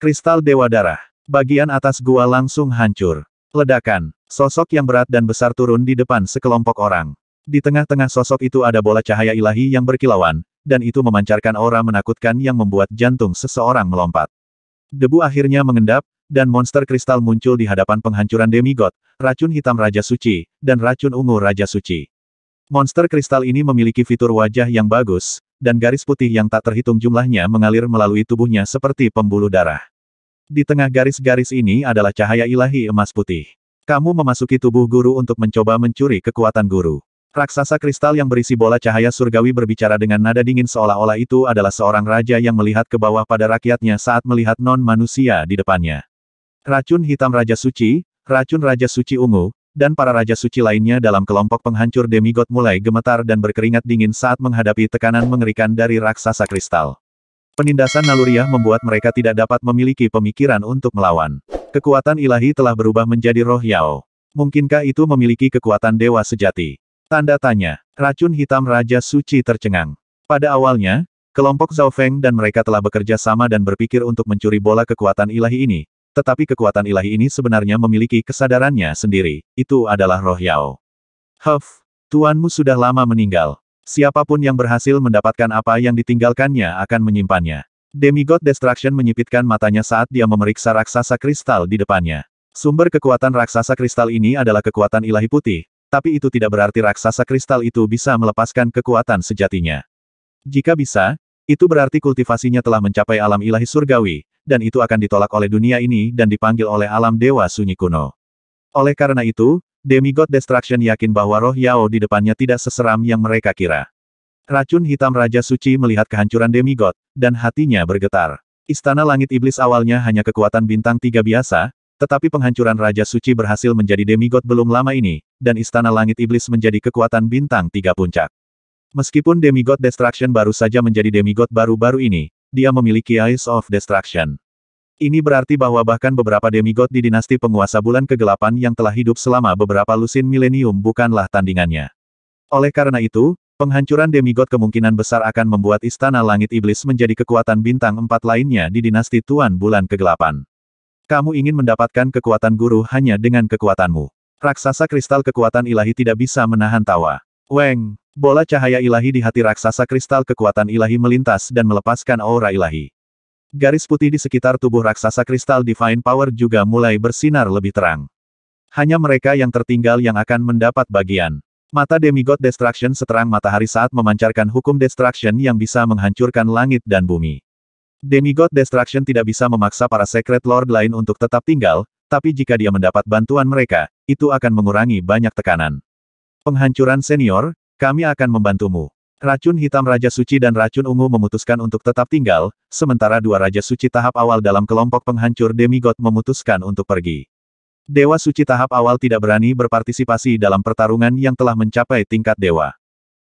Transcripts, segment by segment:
Kristal Dewa Darah. Bagian atas gua langsung hancur. Ledakan. Sosok yang berat dan besar turun di depan sekelompok orang. Di tengah-tengah sosok itu ada bola cahaya ilahi yang berkilauan, dan itu memancarkan aura menakutkan yang membuat jantung seseorang melompat. Debu akhirnya mengendap, dan monster kristal muncul di hadapan penghancuran demigod, racun hitam Raja Suci, dan racun ungu Raja Suci. Monster kristal ini memiliki fitur wajah yang bagus, dan garis putih yang tak terhitung jumlahnya mengalir melalui tubuhnya seperti pembuluh darah. Di tengah garis-garis ini adalah cahaya ilahi emas putih. Kamu memasuki tubuh guru untuk mencoba mencuri kekuatan guru. Raksasa kristal yang berisi bola cahaya surgawi berbicara dengan nada dingin seolah-olah itu adalah seorang raja yang melihat ke bawah pada rakyatnya saat melihat non-manusia di depannya. Racun hitam Raja Suci, racun Raja Suci Ungu, dan para Raja Suci lainnya dalam kelompok penghancur demigod mulai gemetar dan berkeringat dingin saat menghadapi tekanan mengerikan dari raksasa kristal. Penindasan naluriah membuat mereka tidak dapat memiliki pemikiran untuk melawan. Kekuatan ilahi telah berubah menjadi roh Yao. Mungkinkah itu memiliki kekuatan dewa sejati? Tanda tanya. Racun hitam Raja Suci tercengang. Pada awalnya, kelompok Zhao Feng dan mereka telah bekerja sama dan berpikir untuk mencuri bola kekuatan ilahi ini. Tetapi kekuatan ilahi ini sebenarnya memiliki kesadarannya sendiri. Itu adalah roh Yao. Huff, tuanmu sudah lama meninggal. Siapapun yang berhasil mendapatkan apa yang ditinggalkannya akan menyimpannya. Demigod Destruction menyipitkan matanya saat dia memeriksa raksasa kristal di depannya. Sumber kekuatan raksasa kristal ini adalah kekuatan ilahi putih, tapi itu tidak berarti raksasa kristal itu bisa melepaskan kekuatan sejatinya. Jika bisa, itu berarti kultivasinya telah mencapai alam ilahi surgawi, dan itu akan ditolak oleh dunia ini dan dipanggil oleh alam dewa sunyi kuno. Oleh karena itu, Demigod Destruction yakin bahwa roh Yao di depannya tidak seseram yang mereka kira. Racun hitam Raja Suci melihat kehancuran demigod, dan hatinya bergetar. Istana Langit Iblis awalnya hanya kekuatan bintang tiga biasa, tetapi penghancuran Raja Suci berhasil menjadi demigod belum lama ini, dan Istana Langit Iblis menjadi kekuatan bintang tiga puncak. Meskipun demigod Destruction baru saja menjadi demigod baru-baru ini, dia memiliki Eyes of Destruction. Ini berarti bahwa bahkan beberapa demigod di dinasti penguasa bulan kegelapan yang telah hidup selama beberapa lusin milenium bukanlah tandingannya. Oleh karena itu, penghancuran demigod kemungkinan besar akan membuat Istana Langit Iblis menjadi kekuatan bintang empat lainnya di dinasti Tuan Bulan Kegelapan. Kamu ingin mendapatkan kekuatan guru hanya dengan kekuatanmu. Raksasa kristal kekuatan ilahi tidak bisa menahan tawa. Weng, bola cahaya ilahi di hati raksasa kristal kekuatan ilahi melintas dan melepaskan aura ilahi. Garis putih di sekitar tubuh raksasa kristal Divine Power juga mulai bersinar lebih terang. Hanya mereka yang tertinggal yang akan mendapat bagian. Mata Demigod Destruction seterang matahari saat memancarkan hukum Destruction yang bisa menghancurkan langit dan bumi. Demigod Destruction tidak bisa memaksa para Secret Lord lain untuk tetap tinggal, tapi jika dia mendapat bantuan mereka, itu akan mengurangi banyak tekanan. Penghancuran senior, kami akan membantumu. Racun Hitam Raja Suci dan Racun Ungu memutuskan untuk tetap tinggal, sementara dua Raja Suci tahap awal dalam kelompok penghancur demigod memutuskan untuk pergi. Dewa Suci tahap awal tidak berani berpartisipasi dalam pertarungan yang telah mencapai tingkat dewa.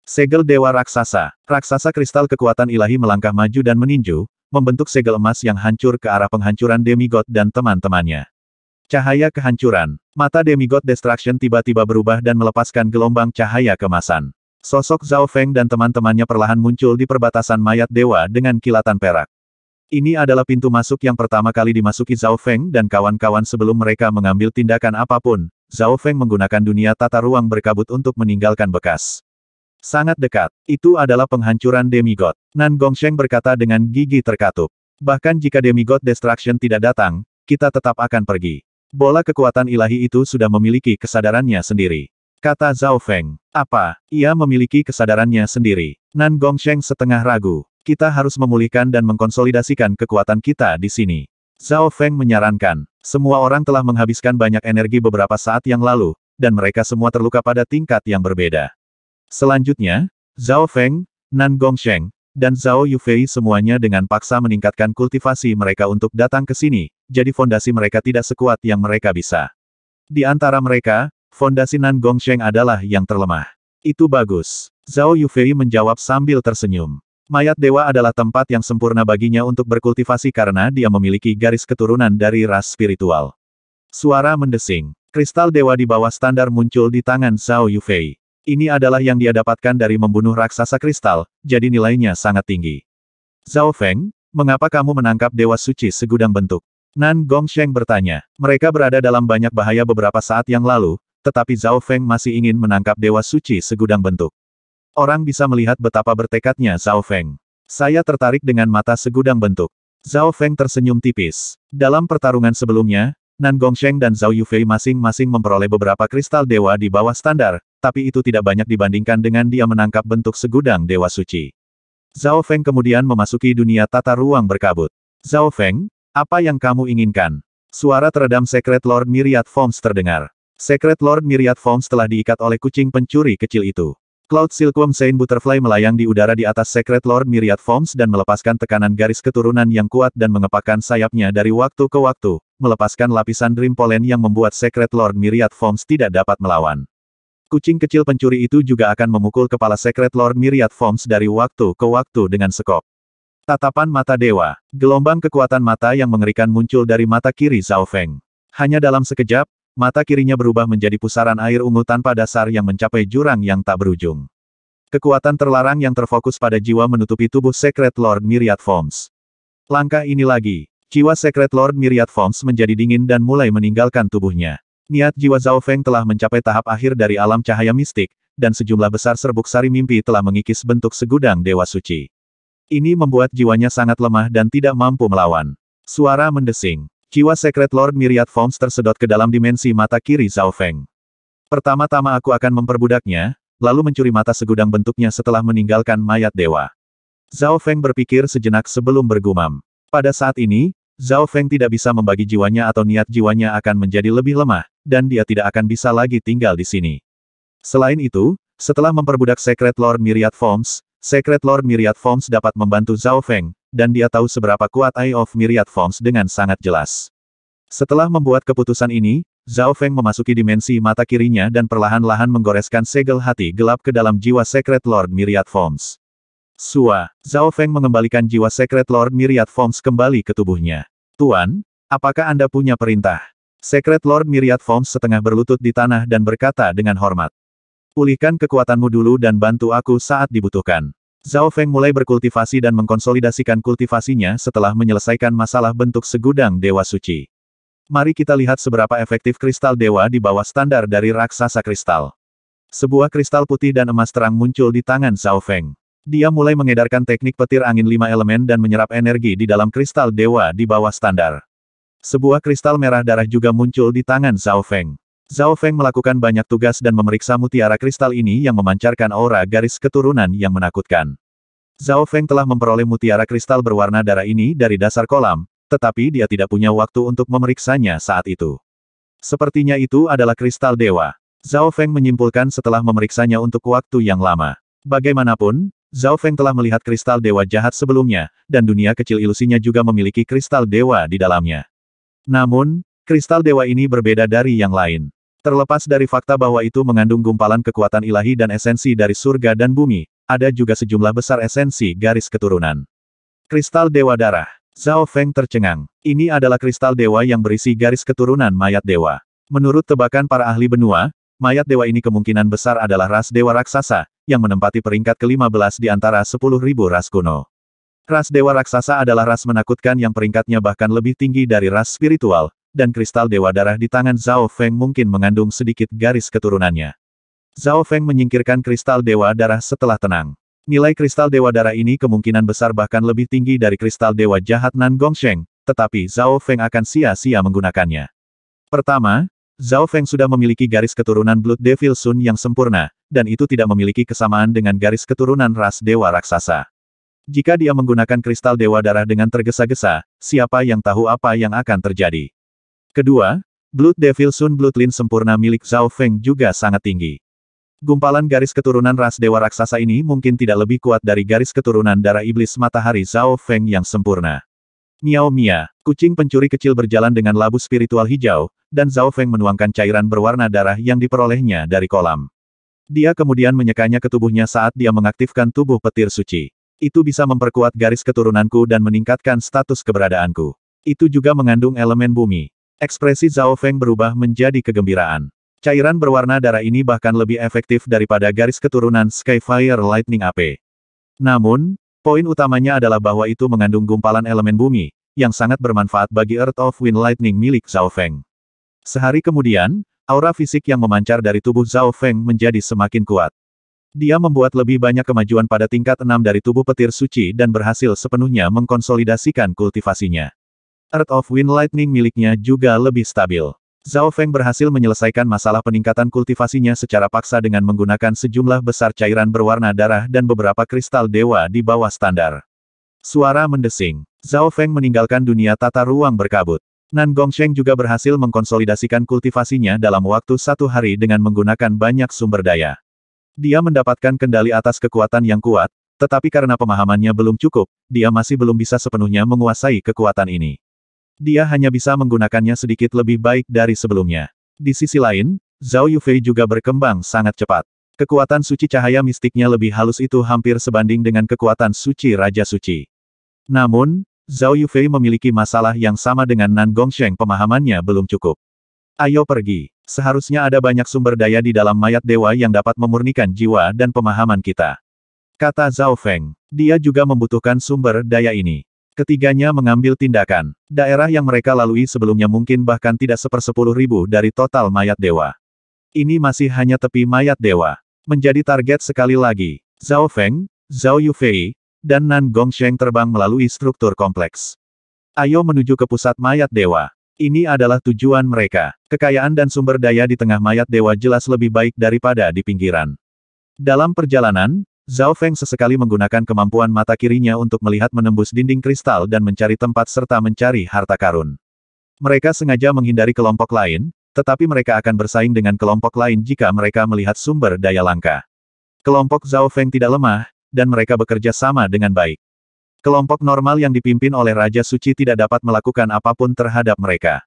Segel Dewa Raksasa Raksasa kristal kekuatan ilahi melangkah maju dan meninju, membentuk segel emas yang hancur ke arah penghancuran demigod dan teman-temannya. Cahaya kehancuran. Mata demigod destruction tiba-tiba berubah dan melepaskan gelombang cahaya kemasan. Sosok Zhao Feng dan teman-temannya perlahan muncul di perbatasan mayat dewa dengan kilatan perak. Ini adalah pintu masuk yang pertama kali dimasuki Zhao Feng dan kawan-kawan sebelum mereka mengambil tindakan apapun. Zhao Feng menggunakan dunia tata ruang berkabut untuk meninggalkan bekas. Sangat dekat. Itu adalah penghancuran demigod. Nan Gong Gongsheng berkata dengan gigi terkatup. Bahkan jika demigod destruction tidak datang, kita tetap akan pergi. Bola kekuatan ilahi itu sudah memiliki kesadarannya sendiri. Kata Zhao Feng. Apa? Ia memiliki kesadarannya sendiri. Nan Gong Sheng setengah ragu. Kita harus memulihkan dan mengkonsolidasikan kekuatan kita di sini. Zhao Feng menyarankan, semua orang telah menghabiskan banyak energi beberapa saat yang lalu, dan mereka semua terluka pada tingkat yang berbeda. Selanjutnya, Zhao Feng, Nan Gong Sheng, dan Zhao Yufei semuanya dengan paksa meningkatkan kultivasi mereka untuk datang ke sini, jadi fondasi mereka tidak sekuat yang mereka bisa. Di antara mereka, Fondasi Nan Gongsheng adalah yang terlemah. Itu bagus. Zhao Yufei menjawab sambil tersenyum. Mayat dewa adalah tempat yang sempurna baginya untuk berkultivasi karena dia memiliki garis keturunan dari ras spiritual. Suara mendesing. Kristal dewa di bawah standar muncul di tangan Zhao Yufei. Ini adalah yang dia dapatkan dari membunuh raksasa kristal, jadi nilainya sangat tinggi. Zhao Feng, mengapa kamu menangkap dewa suci segudang bentuk? Nan Gongsheng bertanya. Mereka berada dalam banyak bahaya beberapa saat yang lalu, tetapi Zhao Feng masih ingin menangkap Dewa Suci segudang bentuk. Orang bisa melihat betapa bertekadnya Zhao Feng. Saya tertarik dengan mata segudang bentuk. Zhao Feng tersenyum tipis. Dalam pertarungan sebelumnya, Nan Gongsheng dan Zhao Yufei masing-masing memperoleh beberapa kristal dewa di bawah standar, tapi itu tidak banyak dibandingkan dengan dia menangkap bentuk segudang dewa suci. Zhao Feng kemudian memasuki dunia tata ruang berkabut. Zhao Feng, apa yang kamu inginkan? Suara teredam Secret Lord Myriad Forms terdengar. Secret Lord Myriad Forms telah diikat oleh kucing pencuri kecil itu. Cloud Silkworm Saint Butterfly melayang di udara di atas Secret Lord Myriad Forms dan melepaskan tekanan garis keturunan yang kuat dan mengepakkan sayapnya dari waktu ke waktu, melepaskan lapisan Dream Pollen yang membuat Secret Lord Myriad Forms tidak dapat melawan. Kucing kecil pencuri itu juga akan memukul kepala Secret Lord Myriad Forms dari waktu ke waktu dengan sekop. Tatapan mata dewa. Gelombang kekuatan mata yang mengerikan muncul dari mata kiri Zhao Feng. Hanya dalam sekejap, Mata kirinya berubah menjadi pusaran air ungu tanpa dasar yang mencapai jurang yang tak berujung. Kekuatan terlarang yang terfokus pada jiwa menutupi tubuh Secret Lord Myriad Forms. Langkah ini lagi, jiwa Secret Lord Myriad Forms menjadi dingin dan mulai meninggalkan tubuhnya. Niat jiwa Zhao Feng telah mencapai tahap akhir dari alam cahaya mistik, dan sejumlah besar serbuk sari mimpi telah mengikis bentuk segudang Dewa Suci. Ini membuat jiwanya sangat lemah dan tidak mampu melawan. Suara mendesing. Jiwa Secret Lord Myriad Forms tersedot ke dalam dimensi mata kiri Zhao Feng. Pertama-tama aku akan memperbudaknya, lalu mencuri mata segudang bentuknya setelah meninggalkan mayat dewa. Zhao Feng berpikir sejenak sebelum bergumam. Pada saat ini, Zhao Feng tidak bisa membagi jiwanya atau niat jiwanya akan menjadi lebih lemah, dan dia tidak akan bisa lagi tinggal di sini. Selain itu, setelah memperbudak Secret Lord Myriad Forms, Secret Lord Myriad Forms dapat membantu Zhao Feng, dan dia tahu seberapa kuat Eye of Myriad Forms dengan sangat jelas. Setelah membuat keputusan ini, Zhao Feng memasuki dimensi mata kirinya dan perlahan-lahan menggoreskan segel hati gelap ke dalam jiwa Secret Lord Myriad Forms. Sua, Zhao Feng mengembalikan jiwa Secret Lord Myriad Forms kembali ke tubuhnya. Tuan, apakah Anda punya perintah? Secret Lord Myriad Forms setengah berlutut di tanah dan berkata dengan hormat. Pulihkan kekuatanmu dulu dan bantu aku saat dibutuhkan. Zhao Feng mulai berkultivasi dan mengkonsolidasikan kultivasinya setelah menyelesaikan masalah bentuk segudang Dewa Suci. Mari kita lihat seberapa efektif kristal dewa di bawah standar dari raksasa kristal. Sebuah kristal putih dan emas terang muncul di tangan Zhao Feng. Dia mulai mengedarkan teknik petir angin lima elemen dan menyerap energi di dalam kristal dewa di bawah standar. Sebuah kristal merah darah juga muncul di tangan Zhao Feng. Zhao Feng melakukan banyak tugas dan memeriksa mutiara kristal ini yang memancarkan aura garis keturunan yang menakutkan. Zhao Feng telah memperoleh mutiara kristal berwarna darah ini dari dasar kolam, tetapi dia tidak punya waktu untuk memeriksanya saat itu. Sepertinya itu adalah kristal dewa. Zhao Feng menyimpulkan setelah memeriksanya untuk waktu yang lama. Bagaimanapun, Zhao Feng telah melihat kristal dewa jahat sebelumnya, dan dunia kecil ilusinya juga memiliki kristal dewa di dalamnya. Namun, Kristal dewa ini berbeda dari yang lain. Terlepas dari fakta bahwa itu mengandung gumpalan kekuatan ilahi dan esensi dari surga dan bumi, ada juga sejumlah besar esensi garis keturunan. Kristal Dewa Darah. Zhao Feng tercengang. Ini adalah kristal dewa yang berisi garis keturunan mayat dewa. Menurut tebakan para ahli benua, mayat dewa ini kemungkinan besar adalah ras dewa raksasa, yang menempati peringkat ke-15 di antara 10.000 ras kuno. Ras dewa raksasa adalah ras menakutkan yang peringkatnya bahkan lebih tinggi dari ras spiritual, dan kristal dewa darah di tangan Zhao Feng mungkin mengandung sedikit garis keturunannya. Zhao Feng menyingkirkan kristal dewa darah setelah tenang. Nilai kristal dewa darah ini kemungkinan besar bahkan lebih tinggi dari kristal dewa jahat Nan Sheng. tetapi Zhao Feng akan sia-sia menggunakannya. Pertama, Zhao Feng sudah memiliki garis keturunan Blood Devil Sun yang sempurna, dan itu tidak memiliki kesamaan dengan garis keturunan ras Dewa Raksasa. Jika dia menggunakan kristal Dewa Darah dengan tergesa-gesa, siapa yang tahu apa yang akan terjadi. Kedua, Blood Devil Sun Bloodlin sempurna milik Zhao Feng juga sangat tinggi. Gumpalan garis keturunan ras dewa raksasa ini mungkin tidak lebih kuat dari garis keturunan darah iblis matahari Zhao Feng yang sempurna. Miao Mia, kucing pencuri kecil berjalan dengan labu spiritual hijau, dan Zhao Feng menuangkan cairan berwarna darah yang diperolehnya dari kolam. Dia kemudian menyekanya ke tubuhnya saat dia mengaktifkan tubuh petir suci. Itu bisa memperkuat garis keturunanku dan meningkatkan status keberadaanku. Itu juga mengandung elemen bumi. Ekspresi Zhao Feng berubah menjadi kegembiraan. Cairan berwarna darah ini bahkan lebih efektif daripada garis keturunan Skyfire Lightning AP. Namun, poin utamanya adalah bahwa itu mengandung gumpalan elemen bumi, yang sangat bermanfaat bagi Earth of Wind Lightning milik Zhao Feng. Sehari kemudian, aura fisik yang memancar dari tubuh Zhao Feng menjadi semakin kuat. Dia membuat lebih banyak kemajuan pada tingkat 6 dari tubuh petir suci dan berhasil sepenuhnya mengkonsolidasikan kultivasinya. Earth of Wind Lightning miliknya juga lebih stabil. Zhao Feng berhasil menyelesaikan masalah peningkatan kultivasinya secara paksa dengan menggunakan sejumlah besar cairan berwarna darah dan beberapa kristal dewa di bawah standar. Suara mendesing. Zhao Feng meninggalkan dunia tata ruang berkabut. Nan Gongsheng juga berhasil mengkonsolidasikan kultivasinya dalam waktu satu hari dengan menggunakan banyak sumber daya. Dia mendapatkan kendali atas kekuatan yang kuat, tetapi karena pemahamannya belum cukup, dia masih belum bisa sepenuhnya menguasai kekuatan ini. Dia hanya bisa menggunakannya sedikit lebih baik dari sebelumnya. Di sisi lain, Zhao Yufei juga berkembang sangat cepat. Kekuatan suci cahaya mistiknya lebih halus itu hampir sebanding dengan kekuatan suci Raja Suci. Namun, Zhao Yufei memiliki masalah yang sama dengan Nan Gongsheng pemahamannya belum cukup. Ayo pergi. Seharusnya ada banyak sumber daya di dalam mayat dewa yang dapat memurnikan jiwa dan pemahaman kita. Kata Zhao Feng. Dia juga membutuhkan sumber daya ini. Ketiganya mengambil tindakan. Daerah yang mereka lalui sebelumnya mungkin bahkan tidak sepersepuluh ribu dari total mayat dewa. Ini masih hanya tepi mayat dewa. Menjadi target sekali lagi. Zhao Feng, Zhao Yufei, dan Nan Gongsheng terbang melalui struktur kompleks. Ayo menuju ke pusat mayat dewa. Ini adalah tujuan mereka. Kekayaan dan sumber daya di tengah mayat dewa jelas lebih baik daripada di pinggiran. Dalam perjalanan, Zhao Feng sesekali menggunakan kemampuan mata kirinya untuk melihat menembus dinding kristal dan mencari tempat serta mencari harta karun. Mereka sengaja menghindari kelompok lain, tetapi mereka akan bersaing dengan kelompok lain jika mereka melihat sumber daya langka. Kelompok Zhao Feng tidak lemah, dan mereka bekerja sama dengan baik. Kelompok normal yang dipimpin oleh Raja Suci tidak dapat melakukan apapun terhadap mereka.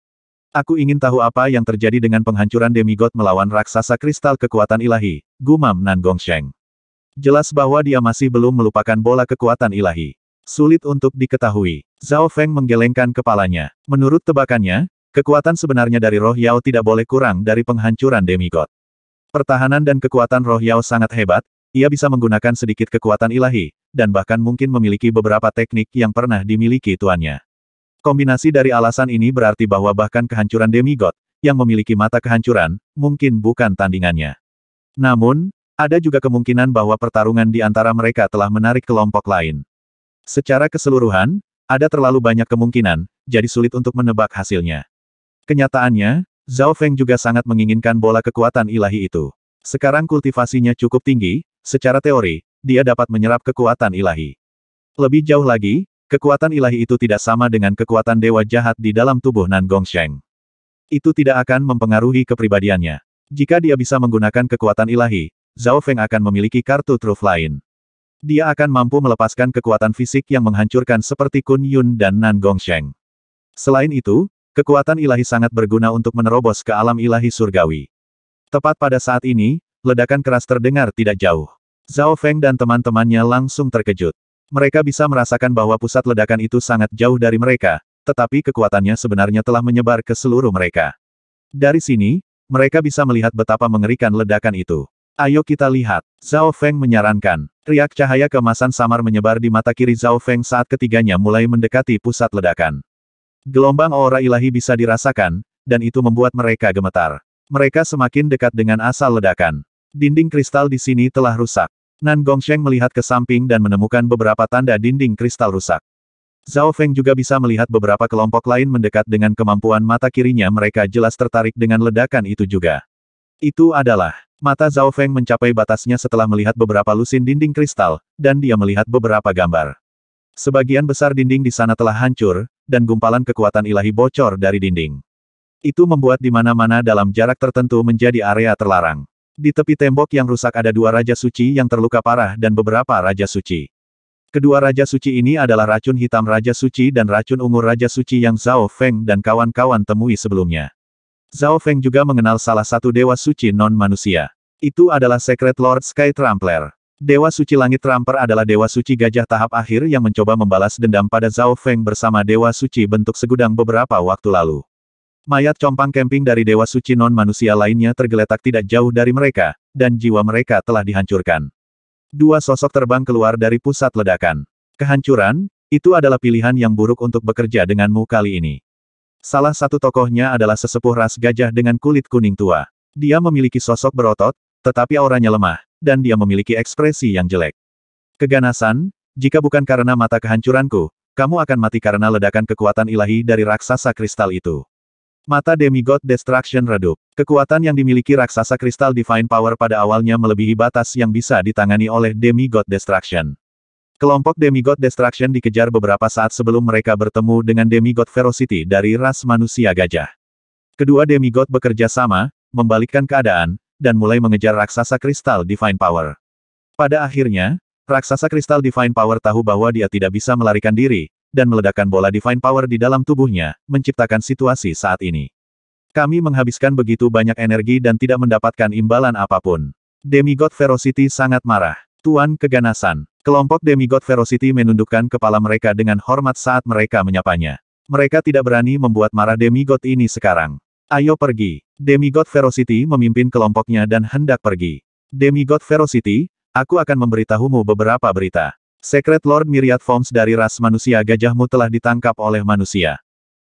Aku ingin tahu apa yang terjadi dengan penghancuran demigod melawan raksasa kristal kekuatan ilahi, gumam Nan Gongsheng. Jelas bahwa dia masih belum melupakan bola kekuatan ilahi. Sulit untuk diketahui. Zhao Feng menggelengkan kepalanya. Menurut tebakannya, kekuatan sebenarnya dari roh Yao tidak boleh kurang dari penghancuran demigod. Pertahanan dan kekuatan roh Yao sangat hebat, ia bisa menggunakan sedikit kekuatan ilahi, dan bahkan mungkin memiliki beberapa teknik yang pernah dimiliki tuannya. Kombinasi dari alasan ini berarti bahwa bahkan kehancuran demigod, yang memiliki mata kehancuran, mungkin bukan tandingannya. Namun, ada juga kemungkinan bahwa pertarungan di antara mereka telah menarik kelompok lain. Secara keseluruhan, ada terlalu banyak kemungkinan, jadi sulit untuk menebak hasilnya. Kenyataannya, Zhao Feng juga sangat menginginkan bola kekuatan ilahi itu. Sekarang kultivasinya cukup tinggi, secara teori, dia dapat menyerap kekuatan ilahi. Lebih jauh lagi, kekuatan ilahi itu tidak sama dengan kekuatan dewa jahat di dalam tubuh Nan Sheng. Itu tidak akan mempengaruhi kepribadiannya. Jika dia bisa menggunakan kekuatan ilahi, Zhao Feng akan memiliki kartu truf lain. Dia akan mampu melepaskan kekuatan fisik yang menghancurkan seperti Kun Yun dan Nan Gongsheng. Selain itu, kekuatan ilahi sangat berguna untuk menerobos ke alam ilahi surgawi. Tepat pada saat ini, ledakan keras terdengar tidak jauh. Zhao Feng dan teman-temannya langsung terkejut. Mereka bisa merasakan bahwa pusat ledakan itu sangat jauh dari mereka, tetapi kekuatannya sebenarnya telah menyebar ke seluruh mereka. Dari sini, mereka bisa melihat betapa mengerikan ledakan itu. Ayo kita lihat. Zhao Feng menyarankan. Riak cahaya kemasan samar menyebar di mata kiri Zhao Feng saat ketiganya mulai mendekati pusat ledakan. Gelombang aura ilahi bisa dirasakan, dan itu membuat mereka gemetar. Mereka semakin dekat dengan asal ledakan. Dinding kristal di sini telah rusak. Nan Gongsheng melihat ke samping dan menemukan beberapa tanda dinding kristal rusak. Zhao Feng juga bisa melihat beberapa kelompok lain mendekat dengan kemampuan mata kirinya mereka jelas tertarik dengan ledakan itu juga. Itu adalah Mata Zhao Feng mencapai batasnya setelah melihat beberapa lusin dinding kristal, dan dia melihat beberapa gambar. Sebagian besar dinding di sana telah hancur, dan gumpalan kekuatan ilahi bocor dari dinding. Itu membuat di mana-mana dalam jarak tertentu menjadi area terlarang. Di tepi tembok yang rusak ada dua Raja Suci yang terluka parah dan beberapa Raja Suci. Kedua Raja Suci ini adalah racun hitam Raja Suci dan racun ungu Raja Suci yang Zhao Feng dan kawan-kawan temui sebelumnya. Zhao Feng juga mengenal salah satu Dewa Suci Non-Manusia. Itu adalah Secret Lord Sky Trampler. Dewa Suci Langit Tramper adalah Dewa Suci Gajah tahap akhir yang mencoba membalas dendam pada Zhao Feng bersama Dewa Suci bentuk segudang beberapa waktu lalu. Mayat compang kemping dari Dewa Suci non-manusia lainnya tergeletak tidak jauh dari mereka, dan jiwa mereka telah dihancurkan. Dua sosok terbang keluar dari pusat ledakan. Kehancuran, itu adalah pilihan yang buruk untuk bekerja denganmu kali ini. Salah satu tokohnya adalah sesepuh ras gajah dengan kulit kuning tua. Dia memiliki sosok berotot, tetapi auranya lemah, dan dia memiliki ekspresi yang jelek. Keganasan, jika bukan karena mata kehancuranku, kamu akan mati karena ledakan kekuatan ilahi dari raksasa kristal itu. Mata demigod destruction redup. Kekuatan yang dimiliki raksasa kristal divine power pada awalnya melebihi batas yang bisa ditangani oleh demigod destruction. Kelompok Demigod Destruction dikejar beberapa saat sebelum mereka bertemu dengan Demigod Ferocity dari ras manusia gajah. Kedua Demigod bekerja sama, membalikkan keadaan, dan mulai mengejar raksasa kristal Divine Power. Pada akhirnya, raksasa kristal Divine Power tahu bahwa dia tidak bisa melarikan diri, dan meledakkan bola Divine Power di dalam tubuhnya, menciptakan situasi saat ini. Kami menghabiskan begitu banyak energi dan tidak mendapatkan imbalan apapun. Demigod Ferocity sangat marah. Tuan Keganasan, Kelompok demigod Ferocity menundukkan kepala mereka dengan hormat saat mereka menyapanya. Mereka tidak berani membuat marah demigod ini sekarang. Ayo pergi. Demigod Ferocity memimpin kelompoknya dan hendak pergi. Demigod Ferocity, aku akan memberitahumu beberapa berita. Secret Lord Myriad Forms dari ras manusia gajahmu telah ditangkap oleh manusia.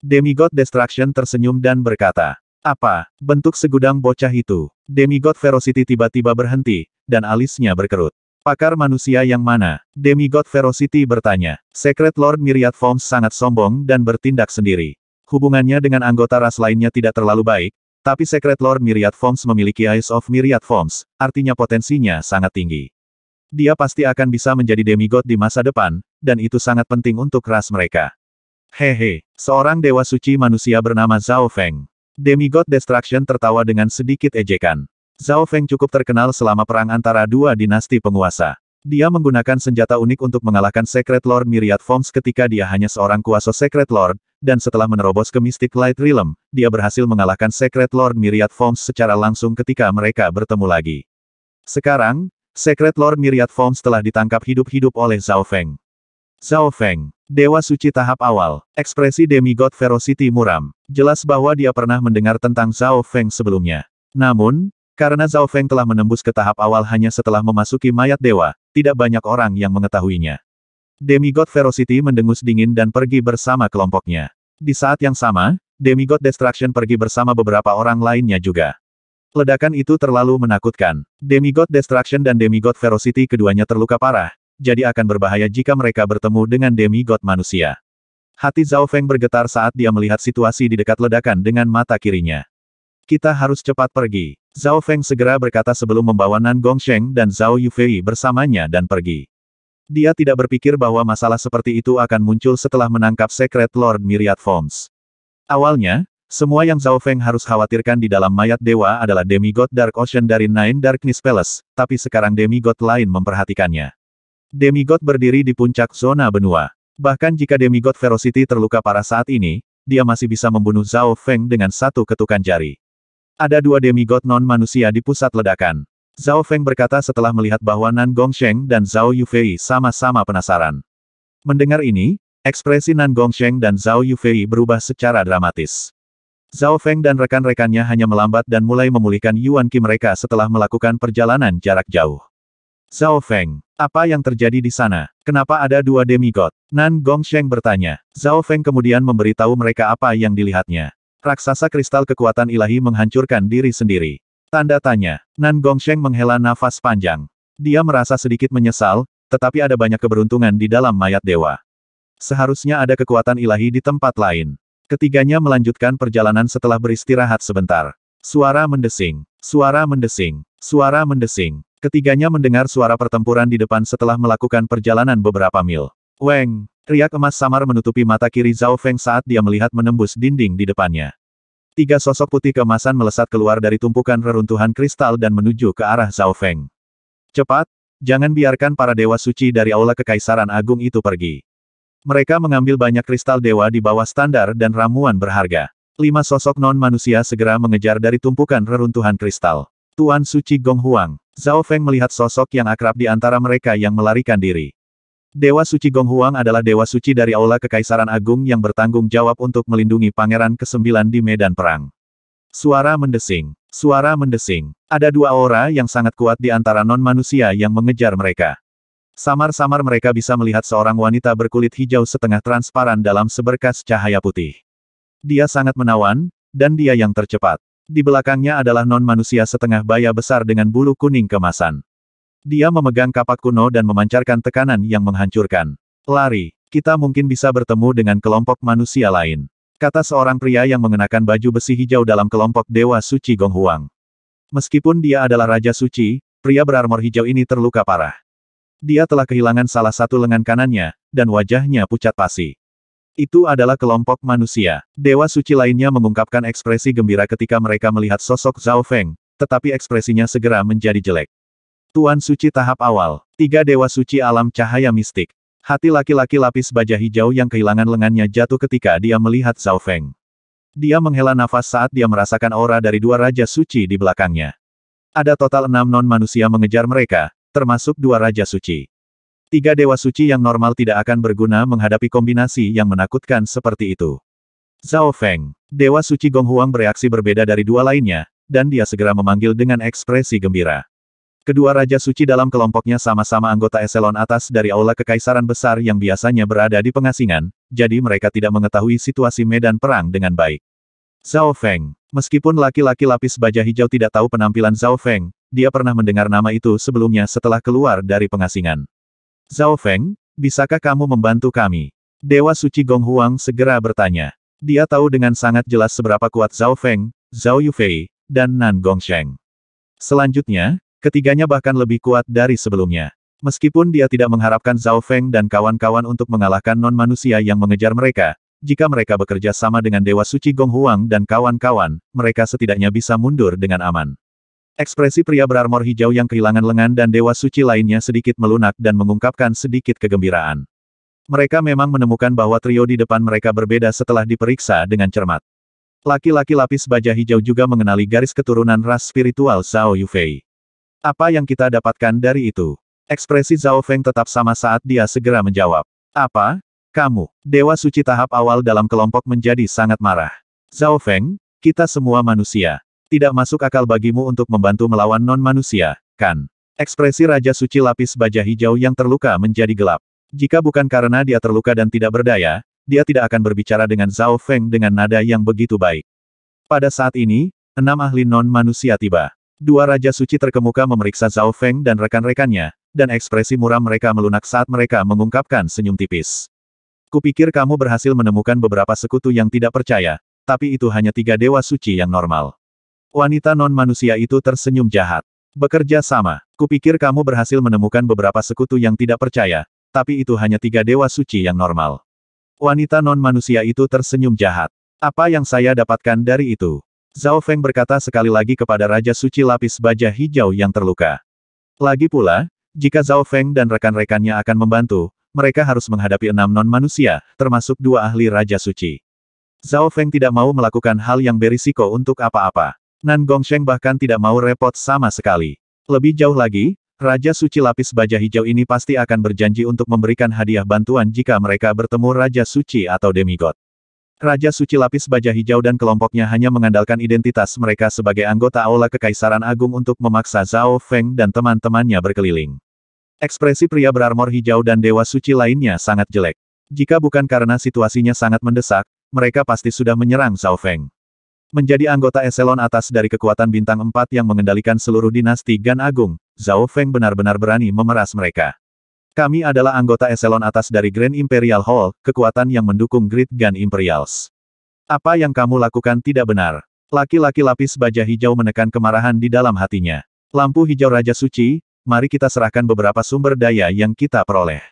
Demigod Destruction tersenyum dan berkata, Apa? Bentuk segudang bocah itu. Demigod Ferocity tiba-tiba berhenti, dan alisnya berkerut. Pakar manusia yang mana? Demigod Ferocity bertanya. Secret Lord Myriad Forms sangat sombong dan bertindak sendiri. Hubungannya dengan anggota ras lainnya tidak terlalu baik, tapi Secret Lord Myriad Forms memiliki Eyes of Myriad Forms, artinya potensinya sangat tinggi. Dia pasti akan bisa menjadi demigod di masa depan, dan itu sangat penting untuk ras mereka. Hehe, seorang dewa suci manusia bernama Zhao Feng. Demigod Destruction tertawa dengan sedikit ejekan. Zhao Feng cukup terkenal selama perang antara dua dinasti penguasa. Dia menggunakan senjata unik untuk mengalahkan Secret Lord Myriad Forms ketika dia hanya seorang kuasa Secret Lord, dan setelah menerobos ke Mystic Light Realm, dia berhasil mengalahkan Secret Lord Myriad Forms secara langsung ketika mereka bertemu lagi. Sekarang, Secret Lord Myriad Forms telah ditangkap hidup-hidup oleh Zhao Feng. Zhao Feng, Dewa Suci tahap awal, ekspresi demigod ferocity muram. Jelas bahwa dia pernah mendengar tentang Zhao Feng sebelumnya. Namun, karena Zhao Feng telah menembus ke tahap awal hanya setelah memasuki mayat dewa, tidak banyak orang yang mengetahuinya. Demigod Ferocity mendengus dingin dan pergi bersama kelompoknya. Di saat yang sama, Demigod Destruction pergi bersama beberapa orang lainnya juga. Ledakan itu terlalu menakutkan. Demigod Destruction dan Demigod Ferocity keduanya terluka parah, jadi akan berbahaya jika mereka bertemu dengan Demigod manusia. Hati Zhao Feng bergetar saat dia melihat situasi di dekat ledakan dengan mata kirinya. Kita harus cepat pergi. Zhao Feng segera berkata sebelum membawa Nan Gongsheng dan Zhao Yufei bersamanya dan pergi. Dia tidak berpikir bahwa masalah seperti itu akan muncul setelah menangkap Secret Lord Myriad Forms. Awalnya, semua yang Zhao Feng harus khawatirkan di dalam mayat dewa adalah demigod Dark Ocean dari Nine Darkness Palace, tapi sekarang demigod lain memperhatikannya. Demigod berdiri di puncak zona benua. Bahkan jika demigod Ferocity terluka parah saat ini, dia masih bisa membunuh Zhao Feng dengan satu ketukan jari. Ada dua demigod non-manusia di pusat ledakan. Zhao Feng berkata setelah melihat bahwa Nan Gongsheng dan Zhao Yufei sama-sama penasaran. Mendengar ini, ekspresi Nan Gongsheng dan Zhao Yufei berubah secara dramatis. Zhao Feng dan rekan-rekannya hanya melambat dan mulai memulihkan Yuan Qi mereka setelah melakukan perjalanan jarak jauh. Zhao Feng, apa yang terjadi di sana? Kenapa ada dua demigod? Nan Gongsheng bertanya. Zhao Feng kemudian memberitahu mereka apa yang dilihatnya. Raksasa kristal kekuatan ilahi menghancurkan diri sendiri. Tanda tanya. Nan Gongsheng menghela nafas panjang. Dia merasa sedikit menyesal, tetapi ada banyak keberuntungan di dalam mayat dewa. Seharusnya ada kekuatan ilahi di tempat lain. Ketiganya melanjutkan perjalanan setelah beristirahat sebentar. Suara mendesing. Suara mendesing. Suara mendesing. Ketiganya mendengar suara pertempuran di depan setelah melakukan perjalanan beberapa mil. Weng! Riak emas samar menutupi mata kiri Zhao Feng saat dia melihat menembus dinding di depannya. Tiga sosok putih kemasan melesat keluar dari tumpukan reruntuhan kristal dan menuju ke arah Zhao Feng. Cepat, jangan biarkan para dewa suci dari aula kekaisaran agung itu pergi. Mereka mengambil banyak kristal dewa di bawah standar dan ramuan berharga. Lima sosok non-manusia segera mengejar dari tumpukan reruntuhan kristal. Tuan Suci Gong Huang, Zhao Feng melihat sosok yang akrab di antara mereka yang melarikan diri. Dewa Suci Gong Huang adalah Dewa Suci dari Aula Kekaisaran Agung yang bertanggung jawab untuk melindungi Pangeran ke-9 di medan perang. Suara mendesing. Suara mendesing. Ada dua aura yang sangat kuat di antara non-manusia yang mengejar mereka. Samar-samar mereka bisa melihat seorang wanita berkulit hijau setengah transparan dalam seberkas cahaya putih. Dia sangat menawan, dan dia yang tercepat. Di belakangnya adalah non-manusia setengah baya besar dengan bulu kuning kemasan. Dia memegang kapak kuno dan memancarkan tekanan yang menghancurkan. Lari, kita mungkin bisa bertemu dengan kelompok manusia lain. Kata seorang pria yang mengenakan baju besi hijau dalam kelompok Dewa Suci Gonghuang. Meskipun dia adalah Raja Suci, pria berarmor hijau ini terluka parah. Dia telah kehilangan salah satu lengan kanannya, dan wajahnya pucat pasi. Itu adalah kelompok manusia. Dewa Suci lainnya mengungkapkan ekspresi gembira ketika mereka melihat sosok Zhao Feng, tetapi ekspresinya segera menjadi jelek. Tuan Suci tahap awal. Tiga Dewa Suci alam cahaya mistik. Hati laki-laki lapis baja hijau yang kehilangan lengannya jatuh ketika dia melihat Zhao Feng. Dia menghela nafas saat dia merasakan aura dari dua Raja Suci di belakangnya. Ada total enam non-manusia mengejar mereka, termasuk dua Raja Suci. Tiga Dewa Suci yang normal tidak akan berguna menghadapi kombinasi yang menakutkan seperti itu. Zhao Feng, Dewa Suci Gong Huang bereaksi berbeda dari dua lainnya, dan dia segera memanggil dengan ekspresi gembira. Kedua Raja Suci dalam kelompoknya sama-sama anggota eselon atas dari Aula Kekaisaran Besar yang biasanya berada di pengasingan, jadi mereka tidak mengetahui situasi medan perang dengan baik. Zhao Feng. Meskipun laki-laki lapis baja hijau tidak tahu penampilan Zhao Feng, dia pernah mendengar nama itu sebelumnya setelah keluar dari pengasingan. Zhao Feng, bisakah kamu membantu kami? Dewa Suci Gong Huang segera bertanya. Dia tahu dengan sangat jelas seberapa kuat Zhao Feng, Zhao Yufei, dan Nan Gong Sheng. Selanjutnya, Ketiganya bahkan lebih kuat dari sebelumnya. Meskipun dia tidak mengharapkan Zhao Feng dan kawan-kawan untuk mengalahkan non-manusia yang mengejar mereka, jika mereka bekerja sama dengan Dewa Suci Gong Huang dan kawan-kawan, mereka setidaknya bisa mundur dengan aman. Ekspresi pria berarmor hijau yang kehilangan lengan dan Dewa Suci lainnya sedikit melunak dan mengungkapkan sedikit kegembiraan. Mereka memang menemukan bahwa trio di depan mereka berbeda setelah diperiksa dengan cermat. Laki-laki lapis baja hijau juga mengenali garis keturunan ras spiritual Zhao Yufei. Apa yang kita dapatkan dari itu? Ekspresi Zhao Feng tetap sama saat dia segera menjawab. Apa? Kamu, Dewa Suci tahap awal dalam kelompok menjadi sangat marah. Zhao Feng, kita semua manusia. Tidak masuk akal bagimu untuk membantu melawan non-manusia, kan? Ekspresi Raja Suci lapis baja hijau yang terluka menjadi gelap. Jika bukan karena dia terluka dan tidak berdaya, dia tidak akan berbicara dengan Zhao Feng dengan nada yang begitu baik. Pada saat ini, enam ahli non-manusia tiba. Dua Raja Suci terkemuka memeriksa Zhao Feng dan rekan-rekannya, dan ekspresi muram mereka melunak saat mereka mengungkapkan senyum tipis. Kupikir kamu berhasil menemukan beberapa sekutu yang tidak percaya, tapi itu hanya tiga dewa suci yang normal. Wanita non-manusia itu tersenyum jahat. Bekerja sama, kupikir kamu berhasil menemukan beberapa sekutu yang tidak percaya, tapi itu hanya tiga dewa suci yang normal. Wanita non-manusia itu tersenyum jahat. Apa yang saya dapatkan dari itu? Zhao Feng berkata sekali lagi kepada Raja Suci Lapis Baja Hijau yang terluka. Lagi pula, jika Zhao Feng dan rekan-rekannya akan membantu, mereka harus menghadapi enam non-manusia, termasuk dua ahli Raja Suci. Zhao Feng tidak mau melakukan hal yang berisiko untuk apa-apa. Nan Gongsheng bahkan tidak mau repot sama sekali. Lebih jauh lagi, Raja Suci Lapis Baja Hijau ini pasti akan berjanji untuk memberikan hadiah bantuan jika mereka bertemu Raja Suci atau Demigod. Raja Suci Lapis Baja Hijau dan kelompoknya hanya mengandalkan identitas mereka sebagai anggota Aula Kekaisaran Agung untuk memaksa Zhao Feng dan teman-temannya berkeliling. Ekspresi pria berarmor hijau dan Dewa Suci lainnya sangat jelek. Jika bukan karena situasinya sangat mendesak, mereka pasti sudah menyerang Zhao Feng. Menjadi anggota eselon atas dari kekuatan bintang empat yang mengendalikan seluruh dinasti Gan Agung, Zhao Feng benar-benar berani memeras mereka. Kami adalah anggota eselon atas dari Grand Imperial Hall, kekuatan yang mendukung Great Gun Imperials. Apa yang kamu lakukan tidak benar. Laki-laki lapis baja hijau menekan kemarahan di dalam hatinya. Lampu hijau Raja Suci, mari kita serahkan beberapa sumber daya yang kita peroleh.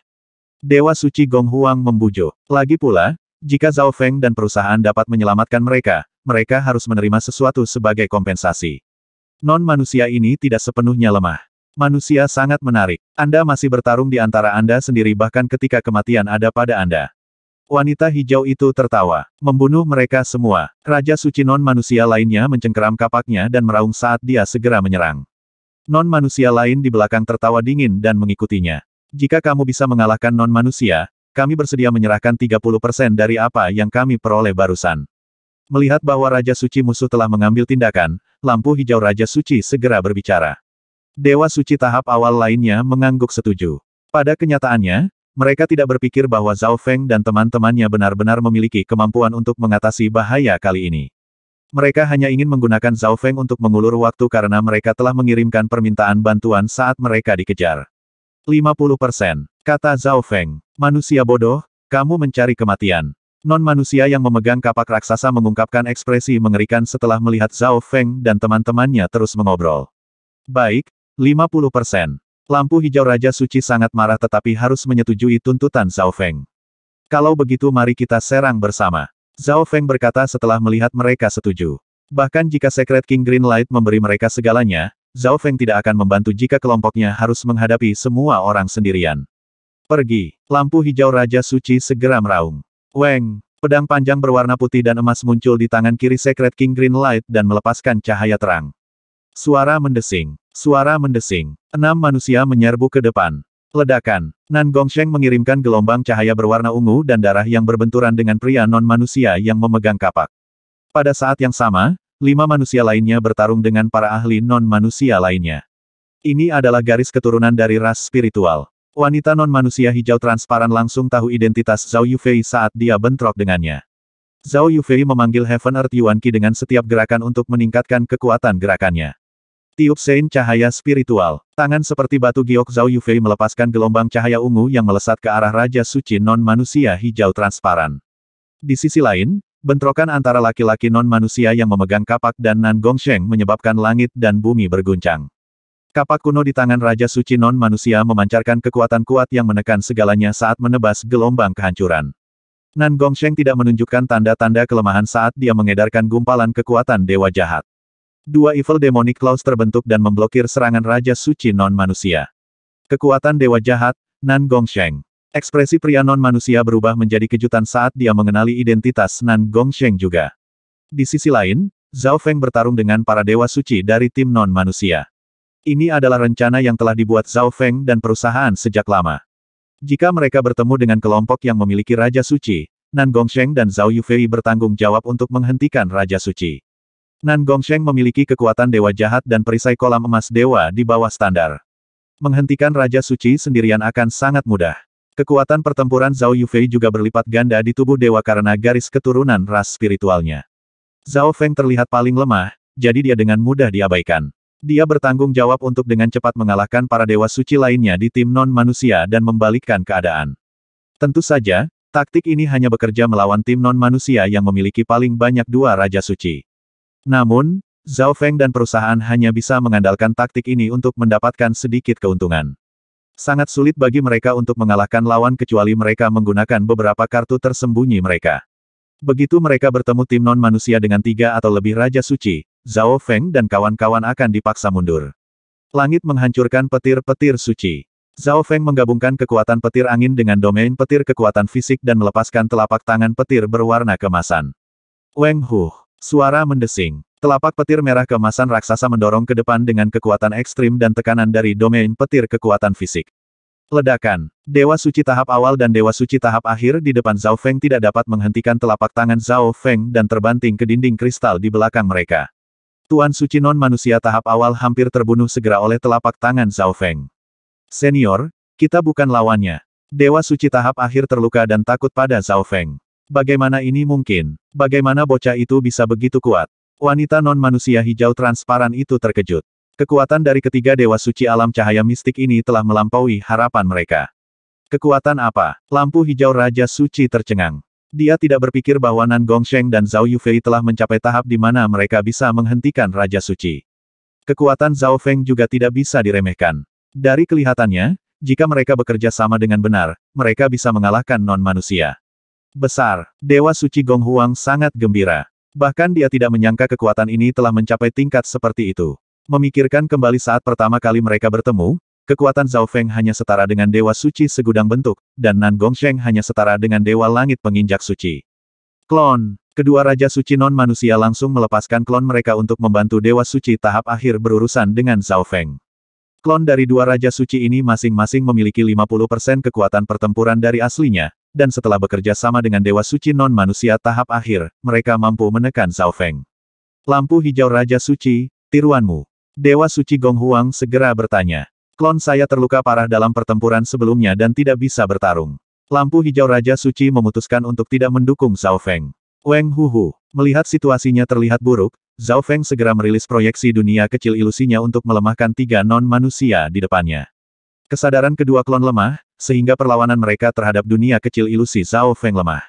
Dewa Suci Gong Huang membujuk. Lagi pula, jika Zhao Feng dan perusahaan dapat menyelamatkan mereka, mereka harus menerima sesuatu sebagai kompensasi. Non-manusia ini tidak sepenuhnya lemah. Manusia sangat menarik. Anda masih bertarung di antara Anda sendiri bahkan ketika kematian ada pada Anda. Wanita hijau itu tertawa. Membunuh mereka semua. Raja suci non-manusia lainnya mencengkeram kapaknya dan meraung saat dia segera menyerang. Non-manusia lain di belakang tertawa dingin dan mengikutinya. Jika kamu bisa mengalahkan non-manusia, kami bersedia menyerahkan 30% dari apa yang kami peroleh barusan. Melihat bahwa Raja Suci musuh telah mengambil tindakan, lampu hijau Raja Suci segera berbicara. Dewa suci tahap awal lainnya mengangguk setuju. Pada kenyataannya, mereka tidak berpikir bahwa Zhao Feng dan teman-temannya benar-benar memiliki kemampuan untuk mengatasi bahaya kali ini. Mereka hanya ingin menggunakan Zhao Feng untuk mengulur waktu karena mereka telah mengirimkan permintaan bantuan saat mereka dikejar. 50%, kata Zhao Feng. Manusia bodoh, kamu mencari kematian. Non-manusia yang memegang kapak raksasa mengungkapkan ekspresi mengerikan setelah melihat Zhao Feng dan teman-temannya terus mengobrol. Baik, 50%. Lampu hijau Raja Suci sangat marah tetapi harus menyetujui tuntutan Zhao Feng. Kalau begitu mari kita serang bersama. Zhao Feng berkata setelah melihat mereka setuju. Bahkan jika Secret King Green Light memberi mereka segalanya, Zhao Feng tidak akan membantu jika kelompoknya harus menghadapi semua orang sendirian. Pergi. Lampu hijau Raja Suci segera meraung. Weng. Pedang panjang berwarna putih dan emas muncul di tangan kiri Secret King Green Light dan melepaskan cahaya terang. Suara mendesing. Suara mendesing. Enam manusia menyerbu ke depan. Ledakan. Nan Gongsheng mengirimkan gelombang cahaya berwarna ungu dan darah yang berbenturan dengan pria non-manusia yang memegang kapak. Pada saat yang sama, lima manusia lainnya bertarung dengan para ahli non-manusia lainnya. Ini adalah garis keturunan dari ras spiritual. Wanita non-manusia hijau transparan langsung tahu identitas Zhao Yufei saat dia bentrok dengannya. Zhao Yufei memanggil Heaven Earth Yuan Qi dengan setiap gerakan untuk meningkatkan kekuatan gerakannya. Tiup Sein cahaya spiritual. Tangan seperti batu giok Zhao Yufei melepaskan gelombang cahaya ungu yang melesat ke arah Raja Suci Non-Manusia Hijau Transparan. Di sisi lain, bentrokan antara laki-laki non-manusia yang memegang kapak dan Nan Sheng menyebabkan langit dan bumi berguncang. Kapak kuno di tangan Raja Suci Non-Manusia memancarkan kekuatan kuat yang menekan segalanya saat menebas gelombang kehancuran. Nan Sheng tidak menunjukkan tanda-tanda kelemahan saat dia mengedarkan gumpalan kekuatan dewa jahat. Dua Evil Demonic Claws terbentuk dan memblokir serangan Raja Suci Non-Manusia. Kekuatan Dewa Jahat, Nan Gong Sheng. Ekspresi pria non-manusia berubah menjadi kejutan saat dia mengenali identitas Nan Gong Sheng juga. Di sisi lain, Zhao Feng bertarung dengan para Dewa Suci dari tim non-manusia. Ini adalah rencana yang telah dibuat Zhao Feng dan perusahaan sejak lama. Jika mereka bertemu dengan kelompok yang memiliki Raja Suci, Nan Gong Sheng dan Zhao Yufei bertanggung jawab untuk menghentikan Raja Suci. Nan Gongsheng memiliki kekuatan dewa jahat dan perisai kolam emas dewa di bawah standar. Menghentikan Raja Suci sendirian akan sangat mudah. Kekuatan pertempuran Zhao Yufei juga berlipat ganda di tubuh dewa karena garis keturunan ras spiritualnya. Zhao Feng terlihat paling lemah, jadi dia dengan mudah diabaikan. Dia bertanggung jawab untuk dengan cepat mengalahkan para dewa suci lainnya di tim non-manusia dan membalikkan keadaan. Tentu saja, taktik ini hanya bekerja melawan tim non-manusia yang memiliki paling banyak dua Raja Suci. Namun, Zhao Feng dan perusahaan hanya bisa mengandalkan taktik ini untuk mendapatkan sedikit keuntungan. Sangat sulit bagi mereka untuk mengalahkan lawan kecuali mereka menggunakan beberapa kartu tersembunyi mereka. Begitu mereka bertemu tim non-manusia dengan tiga atau lebih Raja Suci, Zhao Feng dan kawan-kawan akan dipaksa mundur. Langit menghancurkan petir-petir suci. Zhao Feng menggabungkan kekuatan petir angin dengan domain petir kekuatan fisik dan melepaskan telapak tangan petir berwarna kemasan. Weng Hu Suara mendesing. Telapak petir merah kemasan raksasa mendorong ke depan dengan kekuatan ekstrim dan tekanan dari domain petir kekuatan fisik. Ledakan. Dewa suci tahap awal dan Dewa suci tahap akhir di depan Zhao Feng tidak dapat menghentikan telapak tangan Zhao Feng dan terbanting ke dinding kristal di belakang mereka. Tuan suci non-manusia tahap awal hampir terbunuh segera oleh telapak tangan Zhao Feng. Senior, kita bukan lawannya. Dewa suci tahap akhir terluka dan takut pada Zhao Feng. Bagaimana ini mungkin? Bagaimana bocah itu bisa begitu kuat? Wanita non-manusia hijau transparan itu terkejut. Kekuatan dari ketiga dewa suci alam cahaya mistik ini telah melampaui harapan mereka. Kekuatan apa? Lampu hijau Raja Suci tercengang. Dia tidak berpikir bahwa Nan Gongsheng dan Zhao Yufei telah mencapai tahap di mana mereka bisa menghentikan Raja Suci. Kekuatan Zhao Feng juga tidak bisa diremehkan. Dari kelihatannya, jika mereka bekerja sama dengan benar, mereka bisa mengalahkan non-manusia besar. Dewa Suci Gong Huang sangat gembira. Bahkan dia tidak menyangka kekuatan ini telah mencapai tingkat seperti itu. Memikirkan kembali saat pertama kali mereka bertemu, kekuatan Zhao Feng hanya setara dengan Dewa Suci segudang bentuk, dan Nan Gongsheng hanya setara dengan Dewa Langit Penginjak Suci. Klon, kedua Raja Suci non-manusia langsung melepaskan klon mereka untuk membantu Dewa Suci tahap akhir berurusan dengan Zhao Feng. Klon dari dua Raja Suci ini masing-masing memiliki 50% kekuatan pertempuran dari aslinya, dan setelah bekerja sama dengan Dewa Suci Non-Manusia tahap akhir, mereka mampu menekan Zhao Feng. Lampu hijau Raja Suci, tiruanmu. Dewa Suci Gong Huang segera bertanya. Klon saya terluka parah dalam pertempuran sebelumnya dan tidak bisa bertarung. Lampu hijau Raja Suci memutuskan untuk tidak mendukung Zhao Feng. Weng Huhu, melihat situasinya terlihat buruk, Zhao Feng segera merilis proyeksi dunia kecil ilusinya untuk melemahkan tiga non-manusia di depannya. Kesadaran kedua klon lemah, sehingga perlawanan mereka terhadap dunia kecil ilusi Zhao Feng lemah.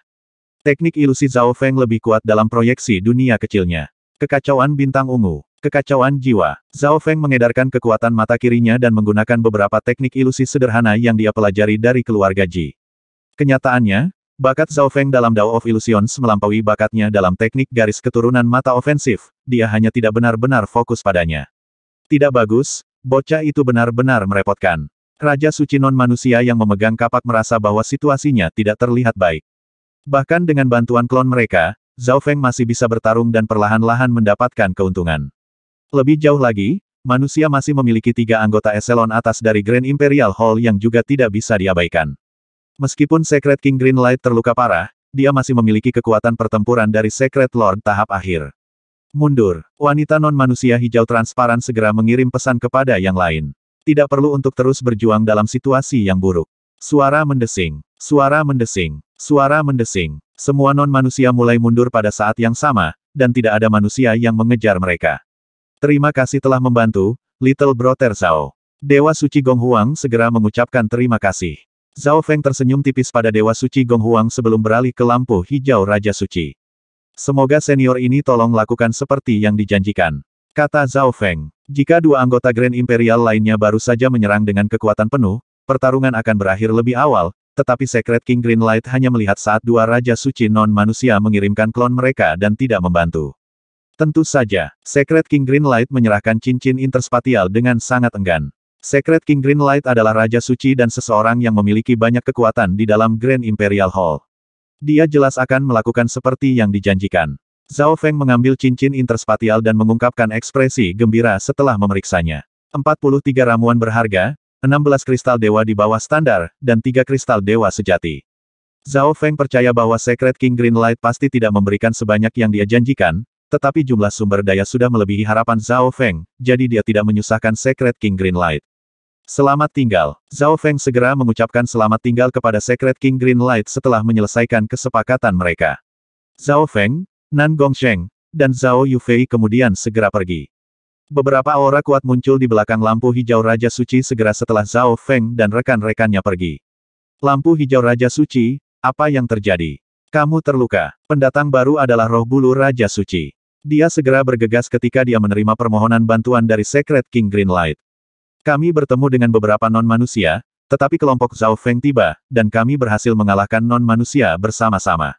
Teknik ilusi Zhao Feng lebih kuat dalam proyeksi dunia kecilnya. Kekacauan bintang ungu, kekacauan jiwa. Zhao Feng mengedarkan kekuatan mata kirinya dan menggunakan beberapa teknik ilusi sederhana yang dia pelajari dari keluarga Ji. Kenyataannya, bakat Zhao Feng dalam Dao of Illusions melampaui bakatnya dalam teknik garis keturunan mata ofensif, dia hanya tidak benar-benar fokus padanya. Tidak bagus, bocah itu benar-benar merepotkan. Raja suci non-manusia yang memegang kapak merasa bahwa situasinya tidak terlihat baik. Bahkan dengan bantuan klon mereka, Zhao Feng masih bisa bertarung dan perlahan-lahan mendapatkan keuntungan. Lebih jauh lagi, manusia masih memiliki tiga anggota eselon atas dari Grand Imperial Hall yang juga tidak bisa diabaikan. Meskipun Secret King Green Light terluka parah, dia masih memiliki kekuatan pertempuran dari Secret Lord tahap akhir. Mundur, wanita non-manusia hijau transparan segera mengirim pesan kepada yang lain. Tidak perlu untuk terus berjuang dalam situasi yang buruk. Suara mendesing, suara mendesing, suara mendesing. Semua non-manusia mulai mundur pada saat yang sama, dan tidak ada manusia yang mengejar mereka. Terima kasih telah membantu, Little Brother Zhao. Dewa Suci Gong Huang segera mengucapkan terima kasih. Zhao Feng tersenyum tipis pada Dewa Suci Gong Huang sebelum beralih ke lampu hijau Raja Suci. Semoga senior ini tolong lakukan seperti yang dijanjikan. Kata Zhao Feng. Jika dua anggota Grand Imperial lainnya baru saja menyerang dengan kekuatan penuh, pertarungan akan berakhir lebih awal, tetapi Secret King Green Light hanya melihat saat dua Raja Suci non-manusia mengirimkan klon mereka dan tidak membantu. Tentu saja, Secret King Green Light menyerahkan cincin interspatial dengan sangat enggan. Secret King Green Light adalah Raja Suci dan seseorang yang memiliki banyak kekuatan di dalam Grand Imperial Hall. Dia jelas akan melakukan seperti yang dijanjikan. Zhao Feng mengambil cincin interspatial dan mengungkapkan ekspresi gembira setelah memeriksanya. 43 ramuan berharga, 16 kristal dewa di bawah standar, dan 3 kristal dewa sejati. Zhao Feng percaya bahwa Secret King Green Light pasti tidak memberikan sebanyak yang dia janjikan, tetapi jumlah sumber daya sudah melebihi harapan Zhao Feng, jadi dia tidak menyusahkan Secret King Green Light. Selamat tinggal. Zhao Feng segera mengucapkan selamat tinggal kepada Secret King Green Light setelah menyelesaikan kesepakatan mereka. Zhao Feng, Nan Gongsheng, dan Zhao Yufei kemudian segera pergi. Beberapa aura kuat muncul di belakang lampu hijau Raja Suci segera setelah Zhao Feng dan rekan-rekannya pergi. Lampu hijau Raja Suci, apa yang terjadi? Kamu terluka. Pendatang baru adalah roh bulu Raja Suci. Dia segera bergegas ketika dia menerima permohonan bantuan dari Secret King Greenlight. Kami bertemu dengan beberapa non-manusia, tetapi kelompok Zhao Feng tiba, dan kami berhasil mengalahkan non-manusia bersama-sama.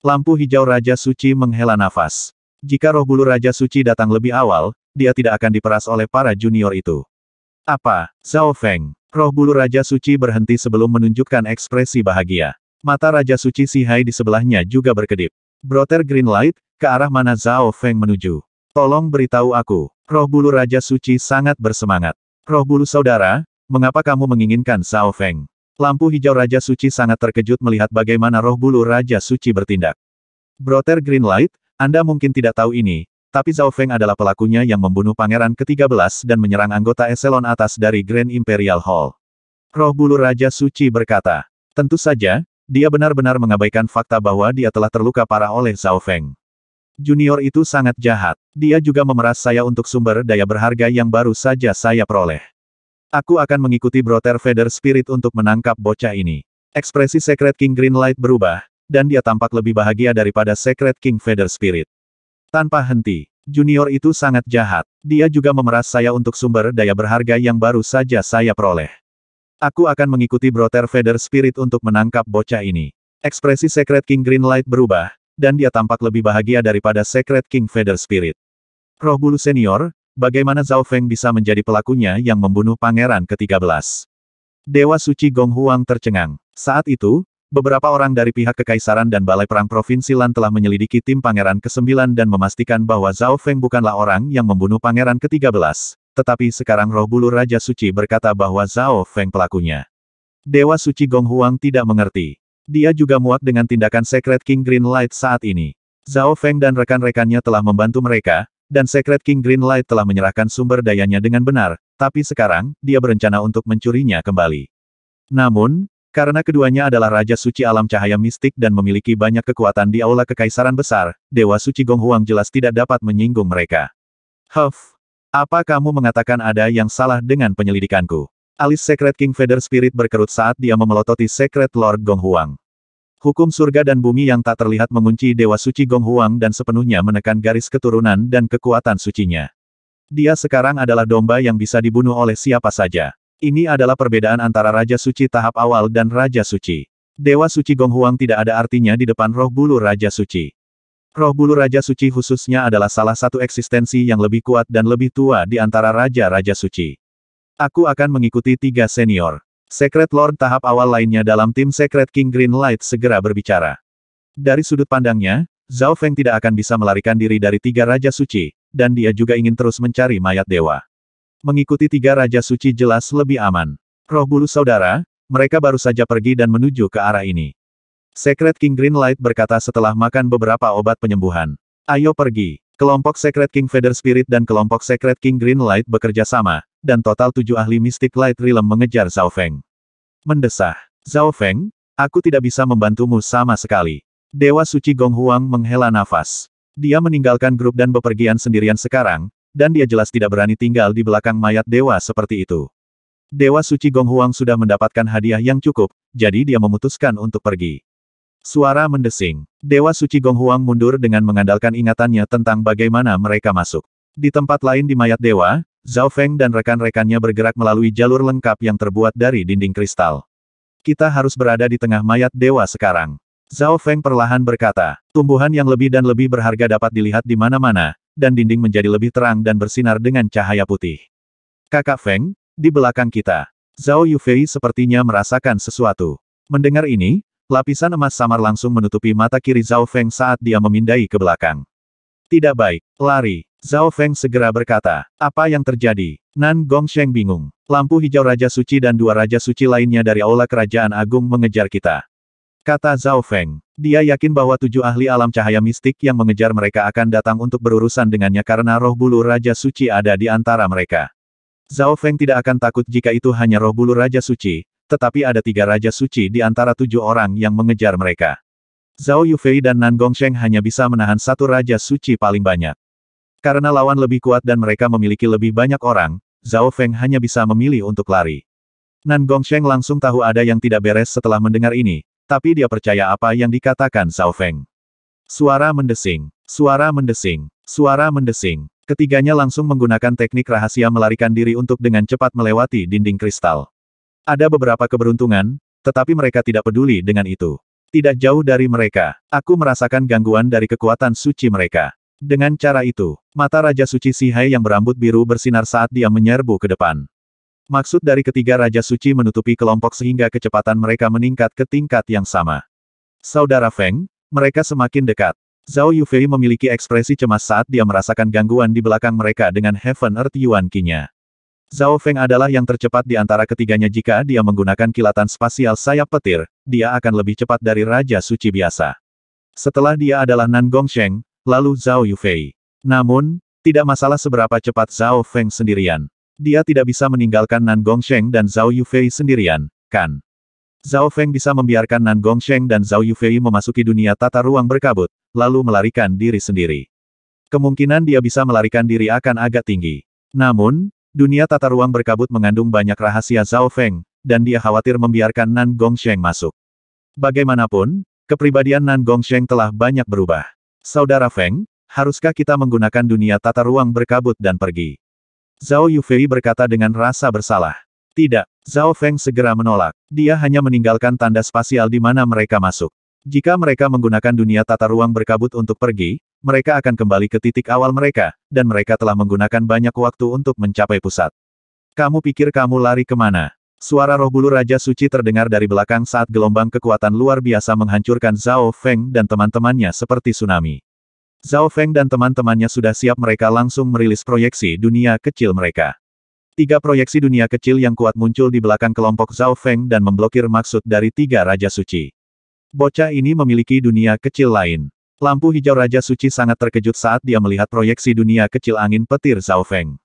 Lampu hijau Raja Suci menghela nafas. Jika roh bulu Raja Suci datang lebih awal, dia tidak akan diperas oleh para junior itu. Apa? Zhao Feng. Roh bulu Raja Suci berhenti sebelum menunjukkan ekspresi bahagia. Mata Raja Suci Sihai di sebelahnya juga berkedip. Broter Green Light, ke arah mana Zhao Feng menuju. Tolong beritahu aku. Roh bulu Raja Suci sangat bersemangat. Roh bulu saudara, mengapa kamu menginginkan Zhao Feng? Lampu hijau Raja Suci sangat terkejut melihat bagaimana roh bulu Raja Suci bertindak. Brother Greenlight, Anda mungkin tidak tahu ini, tapi Zhao Feng adalah pelakunya yang membunuh pangeran ke-13 dan menyerang anggota eselon atas dari Grand Imperial Hall. Roh bulu Raja Suci berkata, tentu saja, dia benar-benar mengabaikan fakta bahwa dia telah terluka parah oleh Zhao Feng. Junior itu sangat jahat. Dia juga memeras saya untuk sumber daya berharga yang baru saja saya peroleh. Aku akan mengikuti Brother Feather Spirit untuk menangkap bocah ini. Ekspresi Secret King Green Light berubah, dan dia tampak lebih bahagia daripada Secret King Feather Spirit. Tanpa henti, Junior itu sangat jahat. Dia juga memeras saya untuk sumber daya berharga yang baru saja saya peroleh. Aku akan mengikuti Brother Feather Spirit untuk menangkap bocah ini. Ekspresi Secret King Green Light berubah, dan dia tampak lebih bahagia daripada Secret King Feather Spirit. Roh bulu senior, Bagaimana Zhao Feng bisa menjadi pelakunya yang membunuh pangeran ke-13? Dewa Suci Gong Huang tercengang. Saat itu, beberapa orang dari pihak Kekaisaran dan Balai Perang Provinsi Lan telah menyelidiki tim pangeran ke-9 dan memastikan bahwa Zhao Feng bukanlah orang yang membunuh pangeran ke-13. Tetapi sekarang roh bulu Raja Suci berkata bahwa Zhao Feng pelakunya. Dewa Suci Gong Huang tidak mengerti. Dia juga muak dengan tindakan Secret King Green Light saat ini. Zhao Feng dan rekan-rekannya telah membantu mereka, dan Secret King Green Light telah menyerahkan sumber dayanya dengan benar, tapi sekarang, dia berencana untuk mencurinya kembali. Namun, karena keduanya adalah Raja Suci Alam Cahaya Mistik dan memiliki banyak kekuatan di Aula Kekaisaran Besar, Dewa Suci Gong Huang jelas tidak dapat menyinggung mereka. Huff, apa kamu mengatakan ada yang salah dengan penyelidikanku? Alis Secret King Feather Spirit berkerut saat dia memelototi Secret Lord Gong Huang. Hukum surga dan bumi yang tak terlihat mengunci Dewa Suci Gong Huang dan sepenuhnya menekan garis keturunan dan kekuatan sucinya. Dia sekarang adalah domba yang bisa dibunuh oleh siapa saja. Ini adalah perbedaan antara Raja Suci tahap awal dan Raja Suci. Dewa Suci Gong Huang tidak ada artinya di depan roh bulu Raja Suci. Roh bulu Raja Suci khususnya adalah salah satu eksistensi yang lebih kuat dan lebih tua di antara Raja-Raja Suci. Aku akan mengikuti tiga senior. Secret Lord tahap awal lainnya dalam tim Secret King Green Light segera berbicara. Dari sudut pandangnya, Zhao Feng tidak akan bisa melarikan diri dari tiga Raja Suci, dan dia juga ingin terus mencari mayat dewa. Mengikuti tiga Raja Suci jelas lebih aman. Roh bulu saudara, mereka baru saja pergi dan menuju ke arah ini. Secret King Green Light berkata setelah makan beberapa obat penyembuhan. Ayo pergi. Kelompok Secret King Feather Spirit dan kelompok Secret King Green Light bekerja sama, dan total tujuh ahli Mystic Light Realm mengejar Zhao Feng. Mendesah. Zhao Feng, aku tidak bisa membantumu sama sekali. Dewa Suci Gong Huang menghela nafas. Dia meninggalkan grup dan bepergian sendirian sekarang, dan dia jelas tidak berani tinggal di belakang mayat dewa seperti itu. Dewa Suci Gong Huang sudah mendapatkan hadiah yang cukup, jadi dia memutuskan untuk pergi. Suara mendesing. Dewa Suci Gong Huang mundur dengan mengandalkan ingatannya tentang bagaimana mereka masuk. Di tempat lain di mayat dewa, Zhao Feng dan rekan-rekannya bergerak melalui jalur lengkap yang terbuat dari dinding kristal. Kita harus berada di tengah mayat dewa sekarang. Zhao Feng perlahan berkata, tumbuhan yang lebih dan lebih berharga dapat dilihat di mana-mana, dan dinding menjadi lebih terang dan bersinar dengan cahaya putih. Kakak Feng, di belakang kita, Zhao Yufei sepertinya merasakan sesuatu. Mendengar ini, Lapisan emas samar langsung menutupi mata kiri Zhao Feng saat dia memindai ke belakang. Tidak baik, lari. Zhao Feng segera berkata, apa yang terjadi? Nan Gong Sheng bingung. Lampu hijau Raja Suci dan dua Raja Suci lainnya dari Aula Kerajaan Agung mengejar kita. Kata Zhao Feng. Dia yakin bahwa tujuh ahli alam cahaya mistik yang mengejar mereka akan datang untuk berurusan dengannya karena roh bulu Raja Suci ada di antara mereka. Zhao Feng tidak akan takut jika itu hanya roh bulu Raja Suci, tetapi ada tiga raja suci di antara tujuh orang yang mengejar mereka. Zhao Yufei dan Nan Gongsheng hanya bisa menahan satu raja suci paling banyak. Karena lawan lebih kuat dan mereka memiliki lebih banyak orang, Zhao Feng hanya bisa memilih untuk lari. Nan Gongsheng langsung tahu ada yang tidak beres setelah mendengar ini, tapi dia percaya apa yang dikatakan Zhao Feng. Suara mendesing, suara mendesing, suara mendesing. Ketiganya langsung menggunakan teknik rahasia melarikan diri untuk dengan cepat melewati dinding kristal. Ada beberapa keberuntungan, tetapi mereka tidak peduli dengan itu. Tidak jauh dari mereka, aku merasakan gangguan dari kekuatan suci mereka. Dengan cara itu, mata Raja Suci Sihai yang berambut biru bersinar saat dia menyerbu ke depan. Maksud dari ketiga Raja Suci menutupi kelompok sehingga kecepatan mereka meningkat ke tingkat yang sama. Saudara Feng, mereka semakin dekat. Zhao Yufei memiliki ekspresi cemas saat dia merasakan gangguan di belakang mereka dengan Heaven Earth Yuan Qinya. Zhao Feng adalah yang tercepat di antara ketiganya jika dia menggunakan kilatan spasial sayap petir, dia akan lebih cepat dari Raja Suci biasa. Setelah dia adalah Nan Gongsheng, lalu Zhao Yufei. Namun, tidak masalah seberapa cepat Zhao Feng sendirian. Dia tidak bisa meninggalkan Nan Gongsheng dan Zhao Yufei sendirian, kan? Zhao Feng bisa membiarkan Nan Gongsheng dan Zhao Yufei memasuki dunia tata ruang berkabut, lalu melarikan diri sendiri. Kemungkinan dia bisa melarikan diri akan agak tinggi. Namun, Dunia tata ruang berkabut mengandung banyak rahasia Zhao Feng, dan dia khawatir membiarkan Nan Gongsheng masuk. Bagaimanapun, kepribadian Nan Gongsheng telah banyak berubah. Saudara Feng, haruskah kita menggunakan dunia tata ruang berkabut dan pergi? Zhao Yufei berkata dengan rasa bersalah. Tidak, Zhao Feng segera menolak. Dia hanya meninggalkan tanda spasial di mana mereka masuk. Jika mereka menggunakan dunia tata ruang berkabut untuk pergi, mereka akan kembali ke titik awal mereka, dan mereka telah menggunakan banyak waktu untuk mencapai pusat. Kamu pikir kamu lari kemana? Suara roh bulu Raja Suci terdengar dari belakang saat gelombang kekuatan luar biasa menghancurkan Zhao Feng dan teman-temannya seperti tsunami. Zhao Feng dan teman-temannya sudah siap mereka langsung merilis proyeksi dunia kecil mereka. Tiga proyeksi dunia kecil yang kuat muncul di belakang kelompok Zhao Feng dan memblokir maksud dari tiga Raja Suci. Bocah ini memiliki dunia kecil lain. Lampu hijau Raja Suci sangat terkejut saat dia melihat proyeksi dunia kecil angin petir Zhao Feng.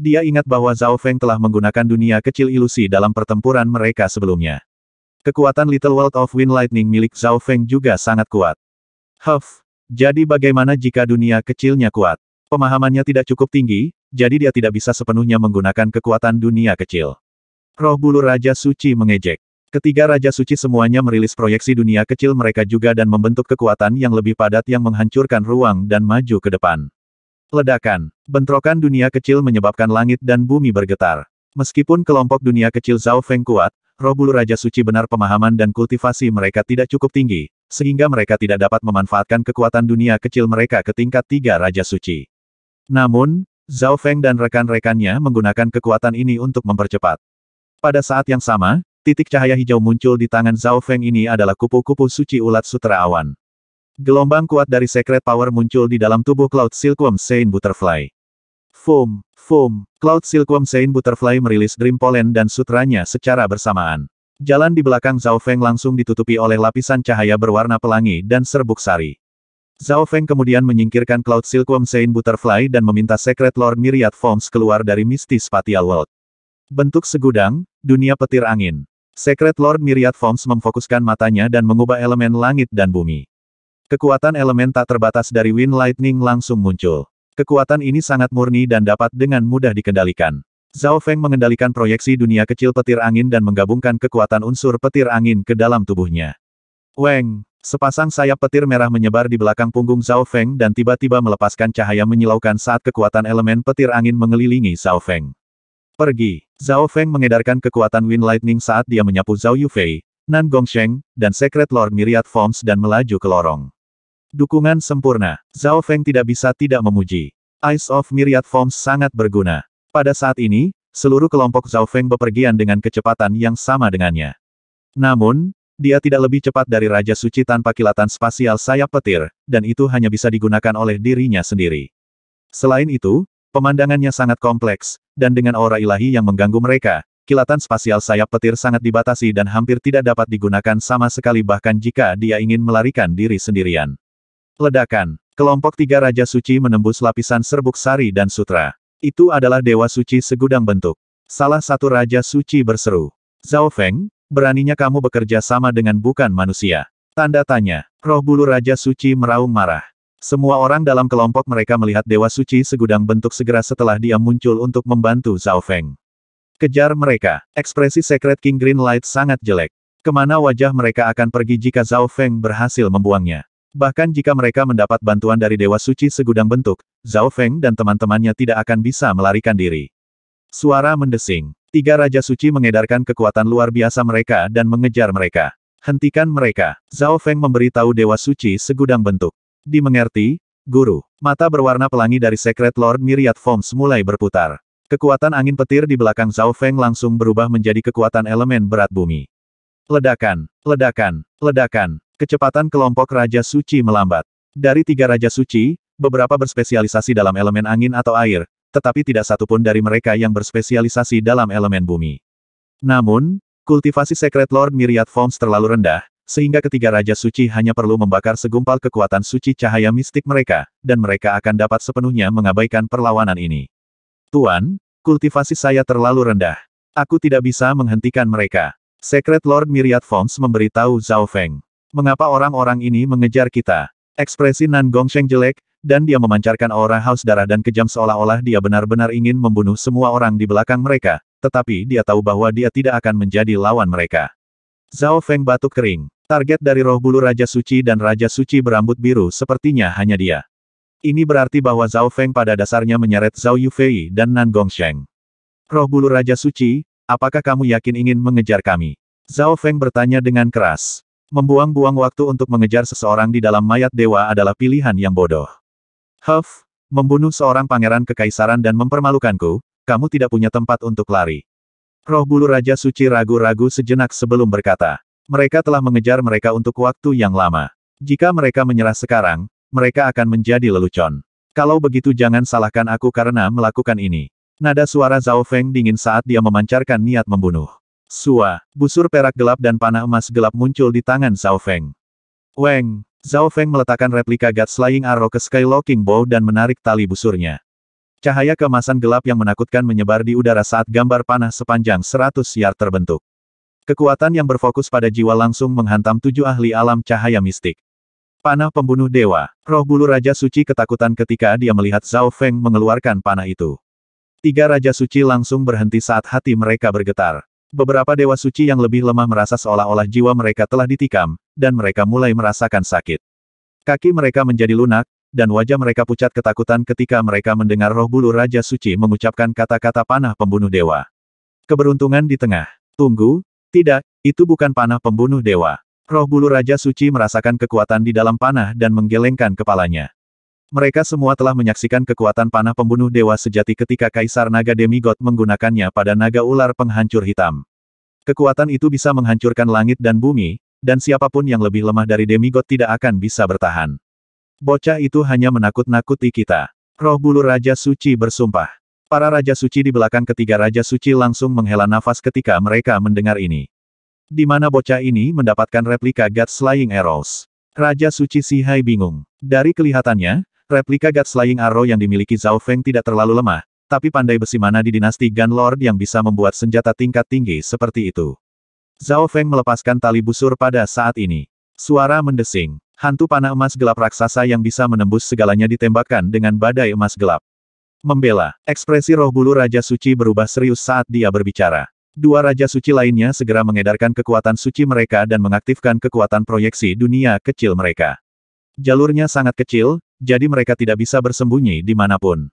Dia ingat bahwa Zhao Feng telah menggunakan dunia kecil ilusi dalam pertempuran mereka sebelumnya. Kekuatan Little World of Wind Lightning milik Zhao Feng juga sangat kuat. Huff, jadi bagaimana jika dunia kecilnya kuat? Pemahamannya tidak cukup tinggi, jadi dia tidak bisa sepenuhnya menggunakan kekuatan dunia kecil. Roh bulu Raja Suci mengejek. Ketiga Raja Suci semuanya merilis proyeksi dunia kecil mereka juga dan membentuk kekuatan yang lebih padat yang menghancurkan ruang dan maju ke depan. Ledakan, bentrokan dunia kecil menyebabkan langit dan bumi bergetar. Meskipun kelompok dunia kecil Zhao Feng kuat, roh bulu Raja Suci benar pemahaman dan kultivasi mereka tidak cukup tinggi, sehingga mereka tidak dapat memanfaatkan kekuatan dunia kecil mereka ke tingkat tiga Raja Suci. Namun, Zhao Feng dan rekan-rekannya menggunakan kekuatan ini untuk mempercepat. Pada saat yang sama, Titik cahaya hijau muncul di tangan Zhao Feng ini adalah kupu-kupu suci ulat sutera awan. Gelombang kuat dari Secret Power muncul di dalam tubuh Cloud Silkworm Saint Butterfly. Foam, foam, Cloud Silkworm Saint Butterfly merilis Dream Pollen dan sutranya secara bersamaan. Jalan di belakang Zhao Feng langsung ditutupi oleh lapisan cahaya berwarna pelangi dan serbuk sari. Zhao Feng kemudian menyingkirkan Cloud Silkworm Saint Butterfly dan meminta Secret Lord Myriad Forms keluar dari Misty Spatial World. Bentuk segudang, dunia petir angin. Secret Lord Myriad Forms memfokuskan matanya dan mengubah elemen langit dan bumi. Kekuatan elemen tak terbatas dari Wind Lightning langsung muncul. Kekuatan ini sangat murni dan dapat dengan mudah dikendalikan. Zhao Feng mengendalikan proyeksi dunia kecil petir angin dan menggabungkan kekuatan unsur petir angin ke dalam tubuhnya. Weng, sepasang sayap petir merah menyebar di belakang punggung Zhao Feng dan tiba-tiba melepaskan cahaya menyilaukan saat kekuatan elemen petir angin mengelilingi Zhao Feng. Pergi. Zhao Feng mengedarkan kekuatan Wind Lightning saat dia menyapu Zhao Yufei, Nan Gongsheng, dan Secret Lord Myriad Forms dan melaju ke lorong. Dukungan sempurna, Zhao Feng tidak bisa tidak memuji. Eyes of Myriad Forms sangat berguna. Pada saat ini, seluruh kelompok Zhao Feng bepergian dengan kecepatan yang sama dengannya. Namun, dia tidak lebih cepat dari Raja Suci tanpa kilatan spasial sayap petir, dan itu hanya bisa digunakan oleh dirinya sendiri. Selain itu, Pemandangannya sangat kompleks, dan dengan aura ilahi yang mengganggu mereka, kilatan spasial sayap petir sangat dibatasi dan hampir tidak dapat digunakan sama sekali bahkan jika dia ingin melarikan diri sendirian. Ledakan. Kelompok tiga Raja Suci menembus lapisan serbuk sari dan sutra. Itu adalah Dewa Suci segudang bentuk. Salah satu Raja Suci berseru. Zhao Feng, beraninya kamu bekerja sama dengan bukan manusia. Tanda tanya. Roh bulu Raja Suci meraung marah. Semua orang dalam kelompok mereka melihat Dewa Suci segudang bentuk segera setelah dia muncul untuk membantu Zhao Feng. Kejar mereka. Ekspresi Secret King Green Light sangat jelek. Kemana wajah mereka akan pergi jika Zhao Feng berhasil membuangnya. Bahkan jika mereka mendapat bantuan dari Dewa Suci segudang bentuk, Zhao Feng dan teman-temannya tidak akan bisa melarikan diri. Suara mendesing. Tiga Raja Suci mengedarkan kekuatan luar biasa mereka dan mengejar mereka. Hentikan mereka. Zhao Feng memberitahu Dewa Suci segudang bentuk. Dimengerti, Guru. Mata berwarna pelangi dari Secret Lord Myriad Forms mulai berputar. Kekuatan angin petir di belakang Zhao Feng langsung berubah menjadi kekuatan elemen berat bumi. Ledakan, ledakan, ledakan. Kecepatan kelompok Raja Suci melambat. Dari tiga Raja Suci, beberapa berspesialisasi dalam elemen angin atau air, tetapi tidak satupun dari mereka yang berspesialisasi dalam elemen bumi. Namun, kultivasi Secret Lord Myriad Forms terlalu rendah, sehingga ketiga Raja Suci hanya perlu membakar segumpal kekuatan suci cahaya mistik mereka, dan mereka akan dapat sepenuhnya mengabaikan perlawanan ini. Tuan, kultivasi saya terlalu rendah. Aku tidak bisa menghentikan mereka. Secret Lord Myriad Fongs memberitahu Zhao Feng. Mengapa orang-orang ini mengejar kita? Ekspresi Nan Gongsheng jelek, dan dia memancarkan aura haus darah dan kejam seolah-olah dia benar-benar ingin membunuh semua orang di belakang mereka, tetapi dia tahu bahwa dia tidak akan menjadi lawan mereka. Zhao Feng batuk kering. Target dari roh bulu Raja Suci dan Raja Suci berambut biru sepertinya hanya dia. Ini berarti bahwa Zhao Feng pada dasarnya menyeret Zhao Yufei dan Nan Gong Sheng. Roh bulu Raja Suci, apakah kamu yakin ingin mengejar kami? Zhao Feng bertanya dengan keras. Membuang-buang waktu untuk mengejar seseorang di dalam mayat dewa adalah pilihan yang bodoh. Huff, membunuh seorang pangeran kekaisaran dan mempermalukanku, kamu tidak punya tempat untuk lari. Roh bulu Raja Suci ragu-ragu sejenak sebelum berkata. Mereka telah mengejar mereka untuk waktu yang lama. Jika mereka menyerah sekarang, mereka akan menjadi lelucon. Kalau begitu jangan salahkan aku karena melakukan ini. Nada suara Zhao Feng dingin saat dia memancarkan niat membunuh. Sua, busur perak gelap dan panah emas gelap muncul di tangan Zhao Feng. Weng, Zhao Feng meletakkan replika God Slaying Arrow ke Skylocking Bow dan menarik tali busurnya. Cahaya kemasan gelap yang menakutkan menyebar di udara saat gambar panah sepanjang 100 yard terbentuk. Kekuatan yang berfokus pada jiwa langsung menghantam tujuh ahli alam cahaya mistik. Panah pembunuh dewa. Roh bulu Raja Suci ketakutan ketika dia melihat Zhao Feng mengeluarkan panah itu. Tiga Raja Suci langsung berhenti saat hati mereka bergetar. Beberapa Dewa Suci yang lebih lemah merasa seolah-olah jiwa mereka telah ditikam, dan mereka mulai merasakan sakit. Kaki mereka menjadi lunak, dan wajah mereka pucat ketakutan ketika mereka mendengar roh bulu Raja Suci mengucapkan kata-kata panah pembunuh dewa. Keberuntungan di tengah. Tunggu, tidak, itu bukan panah pembunuh dewa. Roh bulu Raja Suci merasakan kekuatan di dalam panah dan menggelengkan kepalanya. Mereka semua telah menyaksikan kekuatan panah pembunuh dewa sejati ketika Kaisar Naga Demigod menggunakannya pada naga ular penghancur hitam. Kekuatan itu bisa menghancurkan langit dan bumi, dan siapapun yang lebih lemah dari Demigod tidak akan bisa bertahan. Bocah itu hanya menakut-nakuti kita. Roh bulu Raja Suci bersumpah. Para Raja Suci di belakang ketiga Raja Suci langsung menghela nafas ketika mereka mendengar ini. Di mana bocah ini mendapatkan replika God Slaying Arrows. Raja Suci Sihai bingung. Dari kelihatannya, replika God Slaying Arrow yang dimiliki Zhao Feng tidak terlalu lemah, tapi pandai besi mana di dinasti Gun Lord yang bisa membuat senjata tingkat tinggi seperti itu. Zhao Feng melepaskan tali busur pada saat ini. Suara mendesing. Hantu panah emas gelap raksasa yang bisa menembus segalanya ditembakkan dengan badai emas gelap. Membela, ekspresi roh bulu Raja Suci berubah serius saat dia berbicara. Dua Raja Suci lainnya segera mengedarkan kekuatan suci mereka dan mengaktifkan kekuatan proyeksi dunia kecil mereka. Jalurnya sangat kecil, jadi mereka tidak bisa bersembunyi di pun.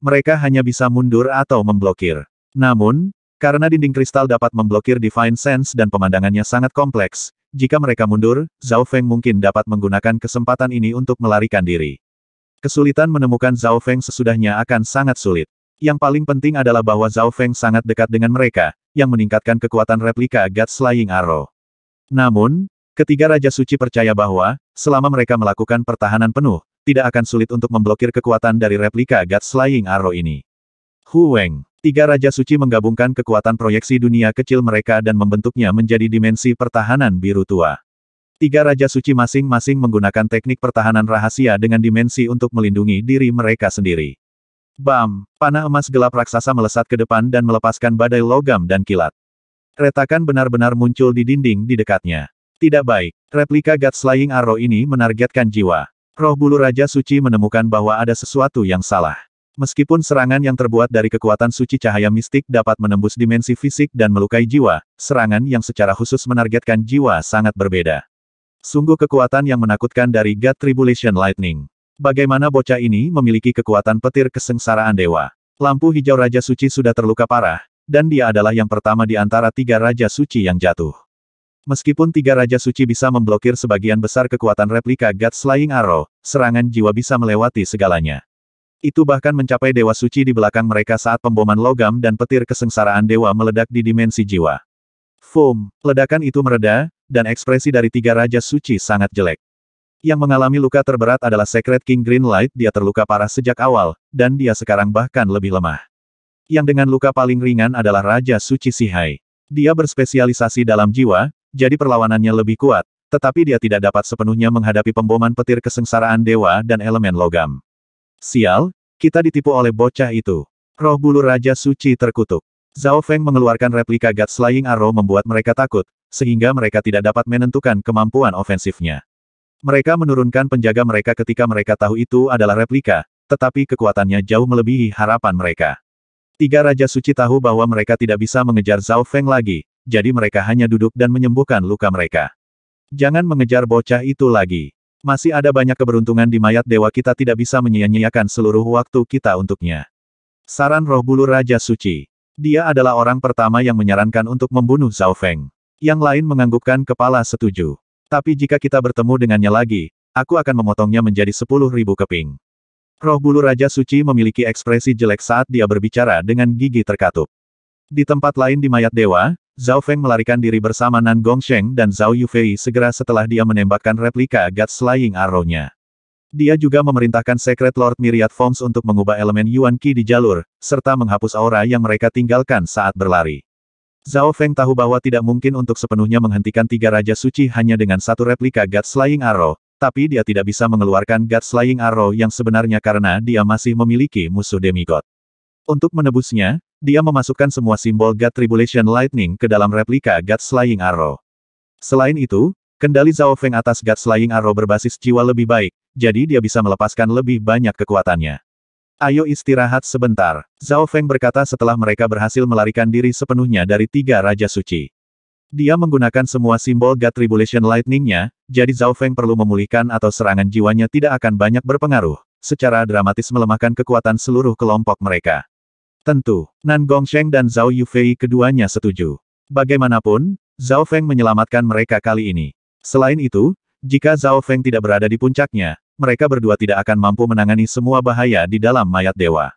Mereka hanya bisa mundur atau memblokir. Namun, karena dinding kristal dapat memblokir Divine Sense dan pemandangannya sangat kompleks, jika mereka mundur, Zhao Feng mungkin dapat menggunakan kesempatan ini untuk melarikan diri. Kesulitan menemukan Zhao Feng sesudahnya akan sangat sulit. Yang paling penting adalah bahwa Zhao Feng sangat dekat dengan mereka, yang meningkatkan kekuatan replika God Slaying Arrow. Namun, ketiga Raja Suci percaya bahwa, selama mereka melakukan pertahanan penuh, tidak akan sulit untuk memblokir kekuatan dari replika God Slaying Arrow ini. Hu Weng, tiga Raja Suci menggabungkan kekuatan proyeksi dunia kecil mereka dan membentuknya menjadi dimensi pertahanan biru tua. Tiga Raja Suci masing-masing menggunakan teknik pertahanan rahasia dengan dimensi untuk melindungi diri mereka sendiri. Bam! Panah emas gelap raksasa melesat ke depan dan melepaskan badai logam dan kilat. Retakan benar-benar muncul di dinding di dekatnya. Tidak baik. Replika God Slaying Arrow ini menargetkan jiwa. Roh bulu Raja Suci menemukan bahwa ada sesuatu yang salah. Meskipun serangan yang terbuat dari kekuatan suci cahaya mistik dapat menembus dimensi fisik dan melukai jiwa, serangan yang secara khusus menargetkan jiwa sangat berbeda. Sungguh kekuatan yang menakutkan dari God Tribulation Lightning. Bagaimana bocah ini memiliki kekuatan petir kesengsaraan dewa. Lampu hijau Raja Suci sudah terluka parah, dan dia adalah yang pertama di antara tiga Raja Suci yang jatuh. Meskipun tiga Raja Suci bisa memblokir sebagian besar kekuatan replika God Slaying Arrow, serangan jiwa bisa melewati segalanya. Itu bahkan mencapai Dewa Suci di belakang mereka saat pemboman logam dan petir kesengsaraan Dewa meledak di dimensi jiwa. Foam, ledakan itu mereda, dan ekspresi dari tiga Raja Suci sangat jelek. Yang mengalami luka terberat adalah Secret King Greenlight dia terluka parah sejak awal, dan dia sekarang bahkan lebih lemah. Yang dengan luka paling ringan adalah Raja Suci Sihai. Dia berspesialisasi dalam jiwa, jadi perlawanannya lebih kuat, tetapi dia tidak dapat sepenuhnya menghadapi pemboman petir kesengsaraan dewa dan elemen logam. Sial, kita ditipu oleh bocah itu. Roh bulu Raja Suci terkutuk. Zhao Feng mengeluarkan replika God Slaying Arrow membuat mereka takut, sehingga mereka tidak dapat menentukan kemampuan ofensifnya. Mereka menurunkan penjaga mereka ketika mereka tahu itu adalah replika, tetapi kekuatannya jauh melebihi harapan mereka. Tiga Raja Suci tahu bahwa mereka tidak bisa mengejar Zhao Feng lagi, jadi mereka hanya duduk dan menyembuhkan luka mereka. Jangan mengejar bocah itu lagi. Masih ada banyak keberuntungan di mayat dewa kita tidak bisa menyia-nyiakan seluruh waktu kita untuknya. Saran roh bulu Raja Suci. Dia adalah orang pertama yang menyarankan untuk membunuh Zhao Feng. Yang lain menganggukkan kepala setuju. Tapi jika kita bertemu dengannya lagi, aku akan memotongnya menjadi sepuluh ribu keping. Roh bulu Raja Suci memiliki ekspresi jelek saat dia berbicara dengan gigi terkatup. Di tempat lain di mayat dewa, Zhao Feng melarikan diri bersama Nan Sheng dan Zhao Yufei segera setelah dia menembakkan replika God Slaying Arrow-nya. Dia juga memerintahkan Secret Lord Myriad Forms untuk mengubah elemen Yuan Qi di jalur, serta menghapus aura yang mereka tinggalkan saat berlari. Zhao Feng tahu bahwa tidak mungkin untuk sepenuhnya menghentikan tiga Raja Suci hanya dengan satu replika God Slaying Arrow, tapi dia tidak bisa mengeluarkan God Slaying Arrow yang sebenarnya karena dia masih memiliki musuh demigod. Untuk menebusnya, dia memasukkan semua simbol God Tribulation Lightning ke dalam replika God Slaying Arrow. Selain itu, kendali Zhao Feng atas God Slaying Arrow berbasis jiwa lebih baik, jadi dia bisa melepaskan lebih banyak kekuatannya. Ayo istirahat sebentar, Zhao Feng berkata setelah mereka berhasil melarikan diri sepenuhnya dari tiga Raja Suci. Dia menggunakan semua simbol God Tribulation Lightning-nya, jadi Zhao Feng perlu memulihkan atau serangan jiwanya tidak akan banyak berpengaruh, secara dramatis melemahkan kekuatan seluruh kelompok mereka. Tentu, Nan Gong Gongsheng dan Zhao Yufei keduanya setuju. Bagaimanapun, Zhao Feng menyelamatkan mereka kali ini. Selain itu, jika Zhao Feng tidak berada di puncaknya, mereka berdua tidak akan mampu menangani semua bahaya di dalam mayat dewa.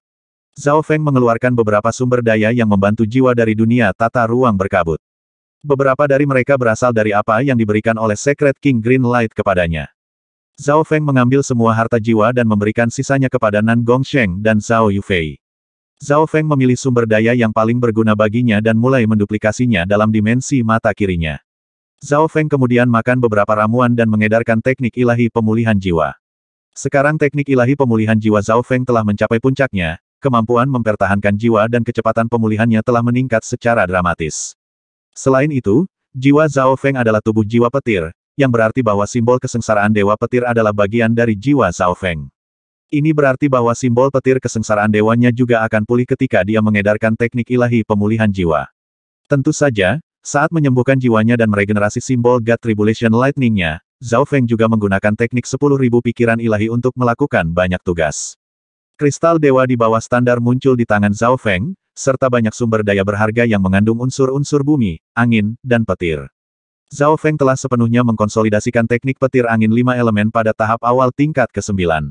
Zhao Feng mengeluarkan beberapa sumber daya yang membantu jiwa dari dunia tata ruang berkabut. Beberapa dari mereka berasal dari apa yang diberikan oleh Secret King Green Light kepadanya. Zhao Feng mengambil semua harta jiwa dan memberikan sisanya kepada Nan Gong Sheng dan Zhao Yufei. Zhao Feng memilih sumber daya yang paling berguna baginya dan mulai menduplikasinya dalam dimensi mata kirinya. Zhao Feng kemudian makan beberapa ramuan dan mengedarkan teknik ilahi pemulihan jiwa. Sekarang teknik ilahi pemulihan jiwa Zhao Feng telah mencapai puncaknya, kemampuan mempertahankan jiwa dan kecepatan pemulihannya telah meningkat secara dramatis. Selain itu, jiwa Zhao Feng adalah tubuh jiwa petir, yang berarti bahwa simbol kesengsaraan Dewa Petir adalah bagian dari jiwa Zhao Feng. Ini berarti bahwa simbol petir kesengsaraan dewanya juga akan pulih ketika dia mengedarkan teknik ilahi pemulihan jiwa. Tentu saja, saat menyembuhkan jiwanya dan meregenerasi simbol God Tribulation Lightning-nya, Zhao Feng juga menggunakan teknik 10.000 pikiran ilahi untuk melakukan banyak tugas. Kristal dewa di bawah standar muncul di tangan Zhao Feng, serta banyak sumber daya berharga yang mengandung unsur-unsur bumi, angin, dan petir. Zhao Feng telah sepenuhnya mengkonsolidasikan teknik petir angin lima elemen pada tahap awal tingkat ke-9.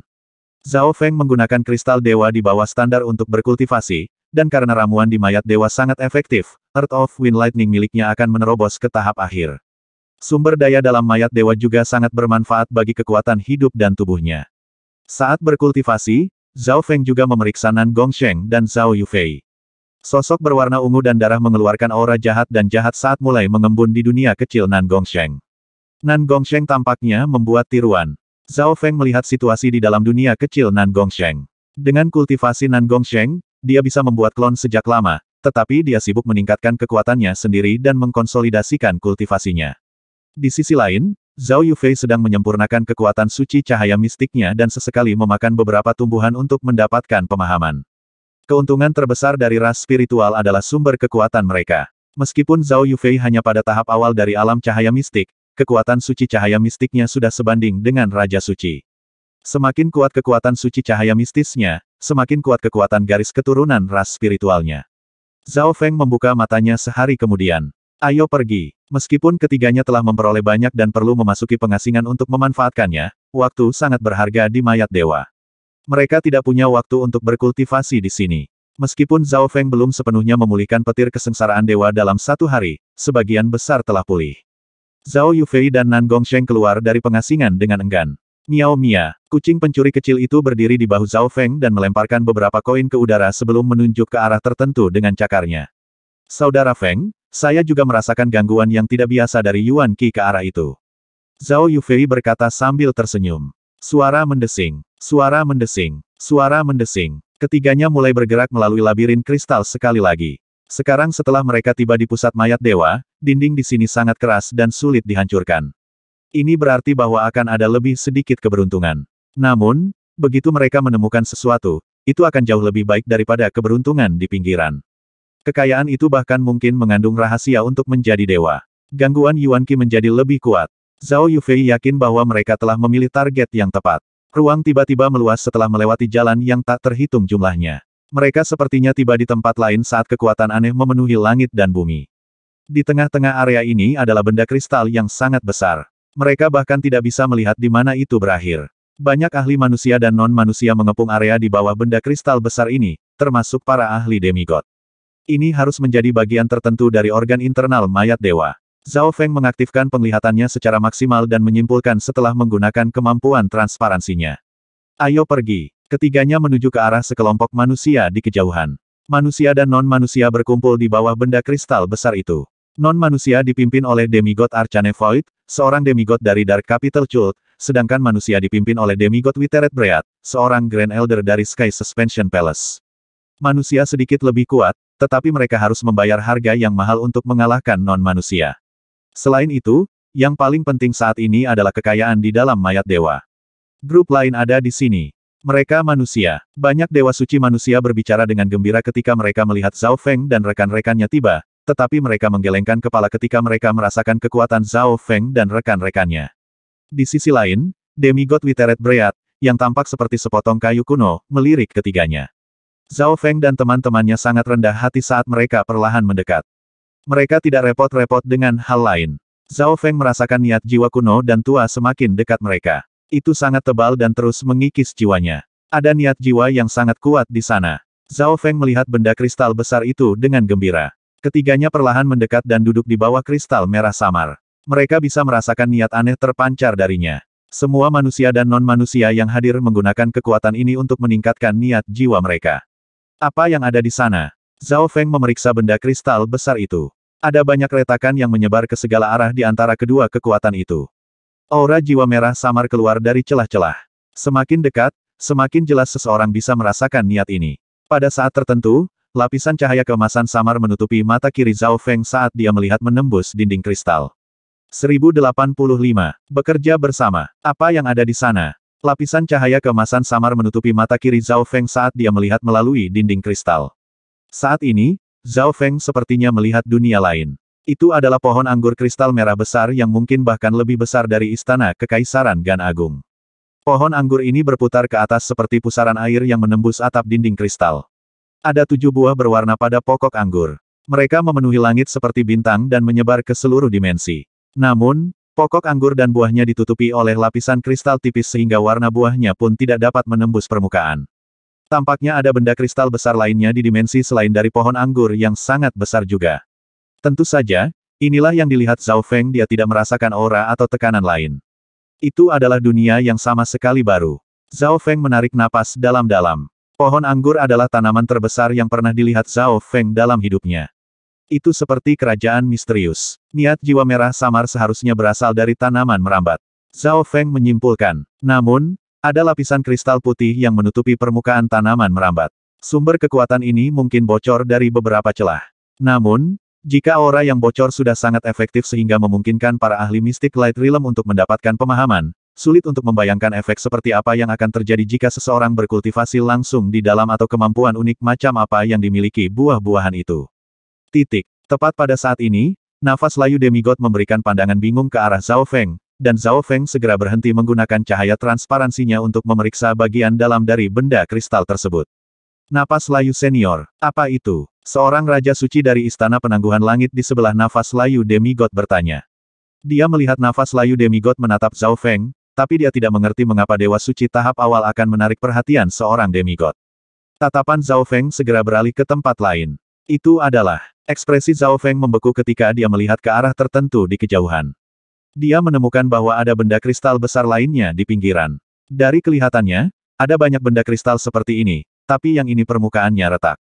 Zhao Feng menggunakan kristal dewa di bawah standar untuk berkultivasi, dan karena ramuan di mayat dewa sangat efektif, Earth of Wind Lightning miliknya akan menerobos ke tahap akhir. Sumber daya dalam mayat dewa juga sangat bermanfaat bagi kekuatan hidup dan tubuhnya. Saat berkultivasi, Zhao Feng juga memeriksa Nan Gongsheng dan Zhao Yufei. Sosok berwarna ungu dan darah mengeluarkan aura jahat dan jahat saat mulai mengembun di dunia kecil Nan Gongsheng. Nan Gongsheng tampaknya membuat tiruan. Zhao Feng melihat situasi di dalam dunia kecil Nan Gongsheng. Dengan kultivasi Nan Gongsheng, dia bisa membuat klon sejak lama, tetapi dia sibuk meningkatkan kekuatannya sendiri dan mengkonsolidasikan kultivasinya. Di sisi lain, Zhao Yufei sedang menyempurnakan kekuatan suci cahaya mistiknya dan sesekali memakan beberapa tumbuhan untuk mendapatkan pemahaman. Keuntungan terbesar dari ras spiritual adalah sumber kekuatan mereka. Meskipun Zhao Yufei hanya pada tahap awal dari alam cahaya mistik, kekuatan suci cahaya mistiknya sudah sebanding dengan Raja Suci. Semakin kuat kekuatan suci cahaya mistisnya, semakin kuat kekuatan garis keturunan ras spiritualnya. Zhao Feng membuka matanya sehari kemudian. Ayo pergi. Meskipun ketiganya telah memperoleh banyak dan perlu memasuki pengasingan untuk memanfaatkannya, waktu sangat berharga di mayat dewa. Mereka tidak punya waktu untuk berkultivasi di sini. Meskipun Zhao Feng belum sepenuhnya memulihkan petir kesengsaraan dewa dalam satu hari, sebagian besar telah pulih. Zhao Yufei dan Nan Sheng keluar dari pengasingan dengan enggan. Miao Mia, kucing pencuri kecil itu berdiri di bahu Zhao Feng dan melemparkan beberapa koin ke udara sebelum menunjuk ke arah tertentu dengan cakarnya. Saudara Feng, saya juga merasakan gangguan yang tidak biasa dari Yuan Qi ke arah itu. Zhao Yufei berkata sambil tersenyum. Suara mendesing, suara mendesing, suara mendesing. Ketiganya mulai bergerak melalui labirin kristal sekali lagi. Sekarang setelah mereka tiba di pusat mayat dewa, dinding di sini sangat keras dan sulit dihancurkan. Ini berarti bahwa akan ada lebih sedikit keberuntungan. Namun, begitu mereka menemukan sesuatu, itu akan jauh lebih baik daripada keberuntungan di pinggiran. Kekayaan itu bahkan mungkin mengandung rahasia untuk menjadi dewa. Gangguan Yuan Qi menjadi lebih kuat. Zhao Yufei yakin bahwa mereka telah memilih target yang tepat. Ruang tiba-tiba meluas setelah melewati jalan yang tak terhitung jumlahnya. Mereka sepertinya tiba di tempat lain saat kekuatan aneh memenuhi langit dan bumi. Di tengah-tengah area ini adalah benda kristal yang sangat besar. Mereka bahkan tidak bisa melihat di mana itu berakhir. Banyak ahli manusia dan non-manusia mengepung area di bawah benda kristal besar ini, termasuk para ahli demigod. Ini harus menjadi bagian tertentu dari organ internal mayat dewa. Zhao Feng mengaktifkan penglihatannya secara maksimal dan menyimpulkan setelah menggunakan kemampuan transparansinya. Ayo pergi. Ketiganya menuju ke arah sekelompok manusia di kejauhan. Manusia dan non-manusia berkumpul di bawah benda kristal besar itu. Non-manusia dipimpin oleh demigod Archane Void, seorang demigod dari Dark Capital Cult, sedangkan manusia dipimpin oleh demigod Witeret Breat, seorang Grand Elder dari Sky Suspension Palace. Manusia sedikit lebih kuat, tetapi mereka harus membayar harga yang mahal untuk mengalahkan non-manusia. Selain itu, yang paling penting saat ini adalah kekayaan di dalam mayat dewa. Grup lain ada di sini. Mereka manusia. Banyak dewa suci manusia berbicara dengan gembira ketika mereka melihat Zhao Feng dan rekan-rekannya tiba, tetapi mereka menggelengkan kepala ketika mereka merasakan kekuatan Zhao Feng dan rekan-rekannya. Di sisi lain, demigod Witeret Breat, yang tampak seperti sepotong kayu kuno, melirik ketiganya. Zhao Feng dan teman-temannya sangat rendah hati saat mereka perlahan mendekat. Mereka tidak repot-repot dengan hal lain. Zhao Feng merasakan niat jiwa kuno dan tua semakin dekat mereka. Itu sangat tebal dan terus mengikis jiwanya. Ada niat jiwa yang sangat kuat di sana. Zhao Feng melihat benda kristal besar itu dengan gembira. Ketiganya perlahan mendekat dan duduk di bawah kristal merah samar. Mereka bisa merasakan niat aneh terpancar darinya. Semua manusia dan non-manusia yang hadir menggunakan kekuatan ini untuk meningkatkan niat jiwa mereka. Apa yang ada di sana? Zhao Feng memeriksa benda kristal besar itu. Ada banyak retakan yang menyebar ke segala arah di antara kedua kekuatan itu. Aura jiwa merah samar keluar dari celah-celah. Semakin dekat, semakin jelas seseorang bisa merasakan niat ini. Pada saat tertentu, lapisan cahaya kemasan samar menutupi mata kiri Zhao Feng saat dia melihat menembus dinding kristal. 1085. Bekerja bersama. Apa yang ada di sana? Lapisan cahaya kemasan samar menutupi mata kiri Zhao Feng saat dia melihat melalui dinding kristal. Saat ini, Zhao Feng sepertinya melihat dunia lain. Itu adalah pohon anggur kristal merah besar yang mungkin bahkan lebih besar dari istana kekaisaran Gan Agung. Pohon anggur ini berputar ke atas seperti pusaran air yang menembus atap dinding kristal. Ada tujuh buah berwarna pada pokok anggur. Mereka memenuhi langit seperti bintang dan menyebar ke seluruh dimensi. Namun, Pokok anggur dan buahnya ditutupi oleh lapisan kristal tipis sehingga warna buahnya pun tidak dapat menembus permukaan. Tampaknya ada benda kristal besar lainnya di dimensi selain dari pohon anggur yang sangat besar juga. Tentu saja, inilah yang dilihat Zhao Feng dia tidak merasakan aura atau tekanan lain. Itu adalah dunia yang sama sekali baru. Zhao Feng menarik napas dalam-dalam. Pohon anggur adalah tanaman terbesar yang pernah dilihat Zhao Feng dalam hidupnya. Itu seperti kerajaan misterius. Niat jiwa merah samar seharusnya berasal dari tanaman merambat. Zhao Feng menyimpulkan. Namun, ada lapisan kristal putih yang menutupi permukaan tanaman merambat. Sumber kekuatan ini mungkin bocor dari beberapa celah. Namun, jika aura yang bocor sudah sangat efektif sehingga memungkinkan para ahli mistik Light Realm untuk mendapatkan pemahaman, sulit untuk membayangkan efek seperti apa yang akan terjadi jika seseorang berkultivasi langsung di dalam atau kemampuan unik macam apa yang dimiliki buah-buahan itu. Titik. Tepat pada saat ini, nafas layu demigod memberikan pandangan bingung ke arah Zhao Feng, dan Zhao Feng segera berhenti menggunakan cahaya transparansinya untuk memeriksa bagian dalam dari benda kristal tersebut. Napas layu senior. Apa itu? Seorang raja suci dari istana penangguhan langit di sebelah nafas layu demigod bertanya. Dia melihat nafas layu demigod menatap Zhao Feng, tapi dia tidak mengerti mengapa dewa suci tahap awal akan menarik perhatian seorang demigod. Tatapan Zhao Feng segera beralih ke tempat lain. Itu adalah Ekspresi Zhao Feng membeku ketika dia melihat ke arah tertentu di kejauhan. Dia menemukan bahwa ada benda kristal besar lainnya di pinggiran. Dari kelihatannya, ada banyak benda kristal seperti ini, tapi yang ini permukaannya retak.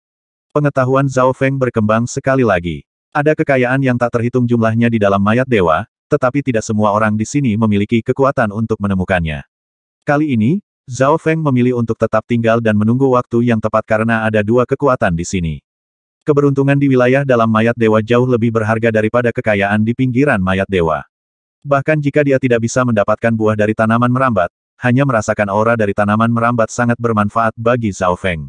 Pengetahuan Zhao Feng berkembang sekali lagi. Ada kekayaan yang tak terhitung jumlahnya di dalam mayat dewa, tetapi tidak semua orang di sini memiliki kekuatan untuk menemukannya. Kali ini, Zhao Feng memilih untuk tetap tinggal dan menunggu waktu yang tepat karena ada dua kekuatan di sini. Keberuntungan di wilayah dalam mayat dewa jauh lebih berharga daripada kekayaan di pinggiran mayat dewa. Bahkan jika dia tidak bisa mendapatkan buah dari tanaman merambat, hanya merasakan aura dari tanaman merambat sangat bermanfaat bagi Zhao Feng.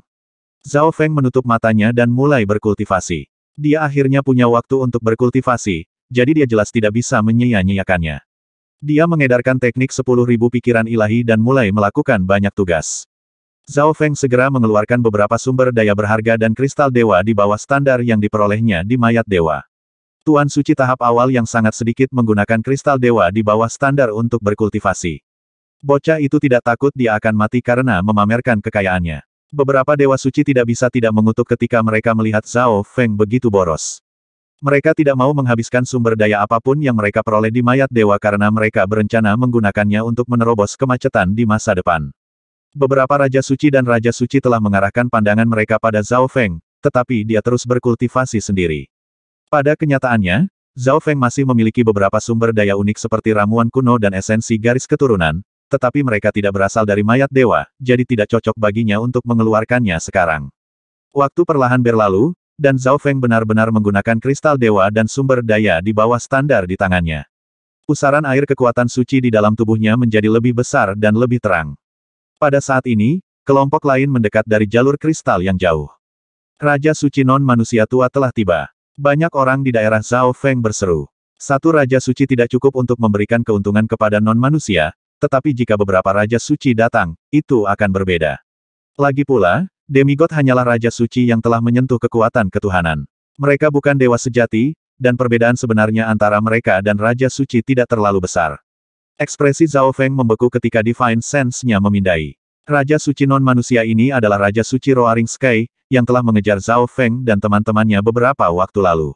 Zhao Feng menutup matanya dan mulai berkultivasi. Dia akhirnya punya waktu untuk berkultivasi, jadi dia jelas tidak bisa menyia-nyiakannya. Dia mengedarkan teknik 10.000 pikiran ilahi dan mulai melakukan banyak tugas. Zhao Feng segera mengeluarkan beberapa sumber daya berharga dan kristal dewa di bawah standar yang diperolehnya di mayat dewa. Tuan Suci tahap awal yang sangat sedikit menggunakan kristal dewa di bawah standar untuk berkultivasi. Bocah itu tidak takut dia akan mati karena memamerkan kekayaannya. Beberapa dewa suci tidak bisa tidak mengutuk ketika mereka melihat Zhao Feng begitu boros. Mereka tidak mau menghabiskan sumber daya apapun yang mereka peroleh di mayat dewa karena mereka berencana menggunakannya untuk menerobos kemacetan di masa depan. Beberapa Raja Suci dan Raja Suci telah mengarahkan pandangan mereka pada Zhao Feng, tetapi dia terus berkultivasi sendiri. Pada kenyataannya, Zhao Feng masih memiliki beberapa sumber daya unik seperti ramuan kuno dan esensi garis keturunan, tetapi mereka tidak berasal dari mayat dewa, jadi tidak cocok baginya untuk mengeluarkannya sekarang. Waktu perlahan berlalu, dan Zhao Feng benar-benar menggunakan kristal dewa dan sumber daya di bawah standar di tangannya. Pusaran air kekuatan suci di dalam tubuhnya menjadi lebih besar dan lebih terang. Pada saat ini, kelompok lain mendekat dari jalur kristal yang jauh. Raja Suci Non Manusia Tua telah tiba. Banyak orang di daerah Zhao Feng berseru. Satu Raja Suci tidak cukup untuk memberikan keuntungan kepada non-manusia, tetapi jika beberapa Raja Suci datang, itu akan berbeda. Lagi pula, demigod hanyalah Raja Suci yang telah menyentuh kekuatan ketuhanan. Mereka bukan dewa sejati, dan perbedaan sebenarnya antara mereka dan Raja Suci tidak terlalu besar. Ekspresi Zhao Feng membeku ketika Divine Sense-nya memindai. Raja Suci Non-Manusia ini adalah Raja Suci Roaring Sky, yang telah mengejar Zhao Feng dan teman-temannya beberapa waktu lalu.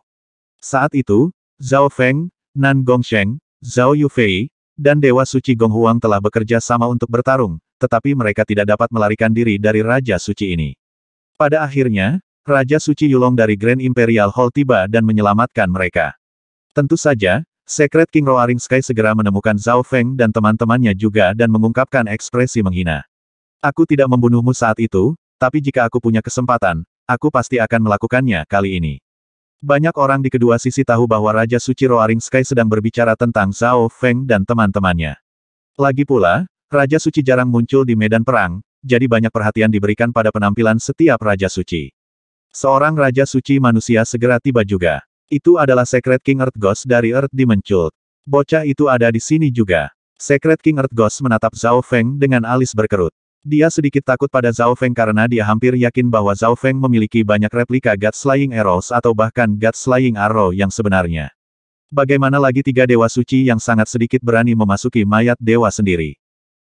Saat itu, Zhao Feng, Nan Gongsheng, Zhao Yufei, dan Dewa Suci Gonghuang telah bekerja sama untuk bertarung, tetapi mereka tidak dapat melarikan diri dari Raja Suci ini. Pada akhirnya, Raja Suci Yulong dari Grand Imperial Hall tiba dan menyelamatkan mereka. Tentu saja, Sekret King Roaring Sky segera menemukan Zhao Feng dan teman-temannya juga dan mengungkapkan ekspresi menghina. Aku tidak membunuhmu saat itu, tapi jika aku punya kesempatan, aku pasti akan melakukannya kali ini. Banyak orang di kedua sisi tahu bahwa Raja Suci Roaring Sky sedang berbicara tentang Zhao Feng dan teman-temannya. Lagi pula, Raja Suci jarang muncul di medan perang, jadi banyak perhatian diberikan pada penampilan setiap Raja Suci. Seorang Raja Suci manusia segera tiba juga. Itu adalah Secret King Earth Ghost dari Earth Dimension. Bocah itu ada di sini juga. Secret King Earth Ghost menatap Zhao Feng dengan alis berkerut. Dia sedikit takut pada Zhao Feng karena dia hampir yakin bahwa Zhao Feng memiliki banyak replika God Slaying Arrows atau bahkan God Slaying Arrow yang sebenarnya. Bagaimana lagi tiga dewa suci yang sangat sedikit berani memasuki mayat dewa sendiri.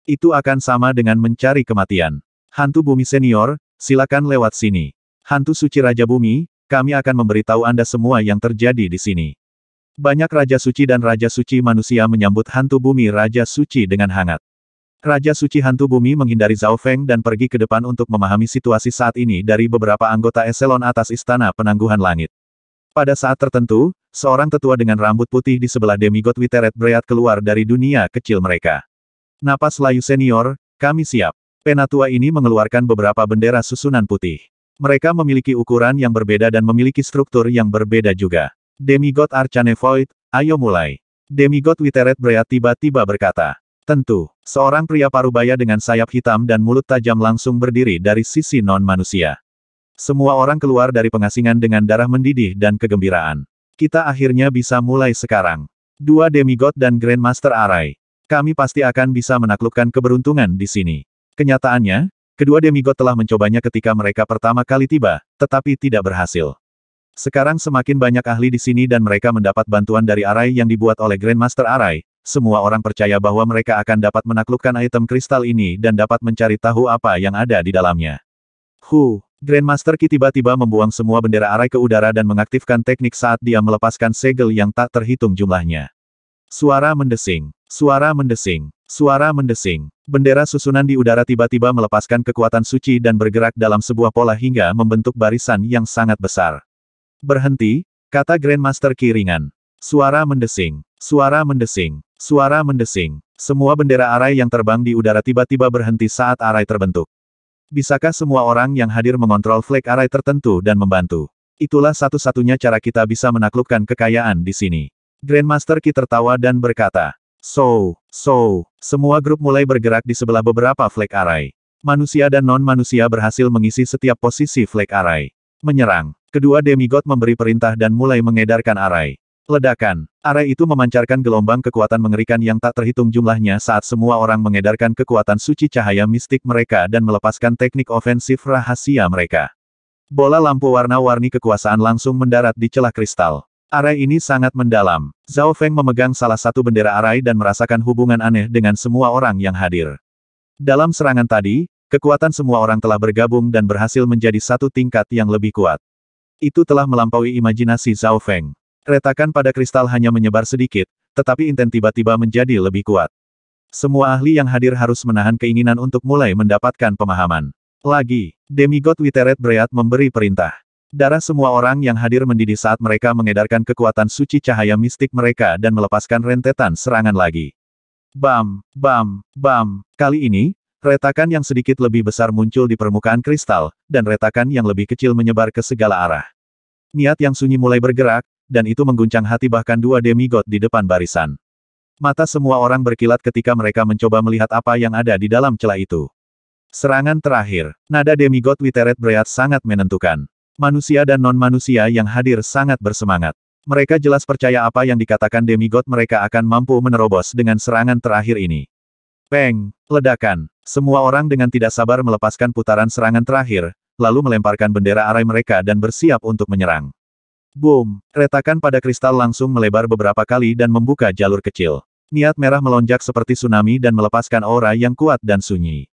Itu akan sama dengan mencari kematian. Hantu bumi senior, silakan lewat sini. Hantu suci Raja Bumi, kami akan memberitahu Anda semua yang terjadi di sini. Banyak Raja Suci dan Raja Suci manusia menyambut hantu bumi Raja Suci dengan hangat. Raja Suci Hantu Bumi menghindari Zhao Feng dan pergi ke depan untuk memahami situasi saat ini dari beberapa anggota eselon atas Istana Penangguhan Langit. Pada saat tertentu, seorang tetua dengan rambut putih di sebelah demigod Witeret Breat keluar dari dunia kecil mereka. Napas layu senior, kami siap. Penatua ini mengeluarkan beberapa bendera susunan putih. Mereka memiliki ukuran yang berbeda dan memiliki struktur yang berbeda juga. Demigod Archane Void, ayo mulai. Demigod Witeret Brea tiba-tiba berkata. Tentu, seorang pria parubaya dengan sayap hitam dan mulut tajam langsung berdiri dari sisi non-manusia. Semua orang keluar dari pengasingan dengan darah mendidih dan kegembiraan. Kita akhirnya bisa mulai sekarang. Dua demigod dan Grandmaster Arai. Kami pasti akan bisa menaklukkan keberuntungan di sini. Kenyataannya, Kedua demigod telah mencobanya ketika mereka pertama kali tiba, tetapi tidak berhasil. Sekarang semakin banyak ahli di sini dan mereka mendapat bantuan dari Arai yang dibuat oleh Grandmaster Arai, semua orang percaya bahwa mereka akan dapat menaklukkan item kristal ini dan dapat mencari tahu apa yang ada di dalamnya. Hu, Grandmaster Ki tiba-tiba membuang semua bendera arai ke udara dan mengaktifkan teknik saat dia melepaskan segel yang tak terhitung jumlahnya. Suara mendesing, suara mendesing. Suara mendesing. Bendera susunan di udara tiba-tiba melepaskan kekuatan suci dan bergerak dalam sebuah pola hingga membentuk barisan yang sangat besar. Berhenti, kata Grandmaster Kiringan. Suara mendesing. Suara mendesing. Suara mendesing. Semua bendera arai yang terbang di udara tiba-tiba berhenti saat arai terbentuk. Bisakah semua orang yang hadir mengontrol flag arai tertentu dan membantu? Itulah satu-satunya cara kita bisa menaklukkan kekayaan di sini. Grandmaster Ki tertawa dan berkata, So, so, semua grup mulai bergerak di sebelah beberapa flag arai. Manusia dan non-manusia berhasil mengisi setiap posisi flag arai. Menyerang. Kedua demigod memberi perintah dan mulai mengedarkan arai. Ledakan. Arai itu memancarkan gelombang kekuatan mengerikan yang tak terhitung jumlahnya saat semua orang mengedarkan kekuatan suci cahaya mistik mereka dan melepaskan teknik ofensif rahasia mereka. Bola lampu warna-warni kekuasaan langsung mendarat di celah kristal. Arai ini sangat mendalam. Zhao Feng memegang salah satu bendera arai dan merasakan hubungan aneh dengan semua orang yang hadir. Dalam serangan tadi, kekuatan semua orang telah bergabung dan berhasil menjadi satu tingkat yang lebih kuat. Itu telah melampaui imajinasi Zhao Feng. Retakan pada kristal hanya menyebar sedikit, tetapi inten tiba-tiba menjadi lebih kuat. Semua ahli yang hadir harus menahan keinginan untuk mulai mendapatkan pemahaman. Lagi, demigod Witeret Breat memberi perintah. Darah semua orang yang hadir mendidih saat mereka mengedarkan kekuatan suci cahaya mistik mereka dan melepaskan rentetan serangan lagi. Bam, bam, bam. Kali ini, retakan yang sedikit lebih besar muncul di permukaan kristal, dan retakan yang lebih kecil menyebar ke segala arah. Niat yang sunyi mulai bergerak, dan itu mengguncang hati bahkan dua demigod di depan barisan. Mata semua orang berkilat ketika mereka mencoba melihat apa yang ada di dalam celah itu. Serangan terakhir, nada demigod Witeret Breat sangat menentukan. Manusia dan non-manusia yang hadir sangat bersemangat. Mereka jelas percaya apa yang dikatakan demigod mereka akan mampu menerobos dengan serangan terakhir ini. Peng, ledakan. Semua orang dengan tidak sabar melepaskan putaran serangan terakhir, lalu melemparkan bendera arai mereka dan bersiap untuk menyerang. Boom, retakan pada kristal langsung melebar beberapa kali dan membuka jalur kecil. Niat merah melonjak seperti tsunami dan melepaskan aura yang kuat dan sunyi.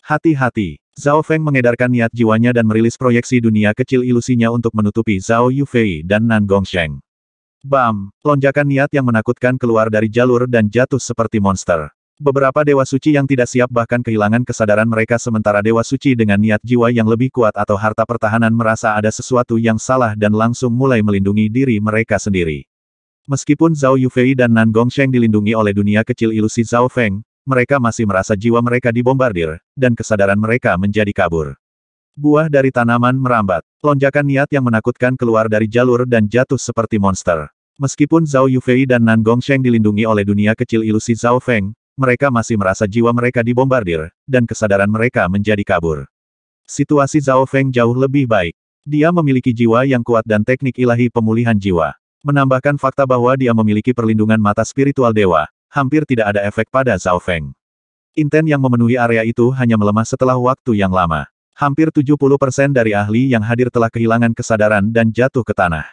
Hati-hati, Zhao Feng mengedarkan niat jiwanya dan merilis proyeksi dunia kecil ilusinya untuk menutupi Zhao Yufei dan Nan Gongsheng. Bam! Lonjakan niat yang menakutkan keluar dari jalur dan jatuh seperti monster. Beberapa Dewa Suci yang tidak siap bahkan kehilangan kesadaran mereka sementara Dewa Suci dengan niat jiwa yang lebih kuat atau harta pertahanan merasa ada sesuatu yang salah dan langsung mulai melindungi diri mereka sendiri. Meskipun Zhao Yufei dan Nan Gongsheng dilindungi oleh dunia kecil ilusi Zhao Feng, mereka masih merasa jiwa mereka dibombardir, dan kesadaran mereka menjadi kabur. Buah dari tanaman merambat. Lonjakan niat yang menakutkan keluar dari jalur dan jatuh seperti monster. Meskipun Zhao Yufei dan Nan Gongsheng dilindungi oleh dunia kecil ilusi Zhao Feng, mereka masih merasa jiwa mereka dibombardir, dan kesadaran mereka menjadi kabur. Situasi Zhao Feng jauh lebih baik. Dia memiliki jiwa yang kuat dan teknik ilahi pemulihan jiwa. Menambahkan fakta bahwa dia memiliki perlindungan mata spiritual dewa, hampir tidak ada efek pada Zhao Feng. Inten yang memenuhi area itu hanya melemah setelah waktu yang lama. Hampir 70% dari ahli yang hadir telah kehilangan kesadaran dan jatuh ke tanah.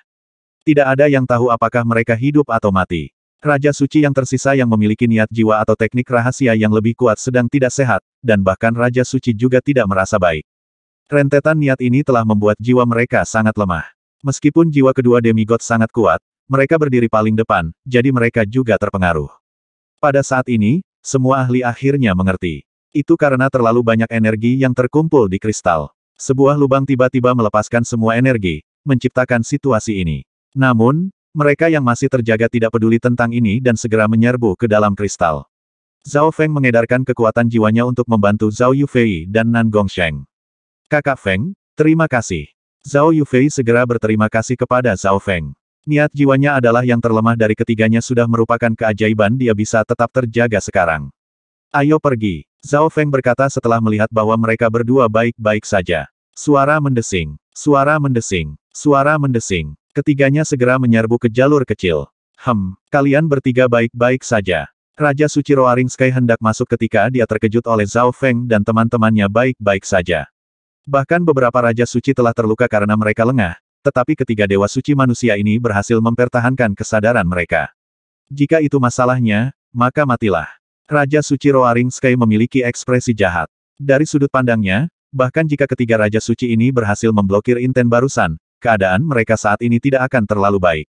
Tidak ada yang tahu apakah mereka hidup atau mati. Raja suci yang tersisa yang memiliki niat jiwa atau teknik rahasia yang lebih kuat sedang tidak sehat, dan bahkan Raja suci juga tidak merasa baik. Rentetan niat ini telah membuat jiwa mereka sangat lemah. Meskipun jiwa kedua demigod sangat kuat, mereka berdiri paling depan, jadi mereka juga terpengaruh. Pada saat ini, semua ahli akhirnya mengerti. Itu karena terlalu banyak energi yang terkumpul di kristal. Sebuah lubang tiba-tiba melepaskan semua energi, menciptakan situasi ini. Namun, mereka yang masih terjaga tidak peduli tentang ini dan segera menyerbu ke dalam kristal. Zhao Feng mengedarkan kekuatan jiwanya untuk membantu Zhao Yufei dan Nan Sheng. Kakak Feng, terima kasih. Zhao Yufei segera berterima kasih kepada Zhao Feng. Niat jiwanya adalah yang terlemah dari ketiganya sudah merupakan keajaiban dia bisa tetap terjaga sekarang. Ayo pergi. Zhao Feng berkata setelah melihat bahwa mereka berdua baik-baik saja. Suara mendesing. Suara mendesing. Suara mendesing. Ketiganya segera menyerbu ke jalur kecil. Hem, kalian bertiga baik-baik saja. Raja Suci Roaring Sky hendak masuk ketika dia terkejut oleh Zhao Feng dan teman-temannya baik-baik saja. Bahkan beberapa Raja Suci telah terluka karena mereka lengah, tetapi ketiga dewa suci manusia ini berhasil mempertahankan kesadaran mereka. Jika itu masalahnya, maka matilah. Raja Suci Roaring Sky memiliki ekspresi jahat. Dari sudut pandangnya, bahkan jika ketiga Raja Suci ini berhasil memblokir inten barusan, keadaan mereka saat ini tidak akan terlalu baik.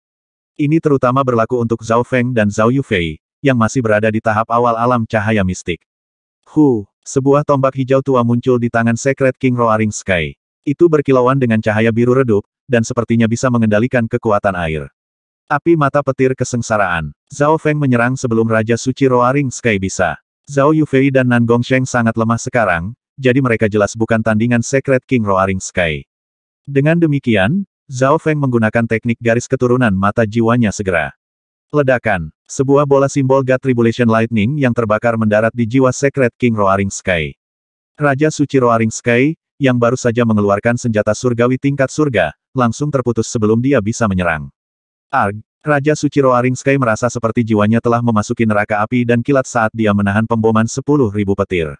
Ini terutama berlaku untuk Zhao Feng dan Zhao Yufei, yang masih berada di tahap awal alam cahaya mistik. Hu, sebuah tombak hijau tua muncul di tangan Secret King Roaring Sky. Itu berkilauan dengan cahaya biru redup, dan sepertinya bisa mengendalikan kekuatan air. Api mata petir kesengsaraan. Zhao Feng menyerang sebelum Raja Suci Roaring Sky bisa. Zhao Yufei dan Nan Gongsheng sangat lemah sekarang, jadi mereka jelas bukan tandingan Secret King Roaring Sky. Dengan demikian, Zhao Feng menggunakan teknik garis keturunan mata jiwanya segera. Ledakan. Sebuah bola simbol God Tribulation Lightning yang terbakar mendarat di jiwa Secret King Roaring Sky. Raja Suci Roaring Sky, yang baru saja mengeluarkan senjata surgawi tingkat surga, langsung terputus sebelum dia bisa menyerang. Arg, Raja Suci Roaring Sky merasa seperti jiwanya telah memasuki neraka api dan kilat saat dia menahan pemboman 10.000 petir.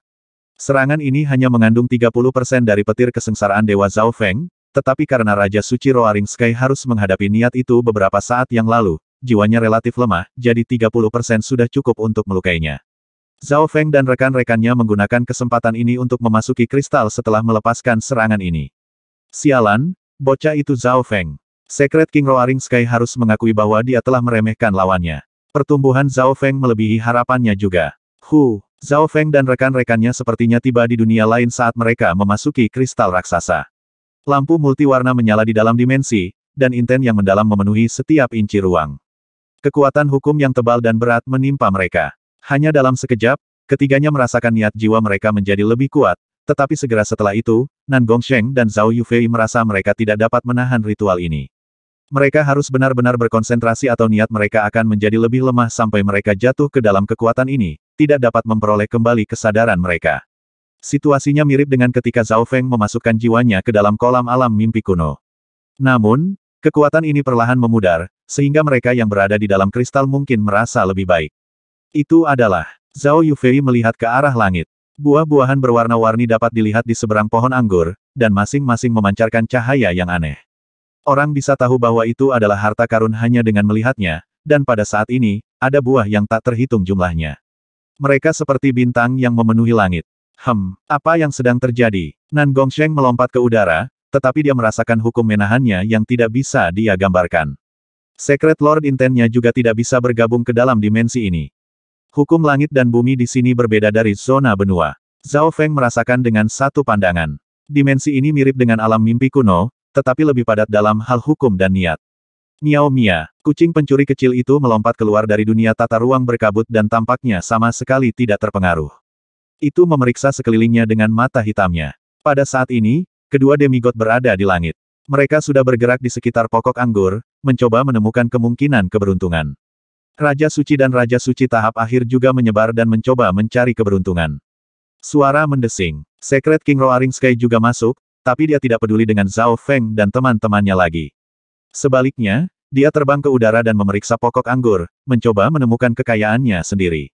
Serangan ini hanya mengandung 30% dari petir kesengsaraan Dewa Zhao Feng, tetapi karena Raja Suci Roaring Sky harus menghadapi niat itu beberapa saat yang lalu, jiwanya relatif lemah, jadi 30% sudah cukup untuk melukainya. Zhao Feng dan rekan-rekannya menggunakan kesempatan ini untuk memasuki kristal setelah melepaskan serangan ini. Sialan, bocah itu Zhao Feng. Secret King Roaring Sky harus mengakui bahwa dia telah meremehkan lawannya. Pertumbuhan Zhao Feng melebihi harapannya juga. Hu, Zhao Feng dan rekan-rekannya sepertinya tiba di dunia lain saat mereka memasuki kristal raksasa. Lampu multiwarna menyala di dalam dimensi, dan inten yang mendalam memenuhi setiap inci ruang. Kekuatan hukum yang tebal dan berat menimpa mereka. Hanya dalam sekejap, ketiganya merasakan niat jiwa mereka menjadi lebih kuat, tetapi segera setelah itu, Nan Gongsheng dan Zhao Yufei merasa mereka tidak dapat menahan ritual ini. Mereka harus benar-benar berkonsentrasi atau niat mereka akan menjadi lebih lemah sampai mereka jatuh ke dalam kekuatan ini, tidak dapat memperoleh kembali kesadaran mereka. Situasinya mirip dengan ketika Zhao Feng memasukkan jiwanya ke dalam kolam alam mimpi kuno. Namun, kekuatan ini perlahan memudar, sehingga mereka yang berada di dalam kristal mungkin merasa lebih baik. Itu adalah, Zhao Yufei melihat ke arah langit. Buah-buahan berwarna-warni dapat dilihat di seberang pohon anggur, dan masing-masing memancarkan cahaya yang aneh. Orang bisa tahu bahwa itu adalah harta karun hanya dengan melihatnya, dan pada saat ini, ada buah yang tak terhitung jumlahnya. Mereka seperti bintang yang memenuhi langit. Hem, apa yang sedang terjadi? Nan Gongsheng melompat ke udara, tetapi dia merasakan hukum menahannya yang tidak bisa dia gambarkan. Secret Lord Intennya juga tidak bisa bergabung ke dalam dimensi ini. Hukum langit dan bumi di sini berbeda dari zona benua. Zhao Feng merasakan dengan satu pandangan. Dimensi ini mirip dengan alam mimpi kuno, tetapi lebih padat dalam hal hukum dan niat. Miao Mia, kucing pencuri kecil itu melompat keluar dari dunia tata ruang berkabut dan tampaknya sama sekali tidak terpengaruh. Itu memeriksa sekelilingnya dengan mata hitamnya. Pada saat ini, kedua demigod berada di langit. Mereka sudah bergerak di sekitar pokok anggur, mencoba menemukan kemungkinan keberuntungan. Raja Suci dan Raja Suci tahap akhir juga menyebar dan mencoba mencari keberuntungan. Suara mendesing. Secret King Roaring Sky juga masuk, tapi dia tidak peduli dengan Zhao Feng dan teman-temannya lagi. Sebaliknya, dia terbang ke udara dan memeriksa pokok anggur, mencoba menemukan kekayaannya sendiri.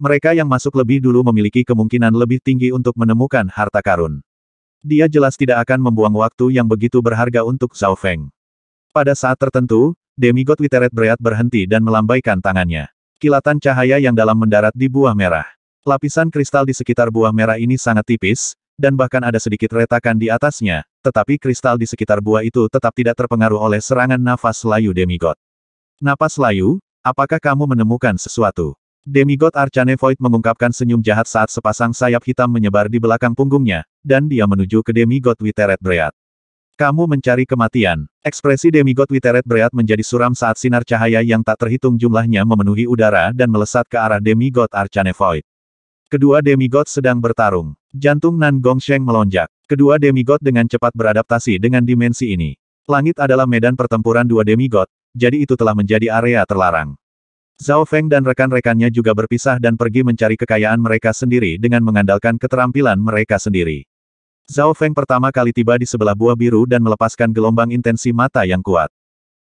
Mereka yang masuk lebih dulu memiliki kemungkinan lebih tinggi untuk menemukan harta karun. Dia jelas tidak akan membuang waktu yang begitu berharga untuk Zhao Feng. Pada saat tertentu, demigod Witeret Breat berhenti dan melambaikan tangannya. Kilatan cahaya yang dalam mendarat di buah merah. Lapisan kristal di sekitar buah merah ini sangat tipis, dan bahkan ada sedikit retakan di atasnya, tetapi kristal di sekitar buah itu tetap tidak terpengaruh oleh serangan nafas layu demigod. Nafas layu, apakah kamu menemukan sesuatu? Demigod Arcane Void mengungkapkan senyum jahat saat sepasang sayap hitam menyebar di belakang punggungnya, dan dia menuju ke demigod Witeret Breat. Kamu mencari kematian. Ekspresi demigod Witeret berat menjadi suram saat sinar cahaya yang tak terhitung jumlahnya memenuhi udara dan melesat ke arah demigod Arcane Void. Kedua demigod sedang bertarung. Jantung Nan Gongsheng melonjak. Kedua demigod dengan cepat beradaptasi dengan dimensi ini. Langit adalah medan pertempuran dua demigod, jadi itu telah menjadi area terlarang. Zhao Feng dan rekan-rekannya juga berpisah dan pergi mencari kekayaan mereka sendiri dengan mengandalkan keterampilan mereka sendiri. Zhao Feng pertama kali tiba di sebelah buah biru dan melepaskan gelombang intensi mata yang kuat.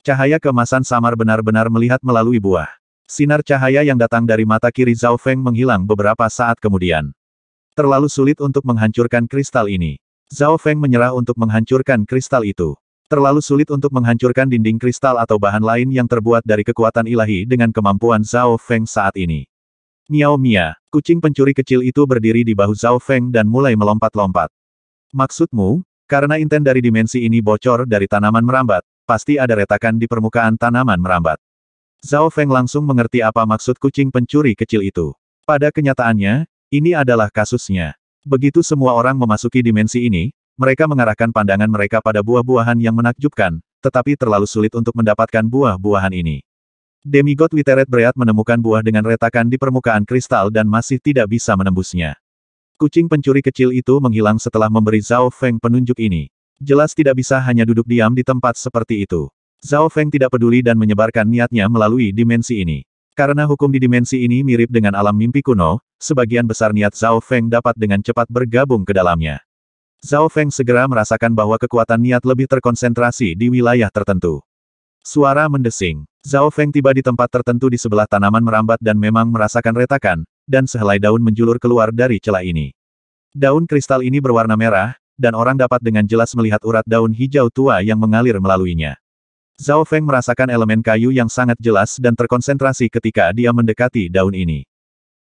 Cahaya kemasan samar benar-benar melihat melalui buah. Sinar cahaya yang datang dari mata kiri Zhao Feng menghilang beberapa saat kemudian. Terlalu sulit untuk menghancurkan kristal ini. Zhao Feng menyerah untuk menghancurkan kristal itu. Terlalu sulit untuk menghancurkan dinding kristal atau bahan lain yang terbuat dari kekuatan ilahi dengan kemampuan Zhao Feng saat ini. Miao Mia, kucing pencuri kecil itu berdiri di bahu Zhao Feng dan mulai melompat-lompat. Maksudmu, karena inten dari dimensi ini bocor dari tanaman merambat, pasti ada retakan di permukaan tanaman merambat. Zhao Feng langsung mengerti apa maksud kucing pencuri kecil itu. Pada kenyataannya, ini adalah kasusnya. Begitu semua orang memasuki dimensi ini, mereka mengarahkan pandangan mereka pada buah-buahan yang menakjubkan, tetapi terlalu sulit untuk mendapatkan buah-buahan ini. Demigod Witeret Breat menemukan buah dengan retakan di permukaan kristal dan masih tidak bisa menembusnya. Kucing pencuri kecil itu menghilang setelah memberi Zhao Feng penunjuk ini. Jelas tidak bisa hanya duduk diam di tempat seperti itu. Zhao Feng tidak peduli dan menyebarkan niatnya melalui dimensi ini. Karena hukum di dimensi ini mirip dengan alam mimpi kuno, sebagian besar niat Zhao Feng dapat dengan cepat bergabung ke dalamnya. Zhao Feng segera merasakan bahwa kekuatan niat lebih terkonsentrasi di wilayah tertentu. Suara mendesing. Zhao Feng tiba di tempat tertentu di sebelah tanaman merambat dan memang merasakan retakan, dan sehelai daun menjulur keluar dari celah ini. Daun kristal ini berwarna merah, dan orang dapat dengan jelas melihat urat daun hijau tua yang mengalir melaluinya. Zhao Feng merasakan elemen kayu yang sangat jelas dan terkonsentrasi ketika dia mendekati daun ini.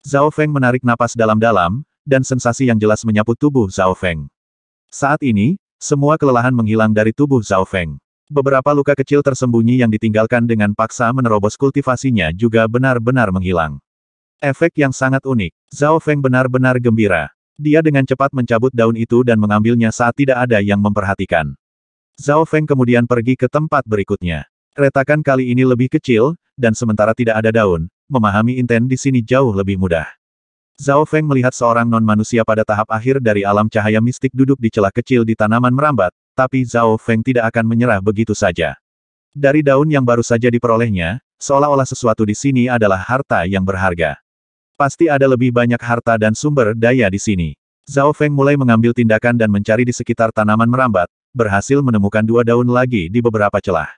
Zhao Feng menarik napas dalam-dalam, dan sensasi yang jelas menyapu tubuh Zhao Feng. Saat ini, semua kelelahan menghilang dari tubuh Zhao Feng. Beberapa luka kecil tersembunyi yang ditinggalkan dengan paksa menerobos kultivasinya juga benar-benar menghilang. Efek yang sangat unik. Zhao Feng benar-benar gembira. Dia dengan cepat mencabut daun itu dan mengambilnya saat tidak ada yang memperhatikan. Zhao Feng kemudian pergi ke tempat berikutnya. Retakan kali ini lebih kecil, dan sementara tidak ada daun, memahami inten di sini jauh lebih mudah. Zhao Feng melihat seorang non-manusia pada tahap akhir dari alam cahaya mistik duduk di celah kecil di tanaman merambat, tapi Zhao Feng tidak akan menyerah begitu saja. Dari daun yang baru saja diperolehnya, seolah-olah sesuatu di sini adalah harta yang berharga. Pasti ada lebih banyak harta dan sumber daya di sini. Zhao Feng mulai mengambil tindakan dan mencari di sekitar tanaman merambat, berhasil menemukan dua daun lagi di beberapa celah.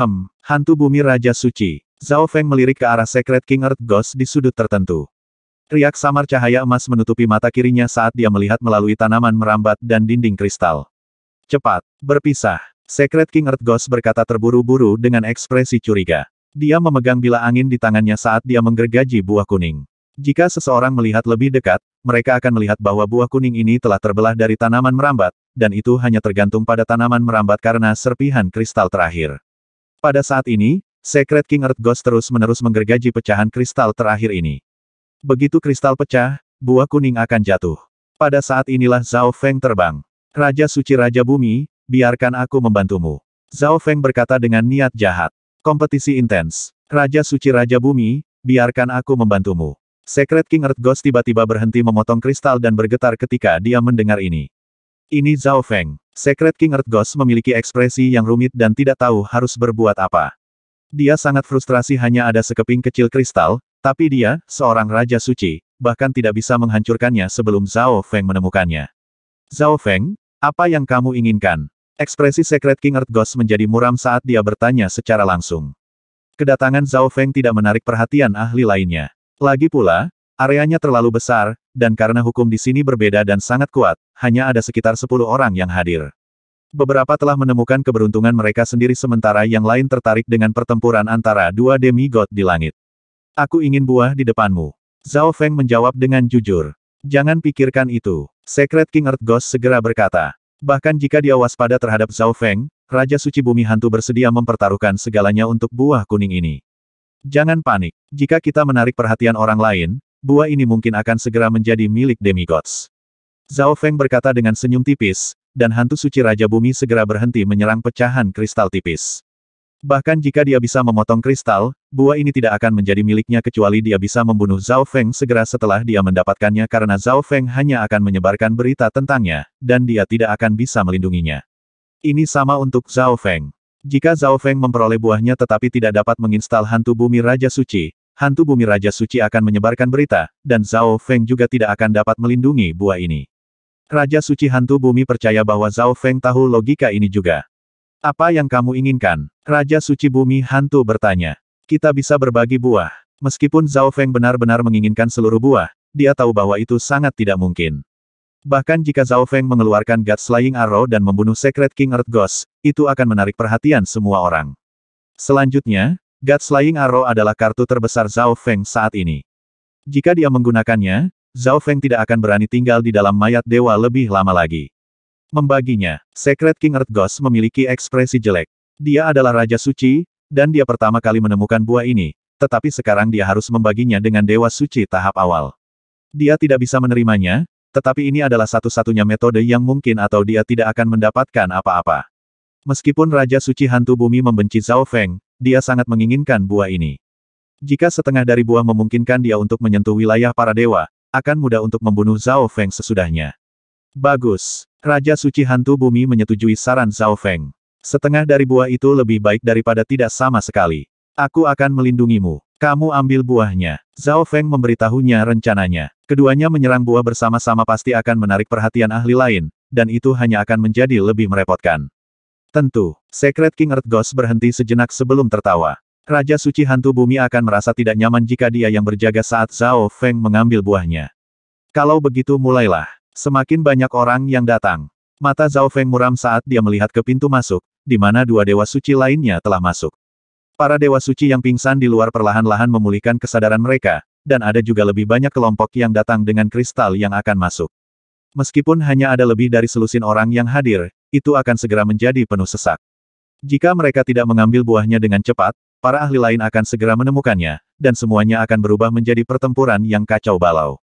Hem, hantu bumi Raja Suci. Zhao Feng melirik ke arah Secret King Earth Ghost di sudut tertentu. Riak samar cahaya emas menutupi mata kirinya saat dia melihat melalui tanaman merambat dan dinding kristal. Cepat, berpisah. Secret King Earth Ghost berkata terburu-buru dengan ekspresi curiga. Dia memegang bila angin di tangannya saat dia menggergaji buah kuning. Jika seseorang melihat lebih dekat, mereka akan melihat bahwa buah kuning ini telah terbelah dari tanaman merambat, dan itu hanya tergantung pada tanaman merambat karena serpihan kristal terakhir. Pada saat ini, Secret King Earth Ghost terus-menerus menggergaji pecahan kristal terakhir ini. Begitu kristal pecah, buah kuning akan jatuh. Pada saat inilah Zhao Feng terbang. Raja suci Raja Bumi, biarkan aku membantumu. Zhao Feng berkata dengan niat jahat. Kompetisi intens. Raja suci Raja Bumi, biarkan aku membantumu. Secret King Earth Ghost tiba-tiba berhenti memotong kristal dan bergetar ketika dia mendengar ini. Ini Zhao Feng. Secret King Earth Ghost memiliki ekspresi yang rumit dan tidak tahu harus berbuat apa. Dia sangat frustrasi hanya ada sekeping kecil kristal, tapi dia, seorang raja suci, bahkan tidak bisa menghancurkannya sebelum Zhao Feng menemukannya. Zhao Feng, apa yang kamu inginkan? Ekspresi Secret King Earth Ghost menjadi muram saat dia bertanya secara langsung. Kedatangan Zhao Feng tidak menarik perhatian ahli lainnya. Lagi pula, areanya terlalu besar, dan karena hukum di sini berbeda dan sangat kuat, hanya ada sekitar 10 orang yang hadir. Beberapa telah menemukan keberuntungan mereka sendiri sementara yang lain tertarik dengan pertempuran antara dua demigod di langit. Aku ingin buah di depanmu. Zhao Feng menjawab dengan jujur. Jangan pikirkan itu. Secret King Earth Ghost segera berkata. Bahkan jika dia waspada terhadap Zhao Feng, Raja Suci Bumi Hantu bersedia mempertaruhkan segalanya untuk buah kuning ini. Jangan panik. Jika kita menarik perhatian orang lain, buah ini mungkin akan segera menjadi milik demigods. Zhao Feng berkata dengan senyum tipis, dan hantu suci Raja Bumi segera berhenti menyerang pecahan kristal tipis. Bahkan jika dia bisa memotong kristal, buah ini tidak akan menjadi miliknya kecuali dia bisa membunuh Zhao Feng segera setelah dia mendapatkannya karena Zhao Feng hanya akan menyebarkan berita tentangnya, dan dia tidak akan bisa melindunginya. Ini sama untuk Zhao Feng. Jika Zhao Feng memperoleh buahnya tetapi tidak dapat menginstal hantu bumi Raja Suci, hantu bumi Raja Suci akan menyebarkan berita, dan Zhao Feng juga tidak akan dapat melindungi buah ini. Raja Suci Hantu Bumi percaya bahwa Zhao Feng tahu logika ini juga. Apa yang kamu inginkan? Raja Suci Bumi Hantu bertanya. Kita bisa berbagi buah. Meskipun Zhao Feng benar-benar menginginkan seluruh buah, dia tahu bahwa itu sangat tidak mungkin. Bahkan jika Zhao Feng mengeluarkan God Slaying Arrow dan membunuh Secret King Earth Ghost, itu akan menarik perhatian semua orang. Selanjutnya, God Slaying Arrow adalah kartu terbesar Zhao Feng saat ini. Jika dia menggunakannya, Zhao Feng tidak akan berani tinggal di dalam mayat dewa lebih lama lagi. Membaginya, Secret King Earth Ghost memiliki ekspresi jelek. Dia adalah Raja Suci, dan dia pertama kali menemukan buah ini, tetapi sekarang dia harus membaginya dengan Dewa Suci tahap awal. Dia tidak bisa menerimanya, tetapi ini adalah satu-satunya metode yang mungkin atau dia tidak akan mendapatkan apa-apa. Meskipun Raja Suci Hantu Bumi membenci Zhao Feng, dia sangat menginginkan buah ini. Jika setengah dari buah memungkinkan dia untuk menyentuh wilayah para dewa, akan mudah untuk membunuh Zhao Feng sesudahnya. Bagus. Raja Suci Hantu Bumi menyetujui saran Zhao Feng. Setengah dari buah itu lebih baik daripada tidak sama sekali. Aku akan melindungimu. Kamu ambil buahnya. Zhao Feng memberitahunya rencananya. Keduanya menyerang buah bersama-sama pasti akan menarik perhatian ahli lain, dan itu hanya akan menjadi lebih merepotkan. Tentu, Secret King Earth Ghost berhenti sejenak sebelum tertawa. Raja Suci Hantu Bumi akan merasa tidak nyaman jika dia yang berjaga saat Zhao Feng mengambil buahnya. Kalau begitu mulailah. Semakin banyak orang yang datang. Mata Zhao Feng muram saat dia melihat ke pintu masuk, di mana dua dewa suci lainnya telah masuk. Para dewa suci yang pingsan di luar perlahan-lahan memulihkan kesadaran mereka, dan ada juga lebih banyak kelompok yang datang dengan kristal yang akan masuk. Meskipun hanya ada lebih dari selusin orang yang hadir, itu akan segera menjadi penuh sesak. Jika mereka tidak mengambil buahnya dengan cepat, para ahli lain akan segera menemukannya, dan semuanya akan berubah menjadi pertempuran yang kacau balau.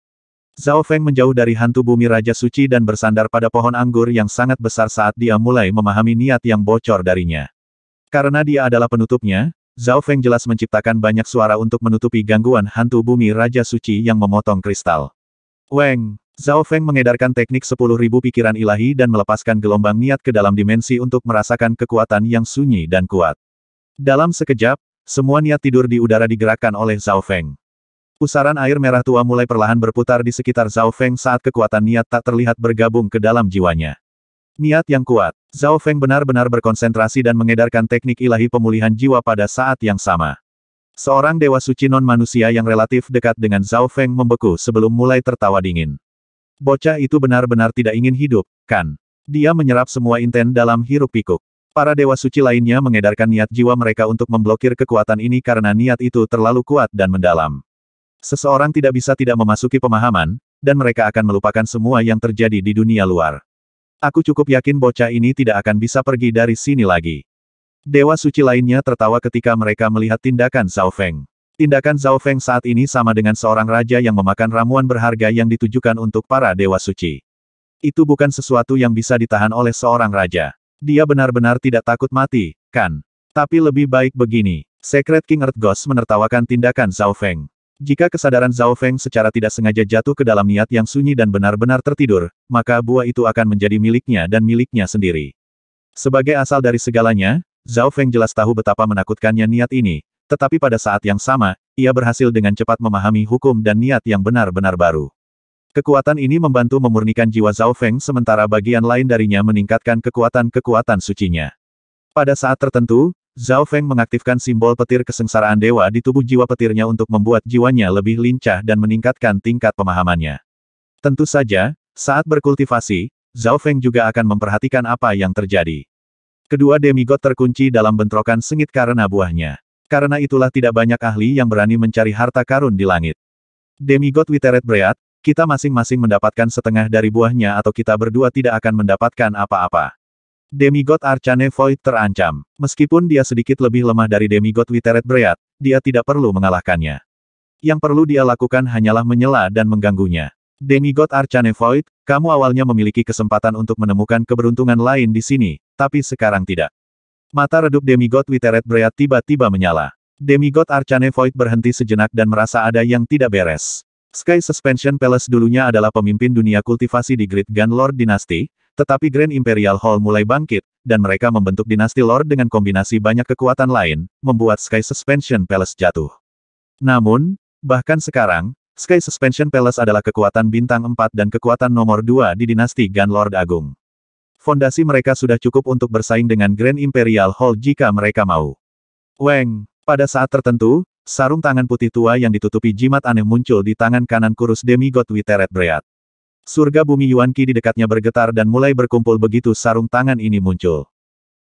Zhao Feng menjauh dari hantu bumi Raja Suci dan bersandar pada pohon anggur yang sangat besar saat dia mulai memahami niat yang bocor darinya. Karena dia adalah penutupnya, Zhao Feng jelas menciptakan banyak suara untuk menutupi gangguan hantu bumi Raja Suci yang memotong kristal. Weng! Zhao Feng mengedarkan teknik 10.000 pikiran ilahi dan melepaskan gelombang niat ke dalam dimensi untuk merasakan kekuatan yang sunyi dan kuat. Dalam sekejap, semua niat tidur di udara digerakkan oleh Zhao Feng. Pusaran air merah tua mulai perlahan berputar di sekitar Zhao Feng saat kekuatan niat tak terlihat bergabung ke dalam jiwanya. Niat yang kuat. Zhao Feng benar-benar berkonsentrasi dan mengedarkan teknik ilahi pemulihan jiwa pada saat yang sama. Seorang dewa suci non-manusia yang relatif dekat dengan Zhao Feng membeku sebelum mulai tertawa dingin. Bocah itu benar-benar tidak ingin hidup, kan? Dia menyerap semua inten dalam hiruk-pikuk. Para dewa suci lainnya mengedarkan niat jiwa mereka untuk memblokir kekuatan ini karena niat itu terlalu kuat dan mendalam. Seseorang tidak bisa tidak memasuki pemahaman, dan mereka akan melupakan semua yang terjadi di dunia luar. Aku cukup yakin bocah ini tidak akan bisa pergi dari sini lagi. Dewa suci lainnya tertawa ketika mereka melihat tindakan Zhao Feng. Tindakan Zhao Feng saat ini sama dengan seorang raja yang memakan ramuan berharga yang ditujukan untuk para dewa suci. Itu bukan sesuatu yang bisa ditahan oleh seorang raja. Dia benar-benar tidak takut mati, kan? Tapi lebih baik begini. Secret King Earth Ghost menertawakan tindakan Zhao Feng. Jika kesadaran Zhao Feng secara tidak sengaja jatuh ke dalam niat yang sunyi dan benar-benar tertidur, maka buah itu akan menjadi miliknya dan miliknya sendiri. Sebagai asal dari segalanya, Zhao Feng jelas tahu betapa menakutkannya niat ini, tetapi pada saat yang sama, ia berhasil dengan cepat memahami hukum dan niat yang benar-benar baru. Kekuatan ini membantu memurnikan jiwa Zhao Feng sementara bagian lain darinya meningkatkan kekuatan-kekuatan sucinya. Pada saat tertentu, Zhao Feng mengaktifkan simbol petir kesengsaraan dewa di tubuh jiwa petirnya untuk membuat jiwanya lebih lincah dan meningkatkan tingkat pemahamannya. Tentu saja, saat berkultivasi, Zhao Feng juga akan memperhatikan apa yang terjadi. Kedua demigod terkunci dalam bentrokan sengit karena buahnya. Karena itulah tidak banyak ahli yang berani mencari harta karun di langit. Demigod Witeret Breat, kita masing-masing mendapatkan setengah dari buahnya atau kita berdua tidak akan mendapatkan apa-apa demigod Archane Void terancam. Meskipun dia sedikit lebih lemah dari demigod Witeret Breat, dia tidak perlu mengalahkannya. Yang perlu dia lakukan hanyalah menyela dan mengganggunya. Demigod Archane Void, kamu awalnya memiliki kesempatan untuk menemukan keberuntungan lain di sini, tapi sekarang tidak. Mata redup demigod Witeret Breat tiba-tiba menyala. Demigod Archane Void berhenti sejenak dan merasa ada yang tidak beres. Sky Suspension Palace dulunya adalah pemimpin dunia kultivasi di Great Gun Lord Dynasty, tetapi Grand Imperial Hall mulai bangkit, dan mereka membentuk dinasti Lord dengan kombinasi banyak kekuatan lain, membuat Sky Suspension Palace jatuh. Namun, bahkan sekarang, Sky Suspension Palace adalah kekuatan bintang 4 dan kekuatan nomor 2 di dinasti Gun Lord Agung. Fondasi mereka sudah cukup untuk bersaing dengan Grand Imperial Hall jika mereka mau. Weng, pada saat tertentu, sarung tangan putih tua yang ditutupi jimat aneh muncul di tangan kanan kurus demigod Witeret Breat. Surga bumi Yuan Qi di dekatnya bergetar dan mulai berkumpul begitu sarung tangan ini muncul.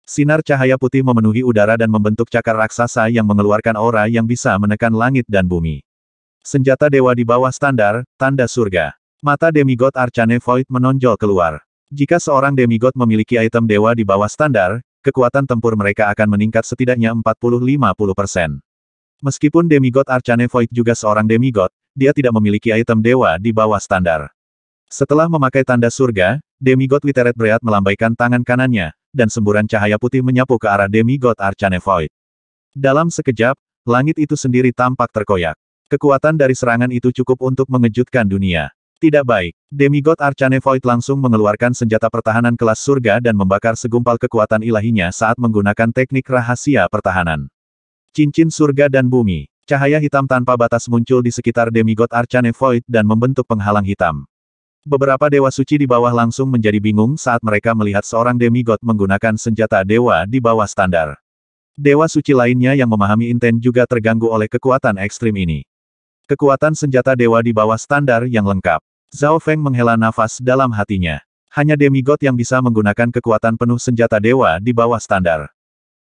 Sinar cahaya putih memenuhi udara dan membentuk cakar raksasa yang mengeluarkan aura yang bisa menekan langit dan bumi. Senjata dewa di bawah standar, tanda surga. Mata demigod Arcane Void menonjol keluar. Jika seorang demigod memiliki item dewa di bawah standar, kekuatan tempur mereka akan meningkat setidaknya 40-50%. Meskipun demigod Arcane Void juga seorang demigod, dia tidak memiliki item dewa di bawah standar. Setelah memakai tanda surga, demigod Witeret Breat melambaikan tangan kanannya, dan semburan cahaya putih menyapu ke arah demigod Arcane Void. Dalam sekejap, langit itu sendiri tampak terkoyak. Kekuatan dari serangan itu cukup untuk mengejutkan dunia. Tidak baik, demigod Arcane Void langsung mengeluarkan senjata pertahanan kelas surga dan membakar segumpal kekuatan ilahinya saat menggunakan teknik rahasia pertahanan. Cincin surga dan bumi, cahaya hitam tanpa batas muncul di sekitar demigod Arcane Void dan membentuk penghalang hitam. Beberapa dewa suci di bawah langsung menjadi bingung saat mereka melihat seorang demigod menggunakan senjata dewa di bawah standar. Dewa suci lainnya yang memahami inten juga terganggu oleh kekuatan ekstrim ini. Kekuatan senjata dewa di bawah standar yang lengkap. Zhao Feng menghela nafas dalam hatinya. Hanya demigod yang bisa menggunakan kekuatan penuh senjata dewa di bawah standar.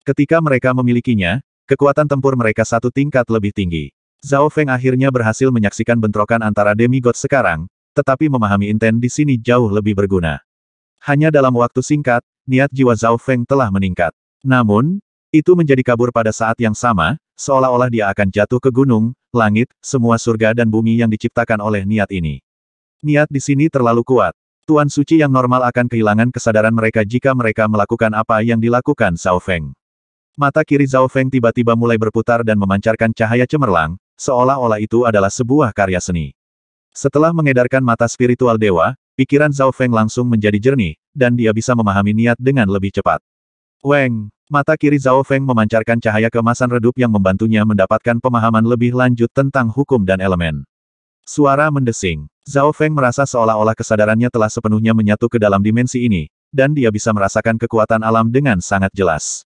Ketika mereka memilikinya, kekuatan tempur mereka satu tingkat lebih tinggi. Zhao Feng akhirnya berhasil menyaksikan bentrokan antara demigod sekarang, tetapi memahami inten di sini jauh lebih berguna. Hanya dalam waktu singkat, niat jiwa Zhao Feng telah meningkat. Namun, itu menjadi kabur pada saat yang sama, seolah-olah dia akan jatuh ke gunung, langit, semua surga dan bumi yang diciptakan oleh niat ini. Niat di sini terlalu kuat. Tuan Suci yang normal akan kehilangan kesadaran mereka jika mereka melakukan apa yang dilakukan Zhao Feng. Mata kiri Zhao Feng tiba-tiba mulai berputar dan memancarkan cahaya cemerlang, seolah-olah itu adalah sebuah karya seni. Setelah mengedarkan mata spiritual dewa, pikiran Zhao Feng langsung menjadi jernih, dan dia bisa memahami niat dengan lebih cepat. Weng, mata kiri Zhao Feng memancarkan cahaya kemasan redup yang membantunya mendapatkan pemahaman lebih lanjut tentang hukum dan elemen. Suara mendesing. Zhao Feng merasa seolah-olah kesadarannya telah sepenuhnya menyatu ke dalam dimensi ini, dan dia bisa merasakan kekuatan alam dengan sangat jelas.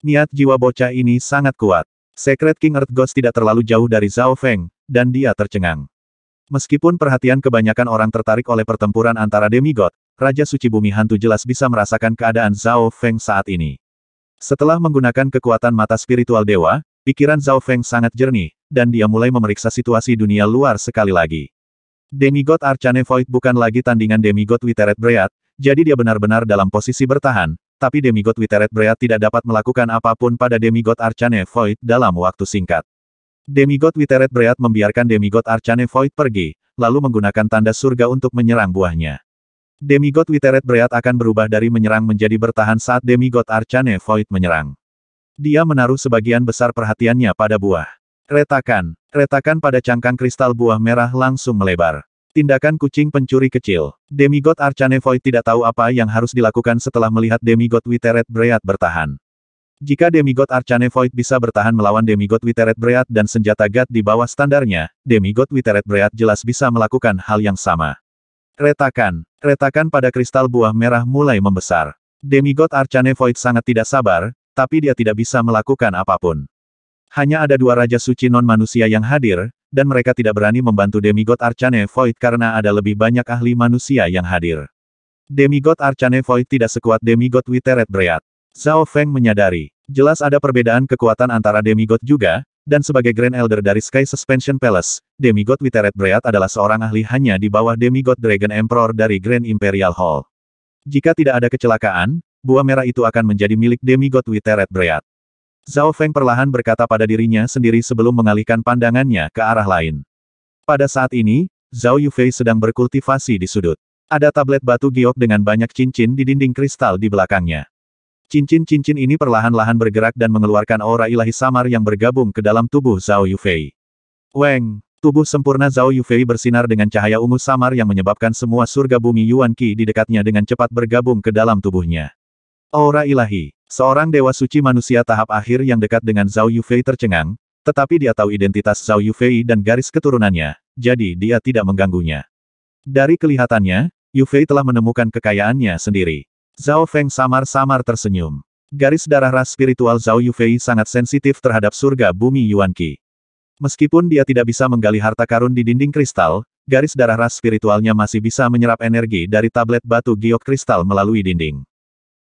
Niat jiwa bocah ini sangat kuat. Secret King Earth Ghost tidak terlalu jauh dari Zhao Feng, dan dia tercengang. Meskipun perhatian kebanyakan orang tertarik oleh pertempuran antara demigod, Raja Suci Bumi Hantu jelas bisa merasakan keadaan Zhao Feng saat ini. Setelah menggunakan kekuatan mata spiritual dewa, pikiran Zhao Feng sangat jernih, dan dia mulai memeriksa situasi dunia luar sekali lagi. Demigod Arcane Void bukan lagi tandingan Demigod Witeret Breat, jadi dia benar-benar dalam posisi bertahan, tapi Demigod Witeret Breat tidak dapat melakukan apapun pada Demigod Arcane Void dalam waktu singkat. Demigod Witeret Breat membiarkan Demigod Arcane Void pergi, lalu menggunakan tanda surga untuk menyerang buahnya. Demigod Witeret Breat akan berubah dari menyerang menjadi bertahan saat Demigod Arcane Void menyerang. Dia menaruh sebagian besar perhatiannya pada buah. Retakan, retakan pada cangkang kristal buah merah langsung melebar. Tindakan kucing pencuri kecil. Demigod Arcane Void tidak tahu apa yang harus dilakukan setelah melihat Demigod Witeret Breat bertahan. Jika demigod Arcane Void bisa bertahan melawan demigod Witeret Breat dan senjata God di bawah standarnya, demigod Witeret Breat jelas bisa melakukan hal yang sama. Retakan. Retakan pada kristal buah merah mulai membesar. Demigod Arcane Void sangat tidak sabar, tapi dia tidak bisa melakukan apapun. Hanya ada dua Raja Suci non-manusia yang hadir, dan mereka tidak berani membantu demigod Arcane Void karena ada lebih banyak ahli manusia yang hadir. Demigod Arcane Void tidak sekuat demigod Witeret Breat. Zhao Feng menyadari, jelas ada perbedaan kekuatan antara demigod juga, dan sebagai Grand Elder dari Sky Suspension Palace, demigod Witeret Breat adalah seorang ahli hanya di bawah demigod Dragon Emperor dari Grand Imperial Hall. Jika tidak ada kecelakaan, buah merah itu akan menjadi milik demigod Witeret Breat. Zhao Feng perlahan berkata pada dirinya sendiri sebelum mengalihkan pandangannya ke arah lain. Pada saat ini, Zhao Yufei sedang berkultivasi di sudut. Ada tablet batu giok dengan banyak cincin di dinding kristal di belakangnya. Cincin-cincin ini perlahan-lahan bergerak dan mengeluarkan aura ilahi samar yang bergabung ke dalam tubuh Zhao Yufei. Weng! Tubuh sempurna Zhao Yufei bersinar dengan cahaya ungu samar yang menyebabkan semua surga bumi Yuan Qi di dekatnya dengan cepat bergabung ke dalam tubuhnya. Aura ilahi, seorang dewa suci manusia tahap akhir yang dekat dengan Zhao Yufei tercengang, tetapi dia tahu identitas Zhao Yufei dan garis keturunannya, jadi dia tidak mengganggunya. Dari kelihatannya, Yufei telah menemukan kekayaannya sendiri. Zhao Feng samar-samar tersenyum. Garis darah ras spiritual Zhao Yufei sangat sensitif terhadap surga bumi Yuan Qi. Meskipun dia tidak bisa menggali harta karun di dinding kristal, garis darah ras spiritualnya masih bisa menyerap energi dari tablet batu giok kristal melalui dinding.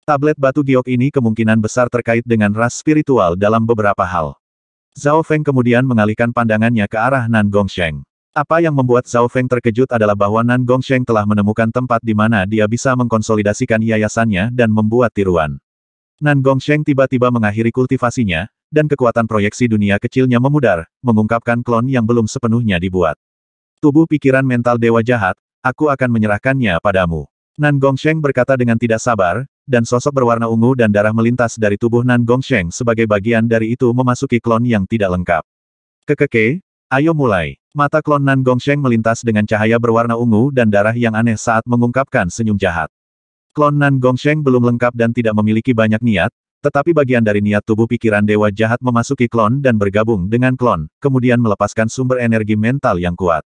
Tablet batu giok ini kemungkinan besar terkait dengan ras spiritual dalam beberapa hal. Zhao Feng kemudian mengalihkan pandangannya ke arah Nan Gong Sheng. Apa yang membuat Zhao Feng terkejut adalah bahwa Nan Gongsheng telah menemukan tempat di mana dia bisa mengkonsolidasikan yayasannya dan membuat tiruan. Nan Gongsheng tiba-tiba mengakhiri kultivasinya, dan kekuatan proyeksi dunia kecilnya memudar, mengungkapkan klon yang belum sepenuhnya dibuat. Tubuh pikiran mental dewa jahat, aku akan menyerahkannya padamu. Nan Gongsheng berkata dengan tidak sabar, dan sosok berwarna ungu dan darah melintas dari tubuh Nan Gongsheng sebagai bagian dari itu memasuki klon yang tidak lengkap. Kekeke, ayo mulai. Mata klon Nan Gongsheng melintas dengan cahaya berwarna ungu dan darah yang aneh saat mengungkapkan senyum jahat. Klon Nan Gongsheng belum lengkap dan tidak memiliki banyak niat, tetapi bagian dari niat tubuh pikiran dewa jahat memasuki klon dan bergabung dengan klon, kemudian melepaskan sumber energi mental yang kuat.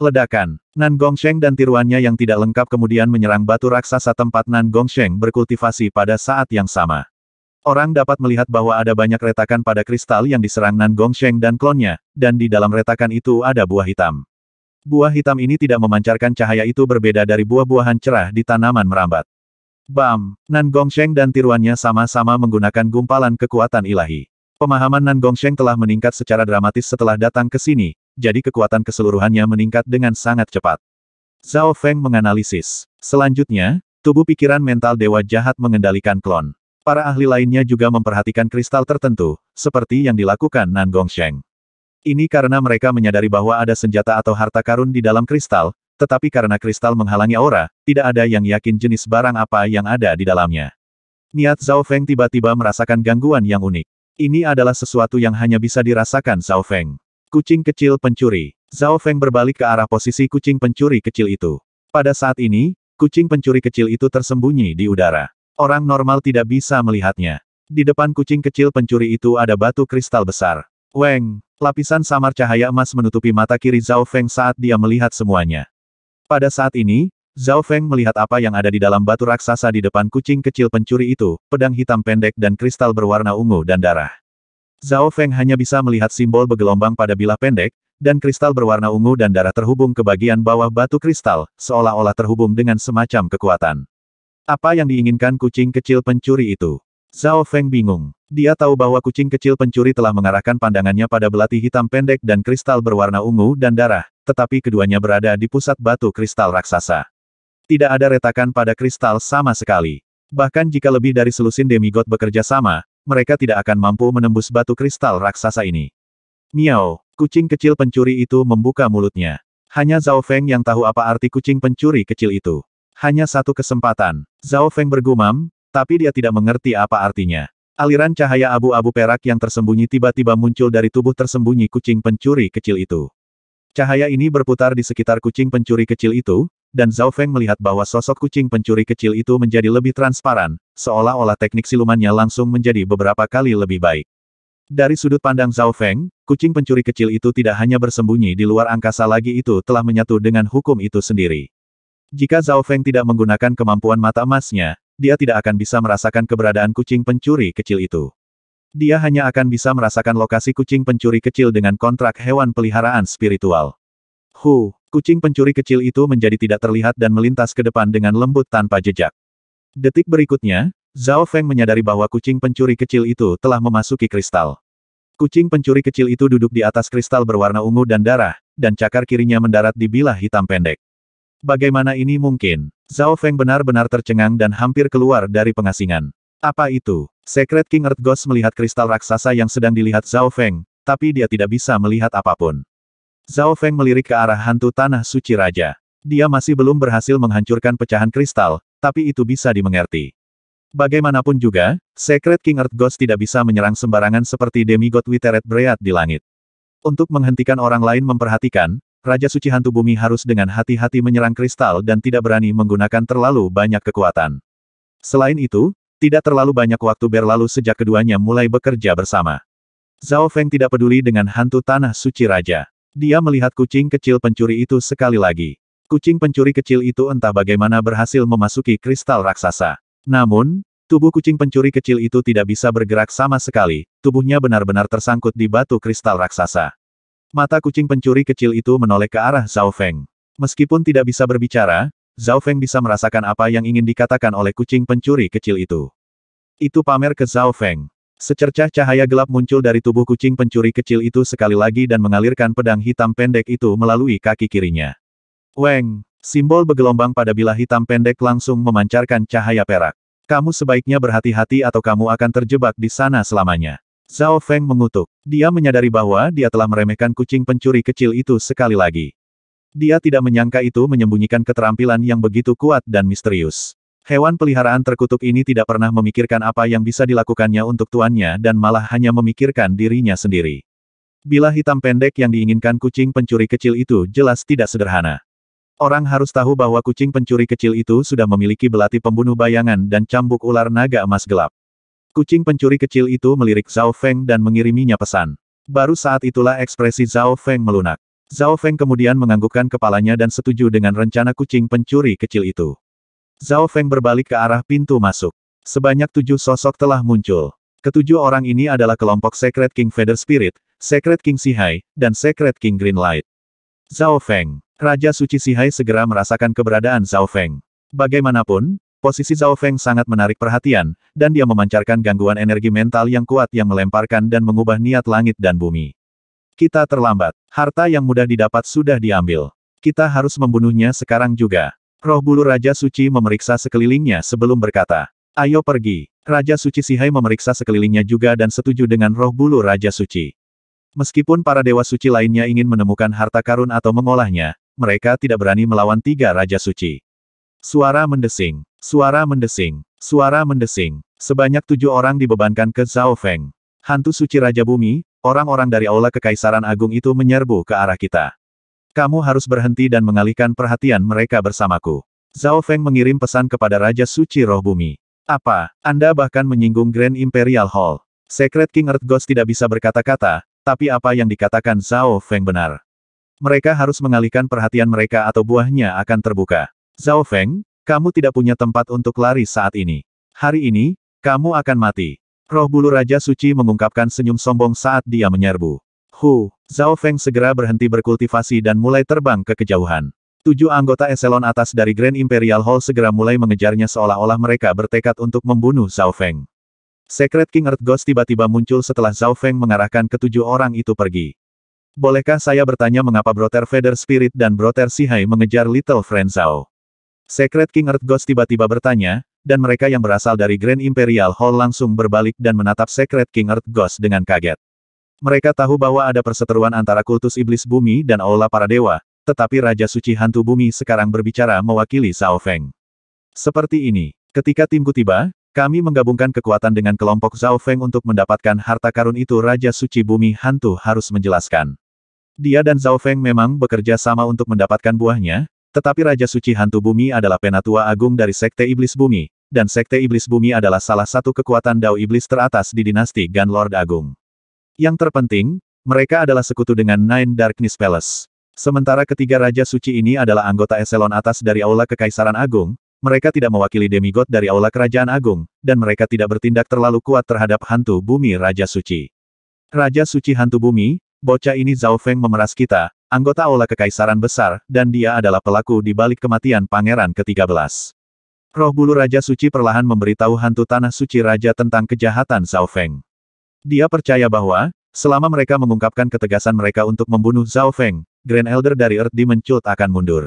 Ledakan, Nan Gongsheng dan tiruannya yang tidak lengkap kemudian menyerang batu raksasa tempat Nan Gongsheng berkultivasi pada saat yang sama. Orang dapat melihat bahwa ada banyak retakan pada kristal yang diserang Nan Gongsheng dan klonnya, dan di dalam retakan itu ada buah hitam. Buah hitam ini tidak memancarkan cahaya itu berbeda dari buah-buahan cerah di tanaman merambat. Bam! Nan Gongsheng dan tiruannya sama-sama menggunakan gumpalan kekuatan ilahi. Pemahaman Nan Gongsheng telah meningkat secara dramatis setelah datang ke sini, jadi kekuatan keseluruhannya meningkat dengan sangat cepat. Zhao Feng menganalisis. Selanjutnya, tubuh pikiran mental dewa jahat mengendalikan klon. Para ahli lainnya juga memperhatikan kristal tertentu, seperti yang dilakukan Nan Sheng. Ini karena mereka menyadari bahwa ada senjata atau harta karun di dalam kristal, tetapi karena kristal menghalangi aura, tidak ada yang yakin jenis barang apa yang ada di dalamnya. Niat Zhao Feng tiba-tiba merasakan gangguan yang unik. Ini adalah sesuatu yang hanya bisa dirasakan Zhao Feng. Kucing kecil pencuri. Zhao Feng berbalik ke arah posisi kucing pencuri kecil itu. Pada saat ini, kucing pencuri kecil itu tersembunyi di udara. Orang normal tidak bisa melihatnya. Di depan kucing kecil pencuri itu ada batu kristal besar. Weng, lapisan samar cahaya emas menutupi mata kiri Zhao Feng saat dia melihat semuanya. Pada saat ini, Zhao Feng melihat apa yang ada di dalam batu raksasa di depan kucing kecil pencuri itu, pedang hitam pendek dan kristal berwarna ungu dan darah. Zhao Feng hanya bisa melihat simbol bergelombang pada bilah pendek, dan kristal berwarna ungu dan darah terhubung ke bagian bawah batu kristal, seolah-olah terhubung dengan semacam kekuatan. Apa yang diinginkan kucing kecil pencuri itu? Zhao Feng bingung. Dia tahu bahwa kucing kecil pencuri telah mengarahkan pandangannya pada belati hitam pendek dan kristal berwarna ungu dan darah, tetapi keduanya berada di pusat batu kristal raksasa. Tidak ada retakan pada kristal sama sekali. Bahkan jika lebih dari selusin demigod bekerja sama, mereka tidak akan mampu menembus batu kristal raksasa ini. Miao, kucing kecil pencuri itu membuka mulutnya. Hanya Zhao Feng yang tahu apa arti kucing pencuri kecil itu. Hanya satu kesempatan. Zhao Feng bergumam, tapi dia tidak mengerti apa artinya. Aliran cahaya abu-abu perak yang tersembunyi tiba-tiba muncul dari tubuh tersembunyi kucing pencuri kecil itu. Cahaya ini berputar di sekitar kucing pencuri kecil itu, dan Zhao Feng melihat bahwa sosok kucing pencuri kecil itu menjadi lebih transparan, seolah-olah teknik silumannya langsung menjadi beberapa kali lebih baik. Dari sudut pandang Zhao Feng, kucing pencuri kecil itu tidak hanya bersembunyi di luar angkasa lagi itu telah menyatu dengan hukum itu sendiri. Jika Zhao Feng tidak menggunakan kemampuan mata emasnya, dia tidak akan bisa merasakan keberadaan kucing pencuri kecil itu. Dia hanya akan bisa merasakan lokasi kucing pencuri kecil dengan kontrak hewan peliharaan spiritual. Hu, kucing pencuri kecil itu menjadi tidak terlihat dan melintas ke depan dengan lembut tanpa jejak. Detik berikutnya, Zhao Feng menyadari bahwa kucing pencuri kecil itu telah memasuki kristal. Kucing pencuri kecil itu duduk di atas kristal berwarna ungu dan darah, dan cakar kirinya mendarat di bilah hitam pendek. Bagaimana ini mungkin? Zhao Feng benar-benar tercengang dan hampir keluar dari pengasingan. Apa itu? Secret King Earth Ghost melihat kristal raksasa yang sedang dilihat Zhao Feng, tapi dia tidak bisa melihat apapun. Zhao Feng melirik ke arah hantu tanah suci raja. Dia masih belum berhasil menghancurkan pecahan kristal, tapi itu bisa dimengerti. Bagaimanapun juga, Secret King Earth Ghost tidak bisa menyerang sembarangan seperti demigod Witeret Breat di langit. Untuk menghentikan orang lain memperhatikan, Raja Suci Hantu Bumi harus dengan hati-hati menyerang kristal dan tidak berani menggunakan terlalu banyak kekuatan. Selain itu, tidak terlalu banyak waktu berlalu sejak keduanya mulai bekerja bersama. Zhao Feng tidak peduli dengan hantu tanah suci raja. Dia melihat kucing kecil pencuri itu sekali lagi. Kucing pencuri kecil itu entah bagaimana berhasil memasuki kristal raksasa. Namun, tubuh kucing pencuri kecil itu tidak bisa bergerak sama sekali, tubuhnya benar-benar tersangkut di batu kristal raksasa. Mata kucing pencuri kecil itu menoleh ke arah Zhao Feng. Meskipun tidak bisa berbicara, Zhao Feng bisa merasakan apa yang ingin dikatakan oleh kucing pencuri kecil itu. Itu pamer ke Zhao Feng. Secercah cahaya gelap muncul dari tubuh kucing pencuri kecil itu sekali lagi dan mengalirkan pedang hitam pendek itu melalui kaki kirinya. Weng, simbol bergelombang pada bilah hitam pendek langsung memancarkan cahaya perak. Kamu sebaiknya berhati-hati atau kamu akan terjebak di sana selamanya. Zhao Feng mengutuk. Dia menyadari bahwa dia telah meremehkan kucing pencuri kecil itu sekali lagi. Dia tidak menyangka itu menyembunyikan keterampilan yang begitu kuat dan misterius. Hewan peliharaan terkutuk ini tidak pernah memikirkan apa yang bisa dilakukannya untuk tuannya dan malah hanya memikirkan dirinya sendiri. Bila hitam pendek yang diinginkan kucing pencuri kecil itu jelas tidak sederhana. Orang harus tahu bahwa kucing pencuri kecil itu sudah memiliki belati pembunuh bayangan dan cambuk ular naga emas gelap. Kucing pencuri kecil itu melirik Zhao Feng dan mengiriminya pesan. Baru saat itulah ekspresi Zhao Feng melunak. Zhao Feng kemudian menganggukkan kepalanya dan setuju dengan rencana kucing pencuri kecil itu. Zhao Feng berbalik ke arah pintu masuk. Sebanyak tujuh sosok telah muncul. Ketujuh orang ini adalah kelompok Secret King Feather Spirit, Secret King Sihai, dan Secret King Green Light. Zhao Feng. Raja Suci Sihai segera merasakan keberadaan Zhao Feng. Bagaimanapun, Posisi Zhao Feng sangat menarik perhatian, dan dia memancarkan gangguan energi mental yang kuat yang melemparkan dan mengubah niat langit dan bumi. Kita terlambat. Harta yang mudah didapat sudah diambil. Kita harus membunuhnya sekarang juga. Roh bulu Raja Suci memeriksa sekelilingnya sebelum berkata, Ayo pergi. Raja Suci Sihai memeriksa sekelilingnya juga dan setuju dengan roh bulu Raja Suci. Meskipun para dewa suci lainnya ingin menemukan harta karun atau mengolahnya, mereka tidak berani melawan tiga Raja Suci. Suara mendesing. Suara mendesing. Suara mendesing. Sebanyak tujuh orang dibebankan ke Zhao Feng. Hantu suci Raja Bumi, orang-orang dari Aula Kekaisaran Agung itu menyerbu ke arah kita. Kamu harus berhenti dan mengalihkan perhatian mereka bersamaku. Zhao Feng mengirim pesan kepada Raja Suci Roh Bumi. Apa, Anda bahkan menyinggung Grand Imperial Hall. Secret King Earth Ghost tidak bisa berkata-kata, tapi apa yang dikatakan Zhao Feng benar. Mereka harus mengalihkan perhatian mereka atau buahnya akan terbuka. Zhao Feng, kamu tidak punya tempat untuk lari saat ini. Hari ini, kamu akan mati. Roh bulu Raja Suci mengungkapkan senyum sombong saat dia menyerbu. Hu, Zhao Feng segera berhenti berkultivasi dan mulai terbang ke kejauhan. Tujuh anggota eselon atas dari Grand Imperial Hall segera mulai mengejarnya seolah-olah mereka bertekad untuk membunuh Zhao Feng. Secret King Earth Ghost tiba-tiba muncul setelah Zhao Feng mengarahkan ketujuh orang itu pergi. Bolehkah saya bertanya mengapa Brother Feather Spirit dan Brother Sihai mengejar Little Friend Zhao? Secret King Earth Ghost tiba-tiba bertanya, dan mereka yang berasal dari Grand Imperial Hall langsung berbalik dan menatap Secret King Earth Ghost dengan kaget. Mereka tahu bahwa ada perseteruan antara kultus iblis bumi dan Aula para dewa, tetapi Raja Suci Hantu Bumi sekarang berbicara mewakili Zhao Feng. Seperti ini, ketika timku tiba, kami menggabungkan kekuatan dengan kelompok Zhao Feng untuk mendapatkan harta karun itu Raja Suci Bumi Hantu harus menjelaskan. Dia dan Zhao Feng memang bekerja sama untuk mendapatkan buahnya, tetapi Raja Suci Hantu Bumi adalah penatua agung dari Sekte Iblis Bumi, dan Sekte Iblis Bumi adalah salah satu kekuatan Dao Iblis teratas di dinasti Ganlord Lord Agung. Yang terpenting, mereka adalah sekutu dengan Nine Darkness Palace. Sementara ketiga Raja Suci ini adalah anggota eselon atas dari Aula Kekaisaran Agung, mereka tidak mewakili demigod dari Aula Kerajaan Agung, dan mereka tidak bertindak terlalu kuat terhadap hantu bumi Raja Suci. Raja Suci Hantu Bumi, bocah ini Zhao Feng memeras kita, anggota Ola Kekaisaran Besar, dan dia adalah pelaku di balik kematian Pangeran ke-13. Roh bulu Raja Suci perlahan memberitahu hantu Tanah Suci Raja tentang kejahatan Zhao Feng. Dia percaya bahwa, selama mereka mengungkapkan ketegasan mereka untuk membunuh Zhao Feng, Grand Elder dari Earth Dimension akan mundur.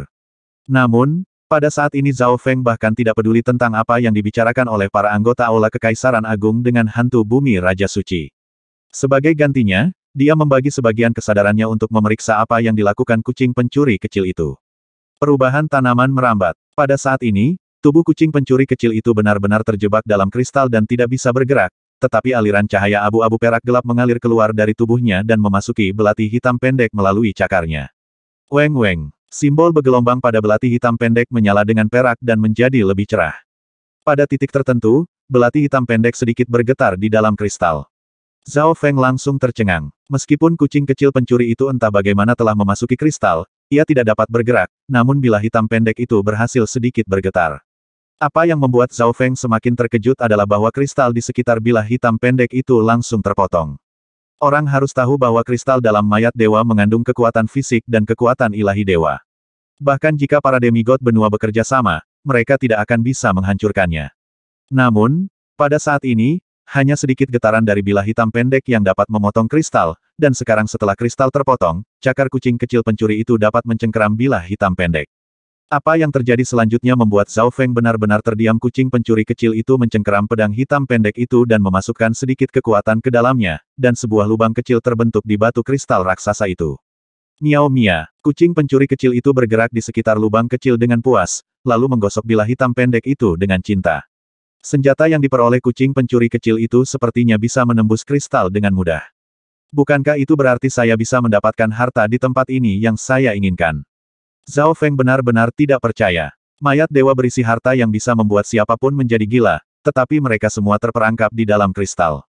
Namun, pada saat ini Zhao Feng bahkan tidak peduli tentang apa yang dibicarakan oleh para anggota Ola Kekaisaran Agung dengan hantu bumi Raja Suci. Sebagai gantinya, dia membagi sebagian kesadarannya untuk memeriksa apa yang dilakukan kucing pencuri kecil itu. Perubahan tanaman merambat. Pada saat ini, tubuh kucing pencuri kecil itu benar-benar terjebak dalam kristal dan tidak bisa bergerak, tetapi aliran cahaya abu-abu perak gelap mengalir keluar dari tubuhnya dan memasuki belati hitam pendek melalui cakarnya. Weng weng, simbol bergelombang pada belati hitam pendek menyala dengan perak dan menjadi lebih cerah. Pada titik tertentu, belati hitam pendek sedikit bergetar di dalam kristal. Zhao Feng langsung tercengang. Meskipun kucing kecil pencuri itu entah bagaimana telah memasuki kristal, ia tidak dapat bergerak, namun bila hitam pendek itu berhasil sedikit bergetar. Apa yang membuat Zhao Feng semakin terkejut adalah bahwa kristal di sekitar bilah hitam pendek itu langsung terpotong. Orang harus tahu bahwa kristal dalam mayat dewa mengandung kekuatan fisik dan kekuatan ilahi dewa. Bahkan jika para demigod benua bekerja sama, mereka tidak akan bisa menghancurkannya. Namun, pada saat ini, hanya sedikit getaran dari bilah hitam pendek yang dapat memotong kristal, dan sekarang setelah kristal terpotong, cakar kucing kecil pencuri itu dapat mencengkeram bilah hitam pendek. Apa yang terjadi selanjutnya membuat Zhao Feng benar-benar terdiam kucing pencuri kecil itu mencengkeram pedang hitam pendek itu dan memasukkan sedikit kekuatan ke dalamnya, dan sebuah lubang kecil terbentuk di batu kristal raksasa itu. Miau Mia, kucing pencuri kecil itu bergerak di sekitar lubang kecil dengan puas, lalu menggosok bilah hitam pendek itu dengan cinta. Senjata yang diperoleh kucing pencuri kecil itu sepertinya bisa menembus kristal dengan mudah. Bukankah itu berarti saya bisa mendapatkan harta di tempat ini yang saya inginkan? Zhao Feng benar-benar tidak percaya. Mayat dewa berisi harta yang bisa membuat siapapun menjadi gila, tetapi mereka semua terperangkap di dalam kristal.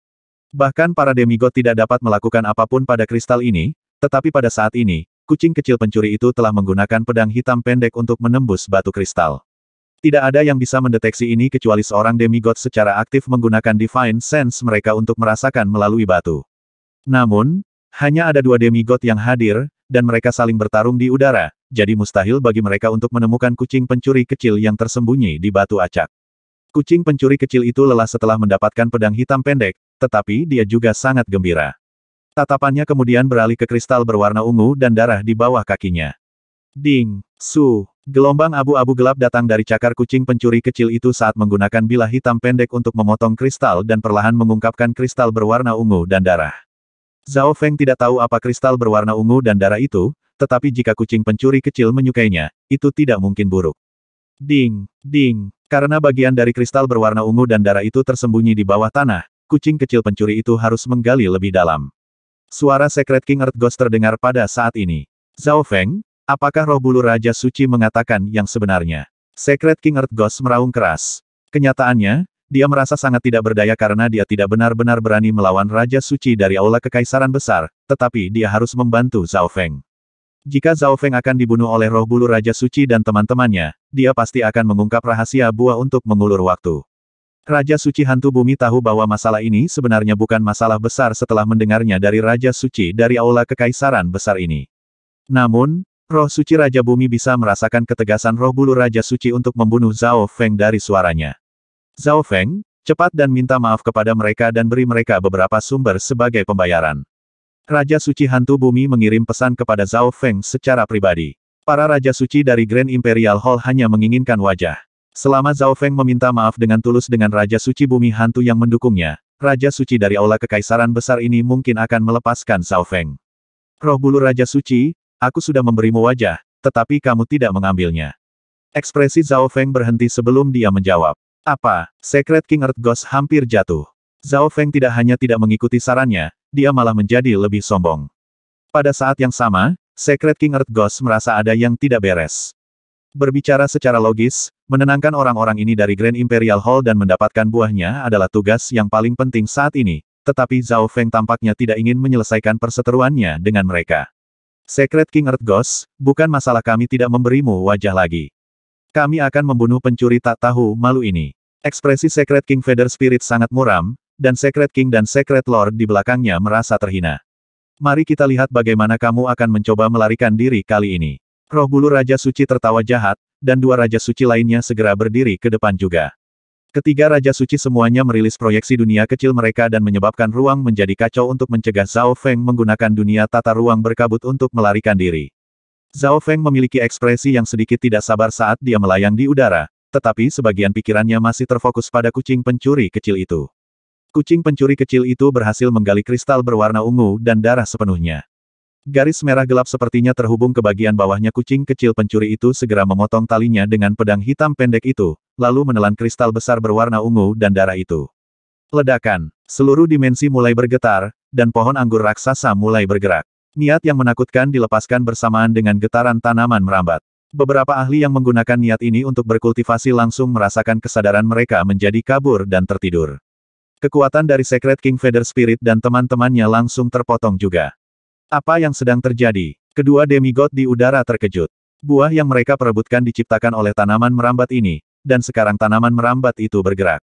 Bahkan para demigod tidak dapat melakukan apapun pada kristal ini, tetapi pada saat ini, kucing kecil pencuri itu telah menggunakan pedang hitam pendek untuk menembus batu kristal. Tidak ada yang bisa mendeteksi ini kecuali seorang demigod secara aktif menggunakan divine sense mereka untuk merasakan melalui batu. Namun, hanya ada dua demigod yang hadir, dan mereka saling bertarung di udara, jadi mustahil bagi mereka untuk menemukan kucing pencuri kecil yang tersembunyi di batu acak. Kucing pencuri kecil itu lelah setelah mendapatkan pedang hitam pendek, tetapi dia juga sangat gembira. Tatapannya kemudian beralih ke kristal berwarna ungu dan darah di bawah kakinya. Ding, Su, Gelombang abu-abu gelap datang dari cakar kucing pencuri kecil itu saat menggunakan bilah hitam pendek untuk memotong kristal dan perlahan mengungkapkan kristal berwarna ungu dan darah. Zhao Feng tidak tahu apa kristal berwarna ungu dan darah itu, tetapi jika kucing pencuri kecil menyukainya, itu tidak mungkin buruk. Ding, ding, karena bagian dari kristal berwarna ungu dan darah itu tersembunyi di bawah tanah, kucing kecil pencuri itu harus menggali lebih dalam. Suara Secret King Earth Ghost terdengar pada saat ini. Zhao Feng, Apakah roh bulu Raja Suci mengatakan yang sebenarnya? Secret King Earth Ghost meraung keras. Kenyataannya, dia merasa sangat tidak berdaya karena dia tidak benar-benar berani melawan Raja Suci dari Aula Kekaisaran Besar, tetapi dia harus membantu Zhao Feng. Jika Zhao Feng akan dibunuh oleh roh bulu Raja Suci dan teman-temannya, dia pasti akan mengungkap rahasia buah untuk mengulur waktu. Raja Suci Hantu Bumi tahu bahwa masalah ini sebenarnya bukan masalah besar setelah mendengarnya dari Raja Suci dari Aula Kekaisaran Besar ini. Namun, Roh suci Raja Bumi bisa merasakan ketegasan roh bulu Raja Suci untuk membunuh Zhao Feng dari suaranya. Zhao Feng, cepat dan minta maaf kepada mereka dan beri mereka beberapa sumber sebagai pembayaran. Raja Suci Hantu Bumi mengirim pesan kepada Zhao Feng secara pribadi. Para Raja Suci dari Grand Imperial Hall hanya menginginkan wajah. Selama Zhao Feng meminta maaf dengan tulus dengan Raja Suci Bumi Hantu yang mendukungnya, Raja Suci dari Aula Kekaisaran Besar ini mungkin akan melepaskan Zhao Feng. Roh bulu Raja Suci, Aku sudah memberimu wajah, tetapi kamu tidak mengambilnya. Ekspresi Zhao Feng berhenti sebelum dia menjawab. Apa? Secret King Earth Ghost hampir jatuh. Zhao Feng tidak hanya tidak mengikuti sarannya, dia malah menjadi lebih sombong. Pada saat yang sama, Secret King Earth Ghost merasa ada yang tidak beres. Berbicara secara logis, menenangkan orang-orang ini dari Grand Imperial Hall dan mendapatkan buahnya adalah tugas yang paling penting saat ini, tetapi Zhao Feng tampaknya tidak ingin menyelesaikan perseteruannya dengan mereka. Secret King Earth Ghost, bukan masalah kami tidak memberimu wajah lagi. Kami akan membunuh pencuri tak tahu malu ini. Ekspresi Secret King Feather Spirit sangat muram, dan Secret King dan Secret Lord di belakangnya merasa terhina. Mari kita lihat bagaimana kamu akan mencoba melarikan diri kali ini. Roh bulu Raja Suci tertawa jahat, dan dua Raja Suci lainnya segera berdiri ke depan juga. Ketiga Raja Suci semuanya merilis proyeksi dunia kecil mereka dan menyebabkan ruang menjadi kacau untuk mencegah Zhao Feng menggunakan dunia tata ruang berkabut untuk melarikan diri. Zhao Feng memiliki ekspresi yang sedikit tidak sabar saat dia melayang di udara, tetapi sebagian pikirannya masih terfokus pada kucing pencuri kecil itu. Kucing pencuri kecil itu berhasil menggali kristal berwarna ungu dan darah sepenuhnya. Garis merah gelap sepertinya terhubung ke bagian bawahnya kucing kecil pencuri itu segera memotong talinya dengan pedang hitam pendek itu, lalu menelan kristal besar berwarna ungu dan darah itu. Ledakan, seluruh dimensi mulai bergetar, dan pohon anggur raksasa mulai bergerak. Niat yang menakutkan dilepaskan bersamaan dengan getaran tanaman merambat. Beberapa ahli yang menggunakan niat ini untuk berkultivasi langsung merasakan kesadaran mereka menjadi kabur dan tertidur. Kekuatan dari Secret King Feather Spirit dan teman-temannya langsung terpotong juga. Apa yang sedang terjadi? Kedua demigod di udara terkejut. Buah yang mereka perebutkan diciptakan oleh tanaman merambat ini, dan sekarang tanaman merambat itu bergerak.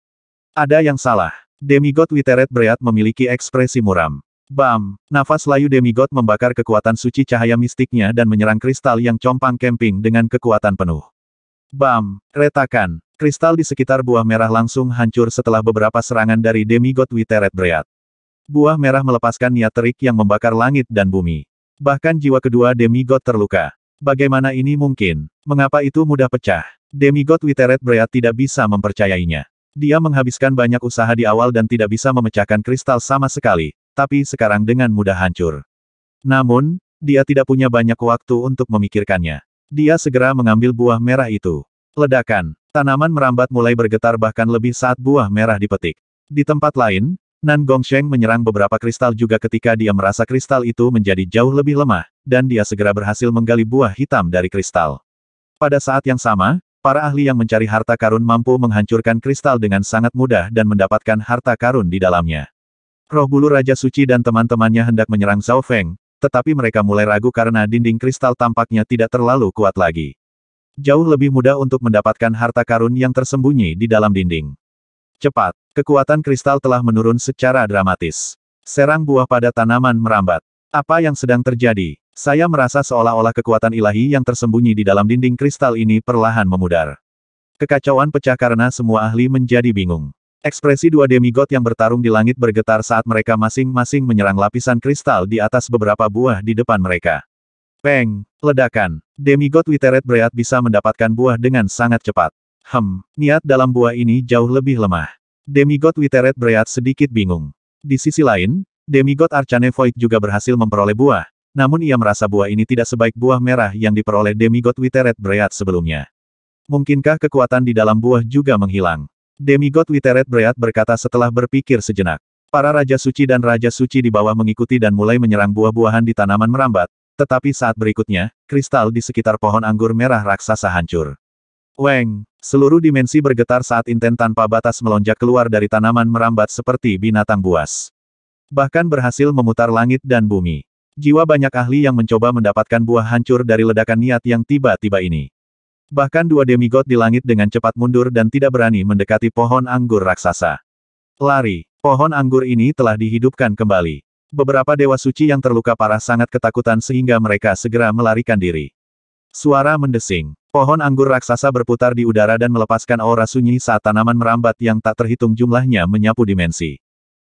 Ada yang salah. Demigod Witeret Breat memiliki ekspresi muram. Bam! Nafas layu demigod membakar kekuatan suci cahaya mistiknya dan menyerang kristal yang compang kemping dengan kekuatan penuh. Bam! Retakan! Kristal di sekitar buah merah langsung hancur setelah beberapa serangan dari demigod Witeret Breat. Buah merah melepaskan niat terik yang membakar langit dan bumi. Bahkan jiwa kedua demigod terluka. Bagaimana ini mungkin? Mengapa itu mudah pecah? Demigod Witeret Breat tidak bisa mempercayainya. Dia menghabiskan banyak usaha di awal dan tidak bisa memecahkan kristal sama sekali, tapi sekarang dengan mudah hancur. Namun, dia tidak punya banyak waktu untuk memikirkannya. Dia segera mengambil buah merah itu. Ledakan, tanaman merambat mulai bergetar bahkan lebih saat buah merah dipetik. Di tempat lain, Nan Sheng menyerang beberapa kristal juga ketika dia merasa kristal itu menjadi jauh lebih lemah, dan dia segera berhasil menggali buah hitam dari kristal. Pada saat yang sama, para ahli yang mencari harta karun mampu menghancurkan kristal dengan sangat mudah dan mendapatkan harta karun di dalamnya. Roh bulu Raja Suci dan teman-temannya hendak menyerang Zhao Feng, tetapi mereka mulai ragu karena dinding kristal tampaknya tidak terlalu kuat lagi. Jauh lebih mudah untuk mendapatkan harta karun yang tersembunyi di dalam dinding. Cepat, Kekuatan kristal telah menurun secara dramatis. Serang buah pada tanaman merambat. Apa yang sedang terjadi? Saya merasa seolah-olah kekuatan ilahi yang tersembunyi di dalam dinding kristal ini perlahan memudar. Kekacauan pecah karena semua ahli menjadi bingung. Ekspresi dua demigod yang bertarung di langit bergetar saat mereka masing-masing menyerang lapisan kristal di atas beberapa buah di depan mereka. Peng, ledakan. Demigod Witeret Breat bisa mendapatkan buah dengan sangat cepat. Hem, niat dalam buah ini jauh lebih lemah. Demigod Witeret Breat sedikit bingung. Di sisi lain, Demigod Arcane Void juga berhasil memperoleh buah, namun ia merasa buah ini tidak sebaik buah merah yang diperoleh Demigod Witeret Breat sebelumnya. Mungkinkah kekuatan di dalam buah juga menghilang? Demigod Witeret Breat berkata setelah berpikir sejenak. Para Raja Suci dan Raja Suci di bawah mengikuti dan mulai menyerang buah-buahan di tanaman merambat, tetapi saat berikutnya, kristal di sekitar pohon anggur merah raksasa hancur. Weng! Seluruh dimensi bergetar saat Inten tanpa batas melonjak keluar dari tanaman merambat seperti binatang buas. Bahkan berhasil memutar langit dan bumi. Jiwa banyak ahli yang mencoba mendapatkan buah hancur dari ledakan niat yang tiba-tiba ini. Bahkan dua demigod di langit dengan cepat mundur dan tidak berani mendekati pohon anggur raksasa. Lari, pohon anggur ini telah dihidupkan kembali. Beberapa dewa suci yang terluka parah sangat ketakutan sehingga mereka segera melarikan diri. Suara mendesing. Pohon anggur raksasa berputar di udara dan melepaskan aura sunyi saat tanaman merambat yang tak terhitung jumlahnya menyapu dimensi.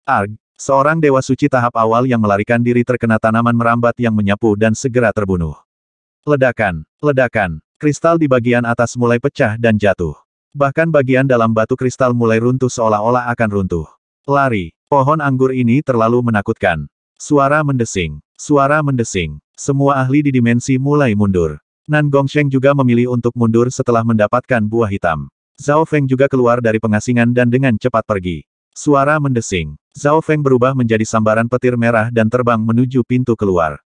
Arg, seorang dewa suci tahap awal yang melarikan diri terkena tanaman merambat yang menyapu dan segera terbunuh. Ledakan, ledakan, kristal di bagian atas mulai pecah dan jatuh. Bahkan bagian dalam batu kristal mulai runtuh seolah-olah akan runtuh. Lari, pohon anggur ini terlalu menakutkan. Suara mendesing, suara mendesing, semua ahli di dimensi mulai mundur. Nan Sheng juga memilih untuk mundur setelah mendapatkan buah hitam. Zhao Feng juga keluar dari pengasingan dan dengan cepat pergi. Suara mendesing. Zhao Feng berubah menjadi sambaran petir merah dan terbang menuju pintu keluar.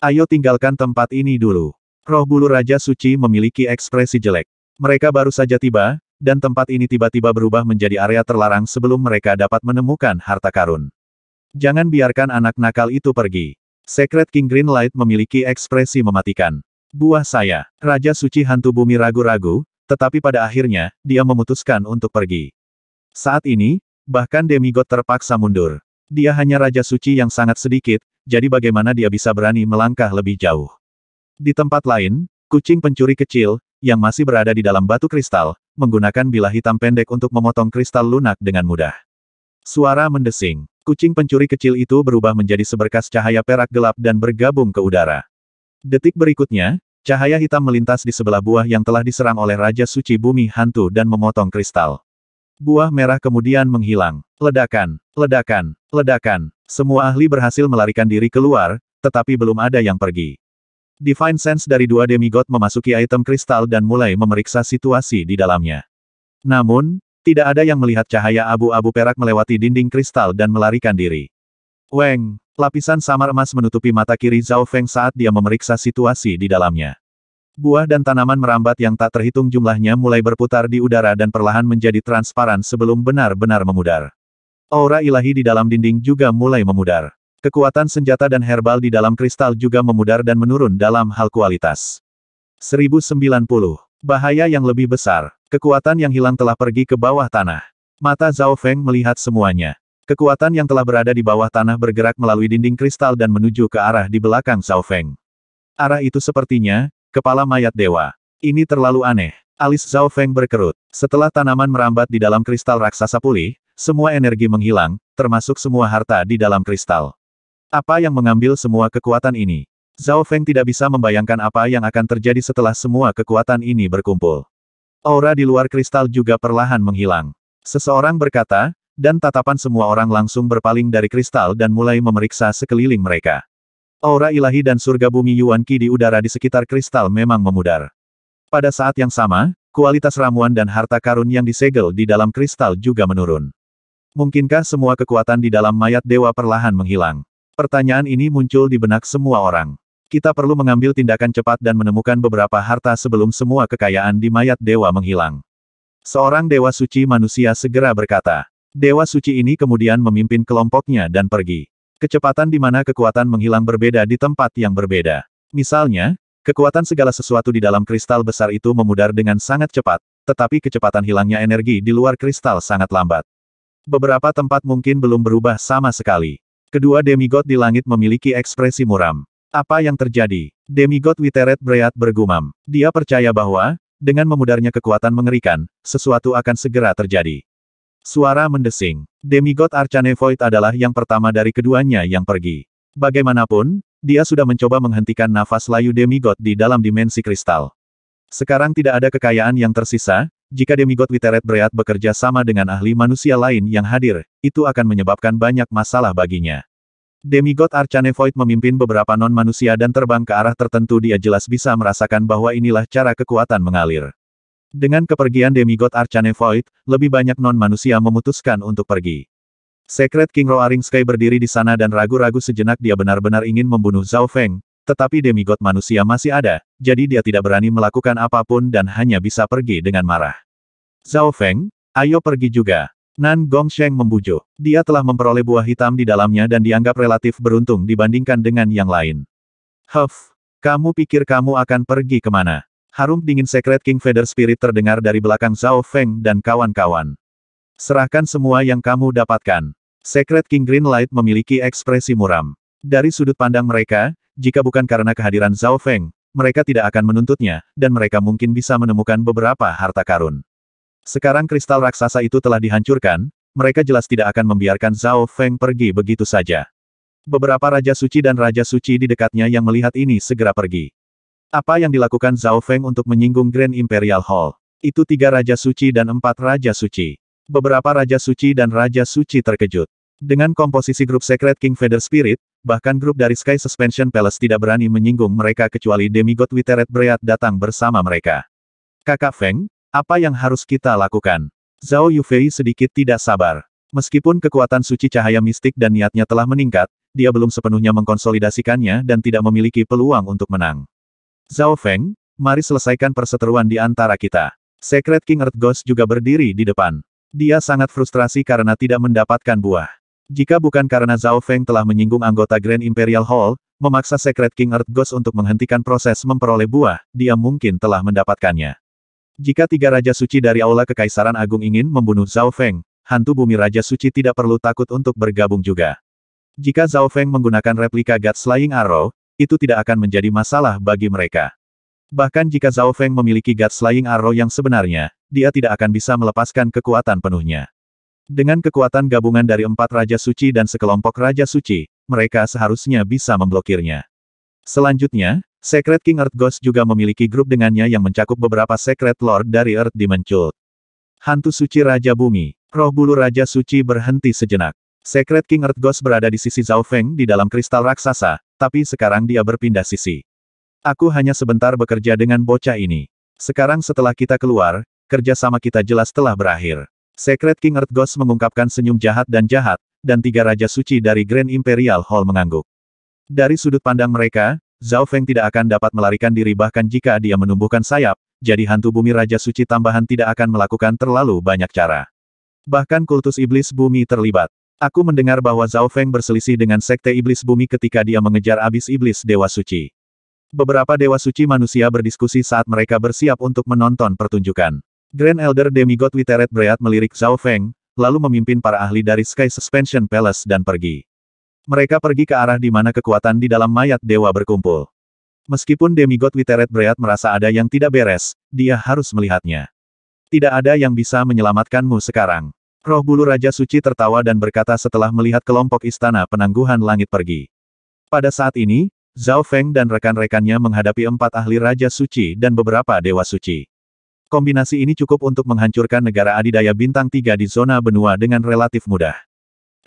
Ayo tinggalkan tempat ini dulu. Roh bulu Raja Suci memiliki ekspresi jelek. Mereka baru saja tiba, dan tempat ini tiba-tiba berubah menjadi area terlarang sebelum mereka dapat menemukan harta karun. Jangan biarkan anak nakal itu pergi. Secret King Green Light memiliki ekspresi mematikan. Buah saya. Raja Suci Hantu Bumi ragu-ragu, tetapi pada akhirnya, dia memutuskan untuk pergi. Saat ini, bahkan demigod terpaksa mundur. Dia hanya Raja Suci yang sangat sedikit, jadi bagaimana dia bisa berani melangkah lebih jauh. Di tempat lain, kucing pencuri kecil, yang masih berada di dalam batu kristal, menggunakan bilah hitam pendek untuk memotong kristal lunak dengan mudah. Suara mendesing. Kucing pencuri kecil itu berubah menjadi seberkas cahaya perak gelap dan bergabung ke udara. Detik berikutnya, cahaya hitam melintas di sebelah buah yang telah diserang oleh Raja Suci Bumi Hantu dan memotong kristal. Buah merah kemudian menghilang. Ledakan, ledakan, ledakan. Semua ahli berhasil melarikan diri keluar, tetapi belum ada yang pergi. Divine Sense dari dua demigod memasuki item kristal dan mulai memeriksa situasi di dalamnya. Namun, tidak ada yang melihat cahaya abu-abu perak melewati dinding kristal dan melarikan diri. Weng, Lapisan samar emas menutupi mata kiri Zhao Feng saat dia memeriksa situasi di dalamnya. Buah dan tanaman merambat yang tak terhitung jumlahnya mulai berputar di udara dan perlahan menjadi transparan sebelum benar-benar memudar. Aura ilahi di dalam dinding juga mulai memudar. Kekuatan senjata dan herbal di dalam kristal juga memudar dan menurun dalam hal kualitas. 1090. Bahaya yang lebih besar. Kekuatan yang hilang telah pergi ke bawah tanah. Mata Zhao Feng melihat semuanya. Kekuatan yang telah berada di bawah tanah bergerak melalui dinding kristal dan menuju ke arah di belakang Zhao Feng. Arah itu sepertinya, kepala mayat dewa. Ini terlalu aneh. Alis Zhao Feng berkerut. Setelah tanaman merambat di dalam kristal raksasa pulih, semua energi menghilang, termasuk semua harta di dalam kristal. Apa yang mengambil semua kekuatan ini? Zhao Feng tidak bisa membayangkan apa yang akan terjadi setelah semua kekuatan ini berkumpul. Aura di luar kristal juga perlahan menghilang. Seseorang berkata, dan tatapan semua orang langsung berpaling dari kristal dan mulai memeriksa sekeliling mereka. Aura ilahi dan surga bumi Yuan Qi di udara di sekitar kristal memang memudar. Pada saat yang sama, kualitas ramuan dan harta karun yang disegel di dalam kristal juga menurun. Mungkinkah semua kekuatan di dalam mayat dewa perlahan menghilang? Pertanyaan ini muncul di benak semua orang. Kita perlu mengambil tindakan cepat dan menemukan beberapa harta sebelum semua kekayaan di mayat dewa menghilang. Seorang dewa suci manusia segera berkata, Dewa suci ini kemudian memimpin kelompoknya dan pergi. Kecepatan di mana kekuatan menghilang berbeda di tempat yang berbeda. Misalnya, kekuatan segala sesuatu di dalam kristal besar itu memudar dengan sangat cepat, tetapi kecepatan hilangnya energi di luar kristal sangat lambat. Beberapa tempat mungkin belum berubah sama sekali. Kedua demigod di langit memiliki ekspresi muram. Apa yang terjadi? Demigod Witeret Breat bergumam. Dia percaya bahwa, dengan memudarnya kekuatan mengerikan, sesuatu akan segera terjadi. Suara mendesing. Demigod Arcane Void adalah yang pertama dari keduanya yang pergi. Bagaimanapun, dia sudah mencoba menghentikan nafas layu Demigod di dalam dimensi kristal. Sekarang tidak ada kekayaan yang tersisa, jika Demigod Witeret Breat bekerja sama dengan ahli manusia lain yang hadir, itu akan menyebabkan banyak masalah baginya. Demigod Arcane Void memimpin beberapa non-manusia dan terbang ke arah tertentu dia jelas bisa merasakan bahwa inilah cara kekuatan mengalir. Dengan kepergian demigod Arcane Void, lebih banyak non-manusia memutuskan untuk pergi. Secret King Roaring Sky berdiri di sana dan ragu-ragu sejenak dia benar-benar ingin membunuh Zhao Feng, tetapi demigod manusia masih ada, jadi dia tidak berani melakukan apapun dan hanya bisa pergi dengan marah. Zhao Feng, ayo pergi juga. Nan Gong Sheng membujuk. Dia telah memperoleh buah hitam di dalamnya dan dianggap relatif beruntung dibandingkan dengan yang lain. Huff, kamu pikir kamu akan pergi kemana? Harum dingin Secret King Feather Spirit terdengar dari belakang Zhao Feng dan kawan-kawan. Serahkan semua yang kamu dapatkan. Secret King Green Light memiliki ekspresi muram. Dari sudut pandang mereka, jika bukan karena kehadiran Zhao Feng, mereka tidak akan menuntutnya, dan mereka mungkin bisa menemukan beberapa harta karun. Sekarang kristal raksasa itu telah dihancurkan, mereka jelas tidak akan membiarkan Zhao Feng pergi begitu saja. Beberapa Raja Suci dan Raja Suci di dekatnya yang melihat ini segera pergi. Apa yang dilakukan Zhao Feng untuk menyinggung Grand Imperial Hall? Itu tiga Raja Suci dan empat Raja Suci. Beberapa Raja Suci dan Raja Suci terkejut. Dengan komposisi grup Secret King Feather Spirit, bahkan grup dari Sky Suspension Palace tidak berani menyinggung mereka kecuali demigod Witeret Breat datang bersama mereka. Kakak Feng, apa yang harus kita lakukan? Zhao Yufei sedikit tidak sabar. Meskipun kekuatan suci cahaya mistik dan niatnya telah meningkat, dia belum sepenuhnya mengkonsolidasikannya dan tidak memiliki peluang untuk menang. Zhao Feng, mari selesaikan perseteruan di antara kita. Secret King Earth Ghost juga berdiri di depan. Dia sangat frustrasi karena tidak mendapatkan buah. Jika bukan karena Zhao Feng telah menyinggung anggota Grand Imperial Hall, memaksa Secret King Earth Ghost untuk menghentikan proses memperoleh buah, dia mungkin telah mendapatkannya. Jika tiga Raja Suci dari Aula Kekaisaran Agung ingin membunuh Zhao Feng, hantu bumi Raja Suci tidak perlu takut untuk bergabung juga. Jika Zhao Feng menggunakan replika God Slaying Arrow, itu tidak akan menjadi masalah bagi mereka. Bahkan jika Zhao Feng memiliki God Slaying Arrow yang sebenarnya, dia tidak akan bisa melepaskan kekuatan penuhnya. Dengan kekuatan gabungan dari empat Raja Suci dan sekelompok Raja Suci, mereka seharusnya bisa memblokirnya. Selanjutnya, Secret King Earth Ghost juga memiliki grup dengannya yang mencakup beberapa Secret Lord dari Earth Dimension Hantu Suci Raja Bumi, roh bulu Raja Suci berhenti sejenak. Secret King Earth Ghost berada di sisi Zhao Feng di dalam kristal raksasa, tapi sekarang dia berpindah sisi. Aku hanya sebentar bekerja dengan bocah ini. Sekarang setelah kita keluar, kerjasama kita jelas telah berakhir. Secret King Earth Ghost mengungkapkan senyum jahat dan jahat, dan tiga raja suci dari Grand Imperial Hall mengangguk. Dari sudut pandang mereka, Zhao Feng tidak akan dapat melarikan diri bahkan jika dia menumbuhkan sayap, jadi hantu bumi raja suci tambahan tidak akan melakukan terlalu banyak cara. Bahkan kultus iblis bumi terlibat. Aku mendengar bahwa Zhao Feng berselisih dengan Sekte Iblis Bumi ketika dia mengejar abis Iblis Dewa Suci. Beberapa Dewa Suci manusia berdiskusi saat mereka bersiap untuk menonton pertunjukan. Grand Elder Demigod Witeret Breat melirik Zhao Feng, lalu memimpin para ahli dari Sky Suspension Palace dan pergi. Mereka pergi ke arah di mana kekuatan di dalam mayat dewa berkumpul. Meskipun Demigod Witeret Breat merasa ada yang tidak beres, dia harus melihatnya. Tidak ada yang bisa menyelamatkanmu sekarang. Roh bulu Raja Suci tertawa dan berkata setelah melihat kelompok istana penangguhan langit pergi. Pada saat ini, Zhao Feng dan rekan-rekannya menghadapi empat ahli Raja Suci dan beberapa Dewa Suci. Kombinasi ini cukup untuk menghancurkan negara adidaya bintang tiga di zona benua dengan relatif mudah.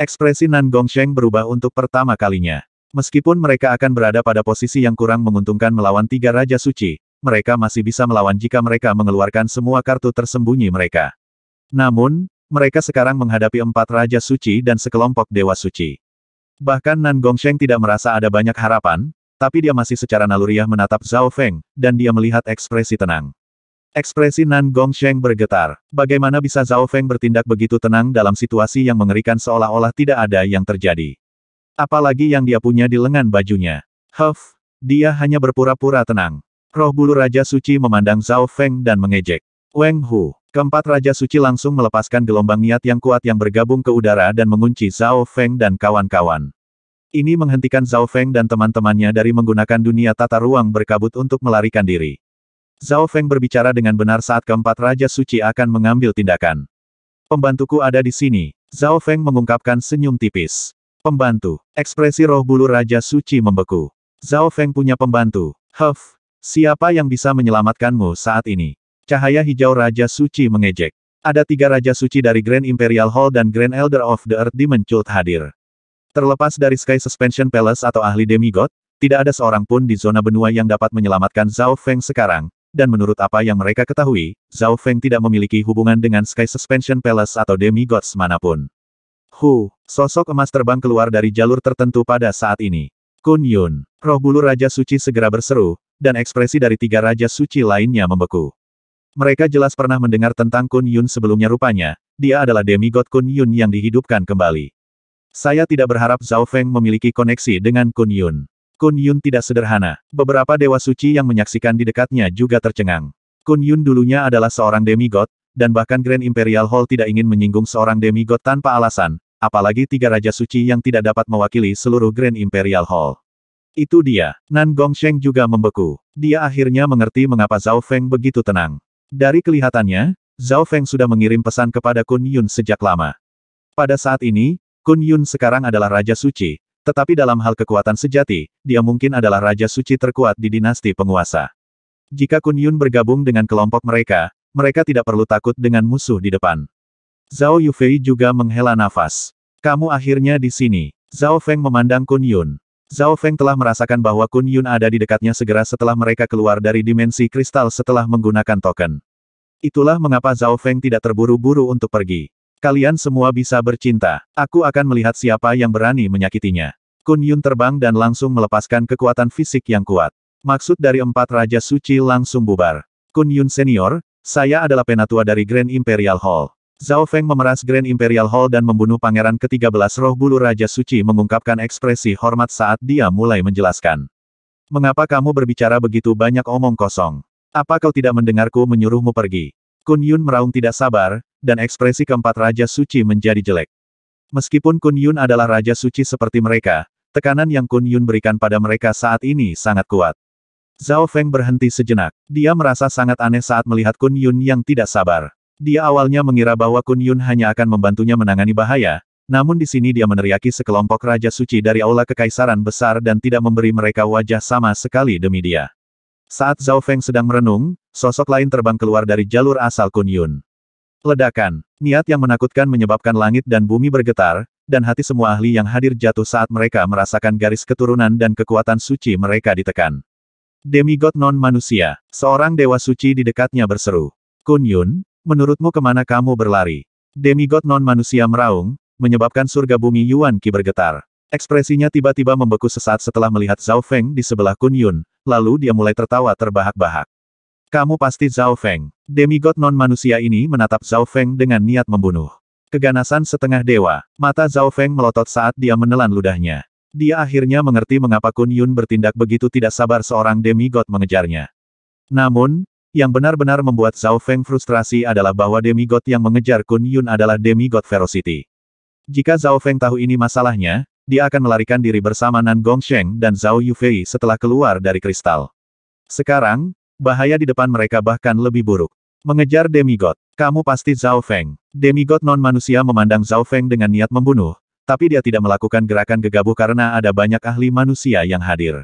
Ekspresi Nan Gongsheng berubah untuk pertama kalinya. Meskipun mereka akan berada pada posisi yang kurang menguntungkan melawan tiga Raja Suci, mereka masih bisa melawan jika mereka mengeluarkan semua kartu tersembunyi mereka. Namun, mereka sekarang menghadapi empat Raja Suci dan sekelompok Dewa Suci. Bahkan Nan Gongsheng tidak merasa ada banyak harapan, tapi dia masih secara naluriah menatap Zhao Feng, dan dia melihat ekspresi tenang. Ekspresi Nan Gongsheng bergetar. Bagaimana bisa Zhao Feng bertindak begitu tenang dalam situasi yang mengerikan seolah-olah tidak ada yang terjadi. Apalagi yang dia punya di lengan bajunya. Huff, dia hanya berpura-pura tenang. Roh bulu Raja Suci memandang Zhao Feng dan mengejek. Weng Hu, Keempat Raja Suci langsung melepaskan gelombang niat yang kuat yang bergabung ke udara dan mengunci Zhao Feng dan kawan-kawan. Ini menghentikan Zhao Feng dan teman-temannya dari menggunakan dunia tata ruang berkabut untuk melarikan diri. Zhao Feng berbicara dengan benar saat keempat Raja Suci akan mengambil tindakan. Pembantuku ada di sini. Zhao Feng mengungkapkan senyum tipis. Pembantu. Ekspresi roh bulu Raja Suci membeku. Zhao Feng punya pembantu. Huff. Siapa yang bisa menyelamatkanmu saat ini? Cahaya hijau Raja Suci mengejek. Ada tiga Raja Suci dari Grand Imperial Hall dan Grand Elder of the Earth di Menchult hadir. Terlepas dari Sky Suspension Palace atau ahli demigod, tidak ada seorang pun di zona benua yang dapat menyelamatkan Zhao Feng sekarang, dan menurut apa yang mereka ketahui, Zhao Feng tidak memiliki hubungan dengan Sky Suspension Palace atau demigods manapun. Hu, sosok emas terbang keluar dari jalur tertentu pada saat ini. Kun Yun, roh bulu Raja Suci segera berseru, dan ekspresi dari tiga Raja Suci lainnya membeku. Mereka jelas pernah mendengar tentang Kun Yun sebelumnya rupanya, dia adalah demigod Kun Yun yang dihidupkan kembali. Saya tidak berharap Zhao Feng memiliki koneksi dengan Kun Yun. Kun Yun tidak sederhana. Beberapa dewa suci yang menyaksikan di dekatnya juga tercengang. Kun Yun dulunya adalah seorang demigod, dan bahkan Grand Imperial Hall tidak ingin menyinggung seorang demigod tanpa alasan, apalagi tiga raja suci yang tidak dapat mewakili seluruh Grand Imperial Hall. Itu dia. Nan Gong Gongsheng juga membeku. Dia akhirnya mengerti mengapa Zhao Feng begitu tenang. Dari kelihatannya, Zhao Feng sudah mengirim pesan kepada Kun Yun sejak lama. Pada saat ini, Kun Yun sekarang adalah Raja Suci, tetapi dalam hal kekuatan sejati, dia mungkin adalah Raja Suci terkuat di dinasti penguasa. Jika Kun Yun bergabung dengan kelompok mereka, mereka tidak perlu takut dengan musuh di depan. Zhao Yufei juga menghela nafas. Kamu akhirnya di sini. Zhao Feng memandang Kun Yun. Zhao Feng telah merasakan bahwa Kun Yun ada di dekatnya segera setelah mereka keluar dari dimensi kristal setelah menggunakan token. Itulah mengapa Zhao Feng tidak terburu-buru untuk pergi. Kalian semua bisa bercinta. Aku akan melihat siapa yang berani menyakitinya. Kun Yun terbang dan langsung melepaskan kekuatan fisik yang kuat. Maksud dari empat Raja Suci langsung bubar. Kun Yun Senior, saya adalah penatua dari Grand Imperial Hall. Zhao Feng memeras Grand Imperial Hall dan membunuh pangeran ke-13 roh bulu Raja Suci mengungkapkan ekspresi hormat saat dia mulai menjelaskan. Mengapa kamu berbicara begitu banyak omong kosong? Apa kau tidak mendengarku menyuruhmu pergi? Kun Yun meraung tidak sabar, dan ekspresi keempat Raja Suci menjadi jelek. Meskipun Kun Yun adalah Raja Suci seperti mereka, tekanan yang Kun Yun berikan pada mereka saat ini sangat kuat. Zhao Feng berhenti sejenak. Dia merasa sangat aneh saat melihat Kun Yun yang tidak sabar. Dia awalnya mengira bahwa Kun Yun hanya akan membantunya menangani bahaya, namun di sini dia meneriaki sekelompok Raja Suci dari Aula Kekaisaran Besar dan tidak memberi mereka wajah sama sekali demi dia. Saat Zhao Feng sedang merenung, sosok lain terbang keluar dari jalur asal Kun Yun. Ledakan, niat yang menakutkan menyebabkan langit dan bumi bergetar, dan hati semua ahli yang hadir jatuh saat mereka merasakan garis keturunan dan kekuatan suci mereka ditekan. Demigod non-manusia, seorang dewa suci di dekatnya berseru. Kun Yun, menurutmu kemana kamu berlari? Demigod non-manusia meraung, menyebabkan surga bumi Yuan Qi bergetar. Ekspresinya tiba-tiba membeku sesaat setelah melihat Zhao Feng di sebelah Kun Yun, lalu dia mulai tertawa terbahak-bahak. Kamu pasti Zhao Feng. Demigod non-manusia ini menatap Zhao Feng dengan niat membunuh. Keganasan setengah dewa, mata Zhao Feng melotot saat dia menelan ludahnya. Dia akhirnya mengerti mengapa Kun Yun bertindak begitu tidak sabar seorang demigod mengejarnya. Namun, yang benar-benar membuat Zhao Feng frustrasi adalah bahwa demigod yang mengejar Kun Yun adalah demigod ferocity. Jika Zhao Feng tahu ini masalahnya, dia akan melarikan diri bersama Nan Gong Sheng dan Zhao Yufei setelah keluar dari kristal. Sekarang, bahaya di depan mereka bahkan lebih buruk. Mengejar demigod, kamu pasti Zhao Feng. Demigod non-manusia memandang Zhao Feng dengan niat membunuh, tapi dia tidak melakukan gerakan gegabah karena ada banyak ahli manusia yang hadir.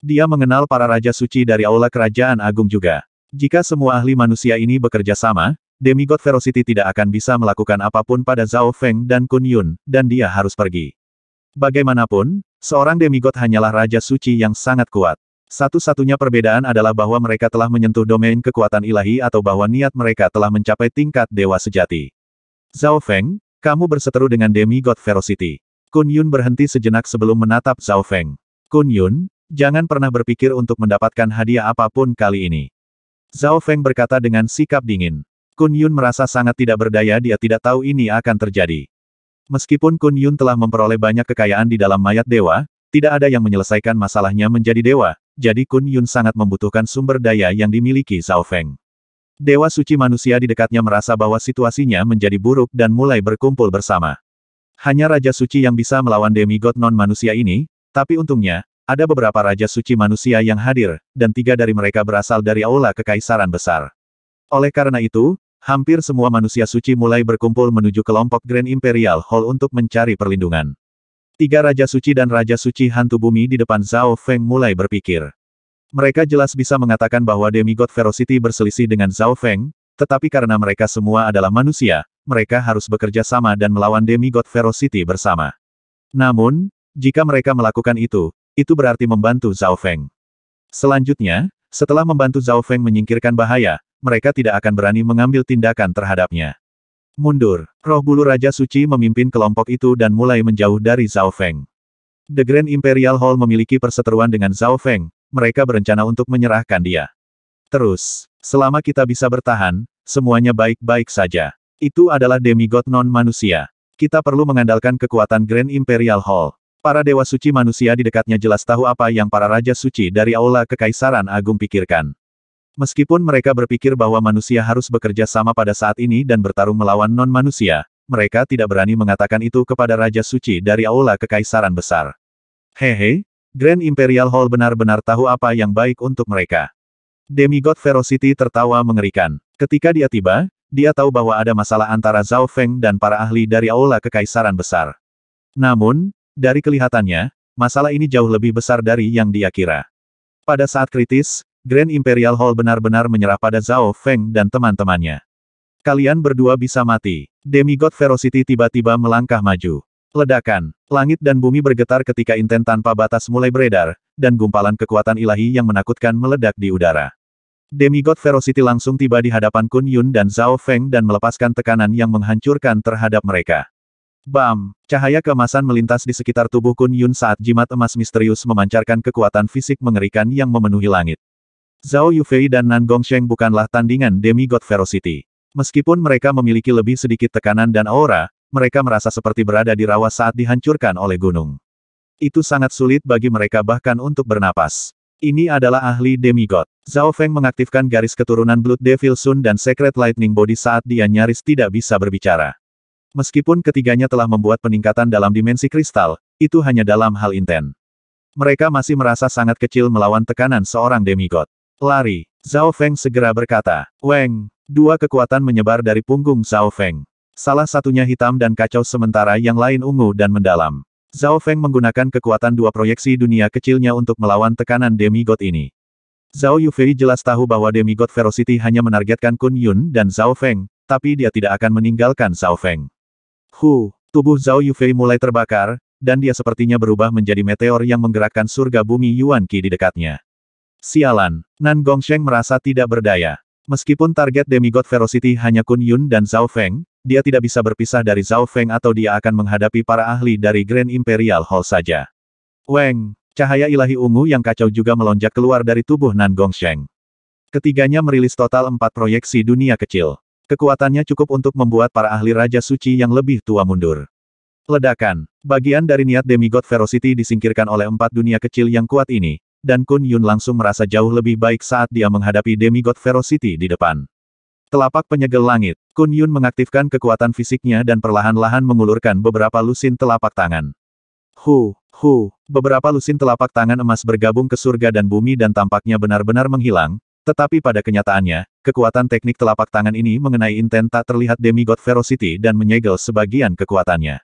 Dia mengenal para raja suci dari aula kerajaan agung juga. Jika semua ahli manusia ini bekerja sama, demigod ferocity tidak akan bisa melakukan apapun pada Zhao Feng dan Kun Yun, dan dia harus pergi. Bagaimanapun, seorang demigod hanyalah raja suci yang sangat kuat. Satu-satunya perbedaan adalah bahwa mereka telah menyentuh domain kekuatan ilahi atau bahwa niat mereka telah mencapai tingkat dewa sejati. Zhao Feng, kamu berseteru dengan demi demigod ferocity. Kun Yun berhenti sejenak sebelum menatap Zhao Feng. Kun Yun, jangan pernah berpikir untuk mendapatkan hadiah apapun kali ini. Zhao Feng berkata dengan sikap dingin. Kun Yun merasa sangat tidak berdaya dia tidak tahu ini akan terjadi. Meskipun Kun Yun telah memperoleh banyak kekayaan di dalam mayat dewa, tidak ada yang menyelesaikan masalahnya menjadi dewa, jadi Kun Yun sangat membutuhkan sumber daya yang dimiliki Zhao Feng. Dewa suci manusia di dekatnya merasa bahwa situasinya menjadi buruk dan mulai berkumpul bersama. Hanya Raja Suci yang bisa melawan demigod non-manusia ini, tapi untungnya, ada beberapa raja suci manusia yang hadir, dan tiga dari mereka berasal dari aula kekaisaran besar. Oleh karena itu, hampir semua manusia suci mulai berkumpul menuju kelompok Grand Imperial Hall untuk mencari perlindungan. Tiga raja suci dan raja suci hantu bumi di depan Zhao Feng mulai berpikir. Mereka jelas bisa mengatakan bahwa demigod ferocity berselisih dengan Zhao Feng, tetapi karena mereka semua adalah manusia, mereka harus bekerja sama dan melawan demigod ferocity bersama. Namun, jika mereka melakukan itu, itu berarti membantu Zhao Feng. Selanjutnya, setelah membantu Zhao Feng menyingkirkan bahaya, mereka tidak akan berani mengambil tindakan terhadapnya. Mundur, roh bulu Raja Suci memimpin kelompok itu dan mulai menjauh dari Zhao Feng. The Grand Imperial Hall memiliki perseteruan dengan Zhao Feng, mereka berencana untuk menyerahkan dia. Terus, selama kita bisa bertahan, semuanya baik-baik saja. Itu adalah demigod non-manusia. Kita perlu mengandalkan kekuatan Grand Imperial Hall. Para dewa suci manusia di dekatnya jelas tahu apa yang para raja suci dari Aula Kekaisaran Agung pikirkan. Meskipun mereka berpikir bahwa manusia harus bekerja sama pada saat ini dan bertarung melawan non-manusia, mereka tidak berani mengatakan itu kepada Raja Suci dari Aula Kekaisaran Besar. Hehe, Grand Imperial Hall benar-benar tahu apa yang baik untuk mereka. Demigod Ferocity tertawa mengerikan. Ketika dia tiba, dia tahu bahwa ada masalah antara Zhao Feng dan para ahli dari Aula Kekaisaran Besar. Namun, dari kelihatannya, masalah ini jauh lebih besar dari yang dia kira. Pada saat kritis, Grand Imperial Hall benar-benar menyerah pada Zhao Feng dan teman-temannya. Kalian berdua bisa mati. Demigod Ferocity tiba-tiba melangkah maju. Ledakan, langit dan bumi bergetar ketika inten tanpa batas mulai beredar, dan gumpalan kekuatan ilahi yang menakutkan meledak di udara. Demigod Ferocity langsung tiba di hadapan Kun Yun dan Zhao Feng dan melepaskan tekanan yang menghancurkan terhadap mereka. Bam! Cahaya kemasan melintas di sekitar tubuh Kun Yun saat jimat emas misterius memancarkan kekuatan fisik mengerikan yang memenuhi langit. Zhao Yufei dan Nan Gongsheng bukanlah tandingan demigod ferocity. Meskipun mereka memiliki lebih sedikit tekanan dan aura, mereka merasa seperti berada di rawa saat dihancurkan oleh gunung. Itu sangat sulit bagi mereka bahkan untuk bernapas. Ini adalah ahli demigod. Zhao Feng mengaktifkan garis keturunan Blood Devil Sun dan Secret Lightning Body saat dia nyaris tidak bisa berbicara. Meskipun ketiganya telah membuat peningkatan dalam dimensi kristal, itu hanya dalam hal inten. Mereka masih merasa sangat kecil melawan tekanan seorang demigod. Lari, Zhao Feng segera berkata. Weng, dua kekuatan menyebar dari punggung Zhao Feng. Salah satunya hitam dan kacau sementara yang lain ungu dan mendalam. Zhao Feng menggunakan kekuatan dua proyeksi dunia kecilnya untuk melawan tekanan demigod ini. Zhao Yufei jelas tahu bahwa demigod ferocity hanya menargetkan Kun Yun dan Zhao Feng, tapi dia tidak akan meninggalkan Zhao Feng. Hu, tubuh Zhao Yufei mulai terbakar, dan dia sepertinya berubah menjadi meteor yang menggerakkan surga bumi Yuan Qi di dekatnya. Sialan, Nan Gongsheng merasa tidak berdaya. Meskipun target demigod ferocity hanya Kun Yun dan Zhao Feng, dia tidak bisa berpisah dari Zhao Feng atau dia akan menghadapi para ahli dari Grand Imperial Hall saja. Weng, cahaya ilahi ungu yang kacau juga melonjak keluar dari tubuh Nan Gongsheng. Ketiganya merilis total empat proyeksi dunia kecil. Kekuatannya cukup untuk membuat para ahli Raja Suci yang lebih tua mundur. Ledakan. Bagian dari niat demigod ferocity disingkirkan oleh empat dunia kecil yang kuat ini, dan Kun Yun langsung merasa jauh lebih baik saat dia menghadapi demigod ferocity di depan. Telapak penyegel langit, Kun Yun mengaktifkan kekuatan fisiknya dan perlahan-lahan mengulurkan beberapa lusin telapak tangan. Hu, hu, beberapa lusin telapak tangan emas bergabung ke surga dan bumi dan tampaknya benar-benar menghilang, tetapi pada kenyataannya, kekuatan teknik telapak tangan ini mengenai intent tak terlihat demigod ferocity dan menyegel sebagian kekuatannya.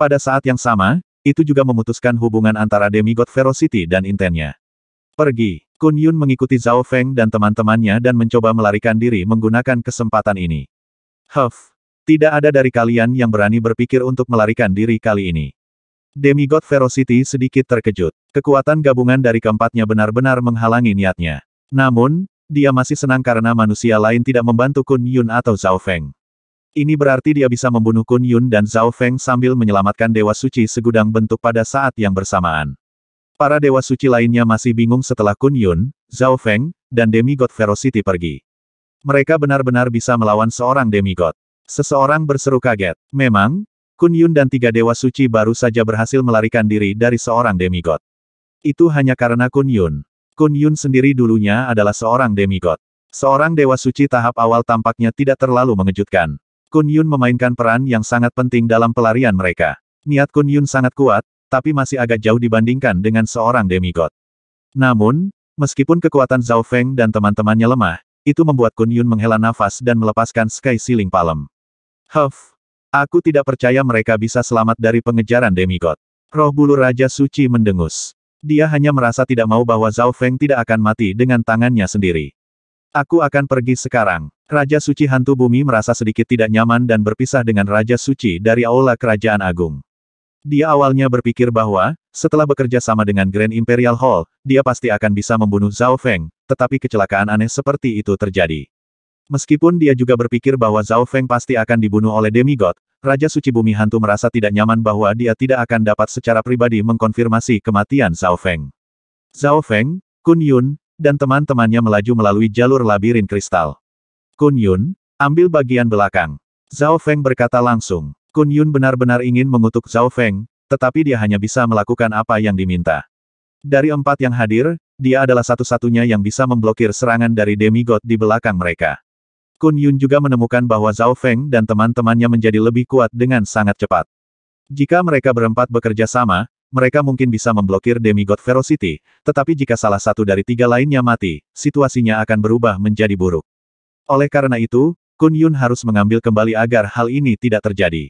Pada saat yang sama, itu juga memutuskan hubungan antara demigod ferocity dan Intennya. Pergi, Kun Yun mengikuti Zhao Feng dan teman-temannya dan mencoba melarikan diri menggunakan kesempatan ini. Huff, tidak ada dari kalian yang berani berpikir untuk melarikan diri kali ini. Demigod Ferocity sedikit terkejut. Kekuatan gabungan dari keempatnya benar-benar menghalangi niatnya. Namun, dia masih senang karena manusia lain tidak membantu Kun Yun atau Zhao Feng. Ini berarti dia bisa membunuh Kun Yun dan Zhao Feng sambil menyelamatkan Dewa Suci segudang bentuk pada saat yang bersamaan. Para Dewa Suci lainnya masih bingung setelah Kun Yun, Zhao Feng, dan Demigod Ferocity pergi. Mereka benar-benar bisa melawan seorang Demigod. Seseorang berseru kaget. Memang, Kun Yun dan tiga Dewa Suci baru saja berhasil melarikan diri dari seorang Demigod. Itu hanya karena Kun Yun. Kun Yun sendiri dulunya adalah seorang demigod. Seorang dewa suci tahap awal tampaknya tidak terlalu mengejutkan. Kun Yun memainkan peran yang sangat penting dalam pelarian mereka. Niat Kun Yun sangat kuat, tapi masih agak jauh dibandingkan dengan seorang demigod. Namun, meskipun kekuatan Zhao Feng dan teman-temannya lemah, itu membuat Kun Yun menghela nafas dan melepaskan Sky Ceiling Palem. Huff! Aku tidak percaya mereka bisa selamat dari pengejaran demigod. Roh bulu Raja Suci mendengus. Dia hanya merasa tidak mau bahwa Zhao Feng tidak akan mati dengan tangannya sendiri. Aku akan pergi sekarang. Raja Suci Hantu Bumi merasa sedikit tidak nyaman dan berpisah dengan Raja Suci dari Aula Kerajaan Agung. Dia awalnya berpikir bahwa, setelah bekerja sama dengan Grand Imperial Hall, dia pasti akan bisa membunuh Zhao Feng, tetapi kecelakaan aneh seperti itu terjadi. Meskipun dia juga berpikir bahwa Zhao Feng pasti akan dibunuh oleh demigod, Raja Suci Bumi Hantu merasa tidak nyaman bahwa dia tidak akan dapat secara pribadi mengkonfirmasi kematian Zhao Feng. Zhao Feng, Kun Yun, dan teman-temannya melaju melalui jalur labirin kristal. Kun Yun, ambil bagian belakang. Zhao Feng berkata langsung. Kun Yun benar-benar ingin mengutuk Zhao Feng, tetapi dia hanya bisa melakukan apa yang diminta. Dari empat yang hadir, dia adalah satu-satunya yang bisa memblokir serangan dari demigod di belakang mereka. Kun Yun juga menemukan bahwa Zhao Feng dan teman-temannya menjadi lebih kuat dengan sangat cepat. Jika mereka berempat bekerja sama, mereka mungkin bisa memblokir demigod ferocity, tetapi jika salah satu dari tiga lainnya mati, situasinya akan berubah menjadi buruk. Oleh karena itu, Kun Yun harus mengambil kembali agar hal ini tidak terjadi.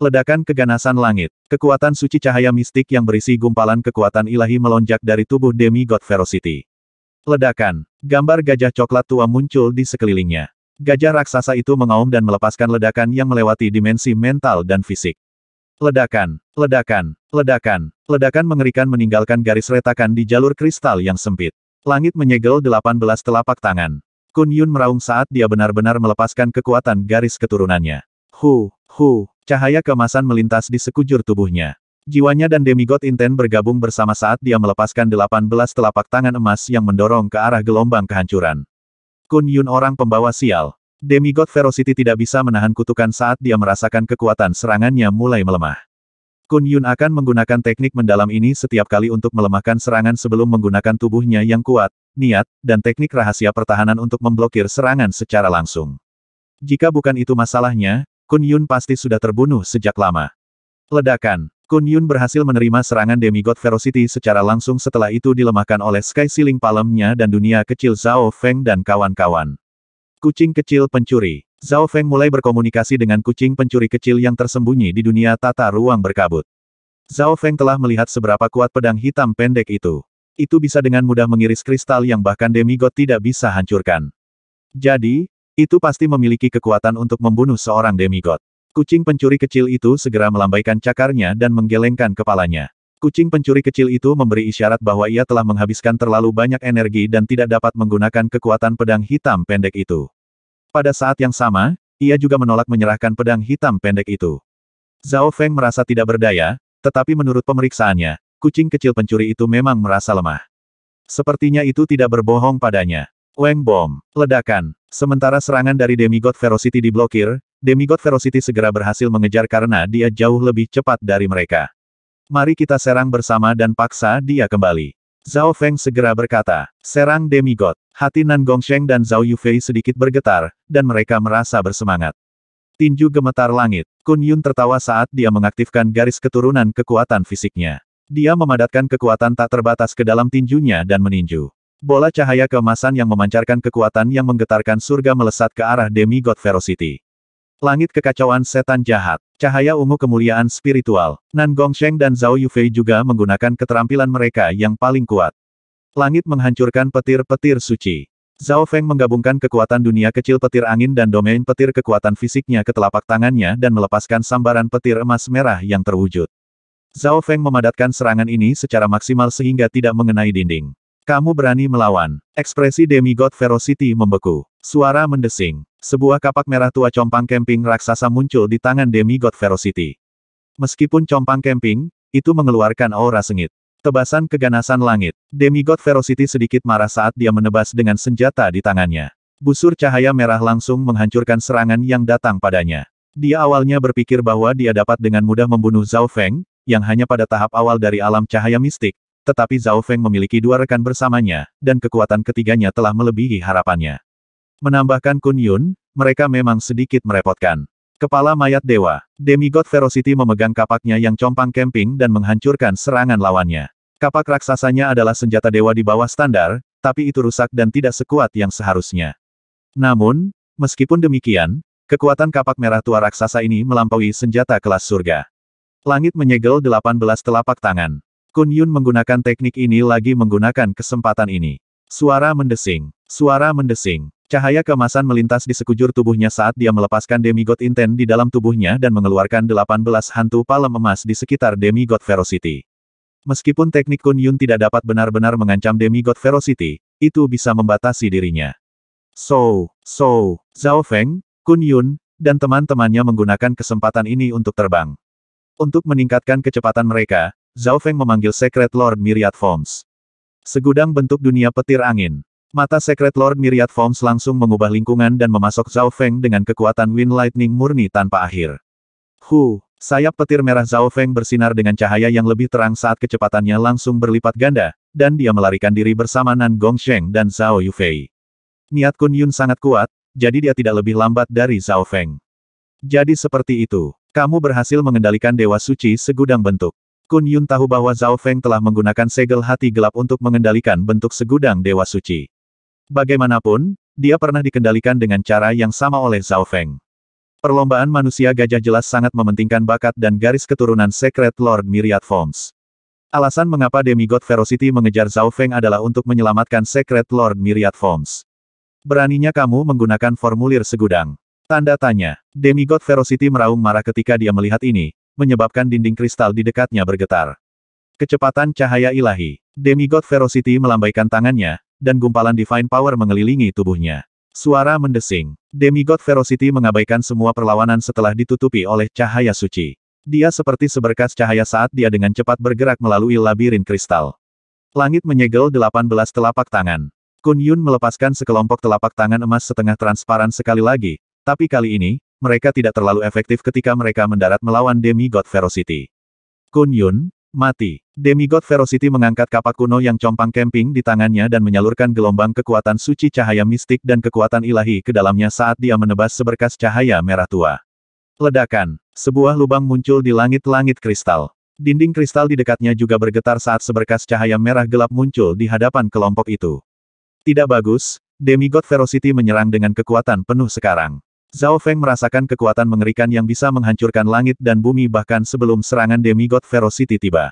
Ledakan keganasan langit, kekuatan suci cahaya mistik yang berisi gumpalan kekuatan ilahi melonjak dari tubuh demigod ferocity. Ledakan, gambar gajah coklat tua muncul di sekelilingnya. Gajah raksasa itu mengaum dan melepaskan ledakan yang melewati dimensi mental dan fisik. Ledakan, ledakan, ledakan, ledakan mengerikan meninggalkan garis retakan di jalur kristal yang sempit. Langit menyegel 18 telapak tangan. Kun Yun meraung saat dia benar-benar melepaskan kekuatan garis keturunannya. Hu, hu, cahaya kemasan melintas di sekujur tubuhnya. Jiwanya dan demigod inten bergabung bersama saat dia melepaskan 18 telapak tangan emas yang mendorong ke arah gelombang kehancuran. Kun Yun orang pembawa sial. Demigod Ferocity tidak bisa menahan kutukan saat dia merasakan kekuatan serangannya mulai melemah. Kun Yun akan menggunakan teknik mendalam ini setiap kali untuk melemahkan serangan sebelum menggunakan tubuhnya yang kuat, niat, dan teknik rahasia pertahanan untuk memblokir serangan secara langsung. Jika bukan itu masalahnya, Kun Yun pasti sudah terbunuh sejak lama. Ledakan. Kun Yun berhasil menerima serangan demigod ferocity secara langsung setelah itu dilemahkan oleh Sky Ceiling palemnya dan dunia kecil Zhao Feng dan kawan-kawan. Kucing kecil pencuri. Zhao Feng mulai berkomunikasi dengan kucing pencuri kecil yang tersembunyi di dunia tata ruang berkabut. Zhao Feng telah melihat seberapa kuat pedang hitam pendek itu. Itu bisa dengan mudah mengiris kristal yang bahkan demigod tidak bisa hancurkan. Jadi, itu pasti memiliki kekuatan untuk membunuh seorang demigod. Kucing pencuri kecil itu segera melambaikan cakarnya dan menggelengkan kepalanya. Kucing pencuri kecil itu memberi isyarat bahwa ia telah menghabiskan terlalu banyak energi dan tidak dapat menggunakan kekuatan pedang hitam pendek itu. Pada saat yang sama, ia juga menolak menyerahkan pedang hitam pendek itu. Zhao Feng merasa tidak berdaya, tetapi menurut pemeriksaannya, kucing kecil pencuri itu memang merasa lemah. Sepertinya itu tidak berbohong padanya. Weng Bom, ledakan. Sementara serangan dari demigod Ferocity diblokir, demigod ferocity segera berhasil mengejar karena dia jauh lebih cepat dari mereka. Mari kita serang bersama dan paksa dia kembali. Zhao Feng segera berkata, serang demigod. Hati Nan Gongsheng dan Zhao Yufei sedikit bergetar, dan mereka merasa bersemangat. Tinju gemetar langit. Kun Yun tertawa saat dia mengaktifkan garis keturunan kekuatan fisiknya. Dia memadatkan kekuatan tak terbatas ke dalam tinjunya dan meninju. Bola cahaya kemasan yang memancarkan kekuatan yang menggetarkan surga melesat ke arah demigod ferocity. Langit kekacauan setan jahat. Cahaya ungu kemuliaan spiritual. Nan Gongsheng dan Zhao Yufei juga menggunakan keterampilan mereka yang paling kuat. Langit menghancurkan petir-petir suci. Zhao Feng menggabungkan kekuatan dunia kecil petir angin dan domain petir kekuatan fisiknya ke telapak tangannya dan melepaskan sambaran petir emas merah yang terwujud. Zhao Feng memadatkan serangan ini secara maksimal sehingga tidak mengenai dinding. Kamu berani melawan. Ekspresi demigod ferocity membeku. Suara mendesing. Sebuah kapak merah tua compang camping raksasa muncul di tangan Demi God Ferocity. Meskipun compang camping, itu mengeluarkan aura sengit. Tebasan keganasan langit. Demi God Ferocity sedikit marah saat dia menebas dengan senjata di tangannya. Busur cahaya merah langsung menghancurkan serangan yang datang padanya. Dia awalnya berpikir bahwa dia dapat dengan mudah membunuh Zhao Feng, yang hanya pada tahap awal dari alam cahaya mistik, tetapi Zhao Feng memiliki dua rekan bersamanya, dan kekuatan ketiganya telah melebihi harapannya. Menambahkan Kunyun, mereka memang sedikit merepotkan. Kepala mayat dewa, demigod ferocity memegang kapaknya yang compang camping dan menghancurkan serangan lawannya. Kapak raksasanya adalah senjata dewa di bawah standar, tapi itu rusak dan tidak sekuat yang seharusnya. Namun, meskipun demikian, kekuatan kapak merah tua raksasa ini melampaui senjata kelas surga. Langit menyegel 18 telapak tangan. Kun Yun menggunakan teknik ini lagi menggunakan kesempatan ini. Suara mendesing. Suara mendesing. Cahaya kemasan melintas di sekujur tubuhnya saat dia melepaskan demigod inten di dalam tubuhnya dan mengeluarkan 18 hantu palem emas di sekitar demigod ferocity. Meskipun teknik Kun Yun tidak dapat benar-benar mengancam demigod ferocity, itu bisa membatasi dirinya. So, so, Zhao Feng, Kun Yun, dan teman-temannya menggunakan kesempatan ini untuk terbang. Untuk meningkatkan kecepatan mereka, Zhao Feng memanggil Secret Lord Myriad Forms. Segudang bentuk dunia petir angin. Mata Secret Lord Myriad Forms langsung mengubah lingkungan dan memasok Zhao Feng dengan kekuatan Wind Lightning murni tanpa akhir. Hu, sayap petir merah Zhao Feng bersinar dengan cahaya yang lebih terang saat kecepatannya langsung berlipat ganda, dan dia melarikan diri bersama Nan Gongsheng dan Zhao Yufei. Niat Kun Yun sangat kuat, jadi dia tidak lebih lambat dari Zhao Feng. Jadi seperti itu, kamu berhasil mengendalikan Dewa Suci segudang bentuk. Kun Yun tahu bahwa Zhao Feng telah menggunakan segel hati gelap untuk mengendalikan bentuk segudang Dewa Suci. Bagaimanapun, dia pernah dikendalikan dengan cara yang sama oleh Zhao Feng. Perlombaan manusia gajah jelas sangat mementingkan bakat dan garis keturunan Secret Lord Myriad Forms. Alasan mengapa demigod Ferocity mengejar Zhao Feng adalah untuk menyelamatkan Secret Lord Myriad Forms. Beraninya kamu menggunakan formulir segudang. Tanda tanya. Demigod Ferocity meraung marah ketika dia melihat ini, menyebabkan dinding kristal di dekatnya bergetar. Kecepatan cahaya ilahi. Demigod Ferocity melambaikan tangannya, dan gumpalan Divine Power mengelilingi tubuhnya. Suara mendesing. Demigod Ferocity mengabaikan semua perlawanan setelah ditutupi oleh cahaya suci. Dia seperti seberkas cahaya saat dia dengan cepat bergerak melalui labirin kristal. Langit menyegel 18 telapak tangan. Kun Yun melepaskan sekelompok telapak tangan emas setengah transparan sekali lagi, tapi kali ini, mereka tidak terlalu efektif ketika mereka mendarat melawan Demigod Ferocity. Kun Yun, Mati. Demigod Ferocity mengangkat kapak kuno yang compang kemping di tangannya dan menyalurkan gelombang kekuatan suci cahaya mistik dan kekuatan ilahi ke dalamnya saat dia menebas seberkas cahaya merah tua. Ledakan. Sebuah lubang muncul di langit-langit kristal. Dinding kristal di dekatnya juga bergetar saat seberkas cahaya merah gelap muncul di hadapan kelompok itu. Tidak bagus, Demigod Ferocity menyerang dengan kekuatan penuh sekarang. Zhao Feng merasakan kekuatan mengerikan yang bisa menghancurkan langit dan bumi bahkan sebelum serangan demigod ferocity tiba.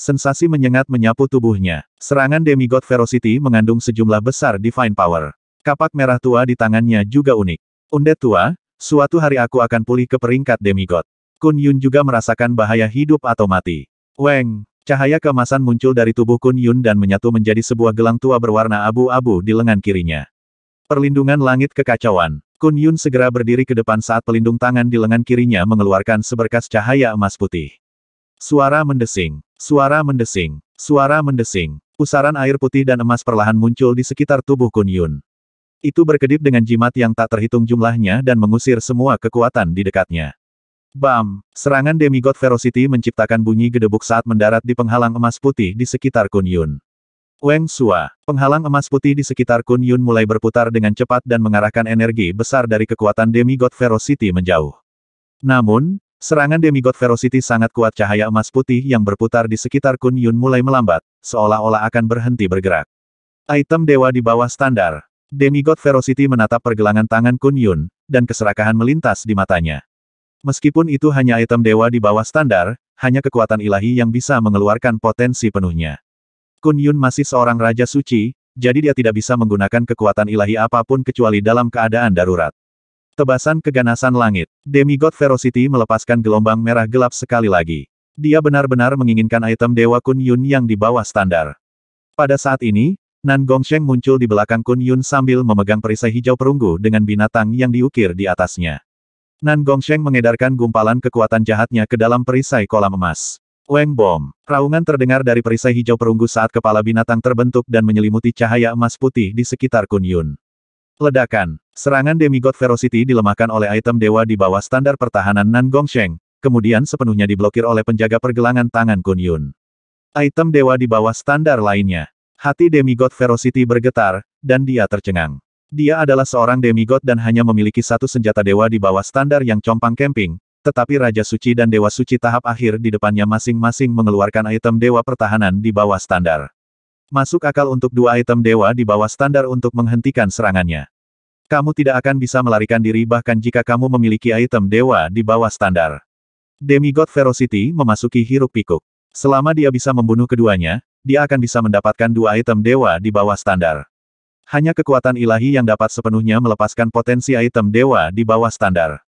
Sensasi menyengat menyapu tubuhnya. Serangan demigod ferocity mengandung sejumlah besar divine power. Kapak merah tua di tangannya juga unik. Undet tua, suatu hari aku akan pulih ke peringkat demigod. Kun Yun juga merasakan bahaya hidup atau mati. Weng, cahaya kemasan muncul dari tubuh Kun Yun dan menyatu menjadi sebuah gelang tua berwarna abu-abu di lengan kirinya. Perlindungan langit kekacauan. Kun Yun segera berdiri ke depan saat pelindung tangan di lengan kirinya mengeluarkan seberkas cahaya emas putih. Suara mendesing, suara mendesing, suara mendesing. Pusaran air putih dan emas perlahan muncul di sekitar tubuh Kun Yun. Itu berkedip dengan jimat yang tak terhitung jumlahnya dan mengusir semua kekuatan di dekatnya. Bam! Serangan demigod Ferocity menciptakan bunyi gedebuk saat mendarat di penghalang emas putih di sekitar Kun Yun. Weng Sua, penghalang emas putih di sekitar Kun Yun mulai berputar dengan cepat dan mengarahkan energi besar dari kekuatan demigod ferocity menjauh. Namun, serangan demigod ferocity sangat kuat cahaya emas putih yang berputar di sekitar Kun Yun mulai melambat, seolah-olah akan berhenti bergerak. Item dewa di bawah standar. Demigod ferocity menatap pergelangan tangan Kun Yun, dan keserakahan melintas di matanya. Meskipun itu hanya item dewa di bawah standar, hanya kekuatan ilahi yang bisa mengeluarkan potensi penuhnya. Kun Yun masih seorang raja suci, jadi dia tidak bisa menggunakan kekuatan ilahi apapun kecuali dalam keadaan darurat. Tebasan keganasan langit. Demigod Ferocity melepaskan gelombang merah gelap sekali lagi. Dia benar-benar menginginkan item Dewa Kun Yun yang di bawah standar. Pada saat ini, Nan Gong Gongsheng muncul di belakang Kun Yun sambil memegang perisai hijau perunggu dengan binatang yang diukir di atasnya. Nan Gong Gongsheng mengedarkan gumpalan kekuatan jahatnya ke dalam perisai kolam emas. Weng bom. Raungan terdengar dari perisai hijau perunggu saat kepala binatang terbentuk dan menyelimuti cahaya emas putih di sekitar Kunyun. Ledakan. Serangan demigod ferocity dilemahkan oleh item dewa di bawah standar pertahanan Nan Sheng, kemudian sepenuhnya diblokir oleh penjaga pergelangan tangan Kunyun. Item dewa di bawah standar lainnya. Hati demigod ferocity bergetar, dan dia tercengang. Dia adalah seorang demigod dan hanya memiliki satu senjata dewa di bawah standar yang compang camping, tetapi Raja Suci dan Dewa Suci tahap akhir di depannya masing-masing mengeluarkan item Dewa Pertahanan di bawah standar. Masuk akal untuk dua item Dewa di bawah standar untuk menghentikan serangannya. Kamu tidak akan bisa melarikan diri bahkan jika kamu memiliki item Dewa di bawah standar. Demigod Ferocity memasuki hiruk pikuk. Selama dia bisa membunuh keduanya, dia akan bisa mendapatkan dua item Dewa di bawah standar. Hanya kekuatan ilahi yang dapat sepenuhnya melepaskan potensi item Dewa di bawah standar.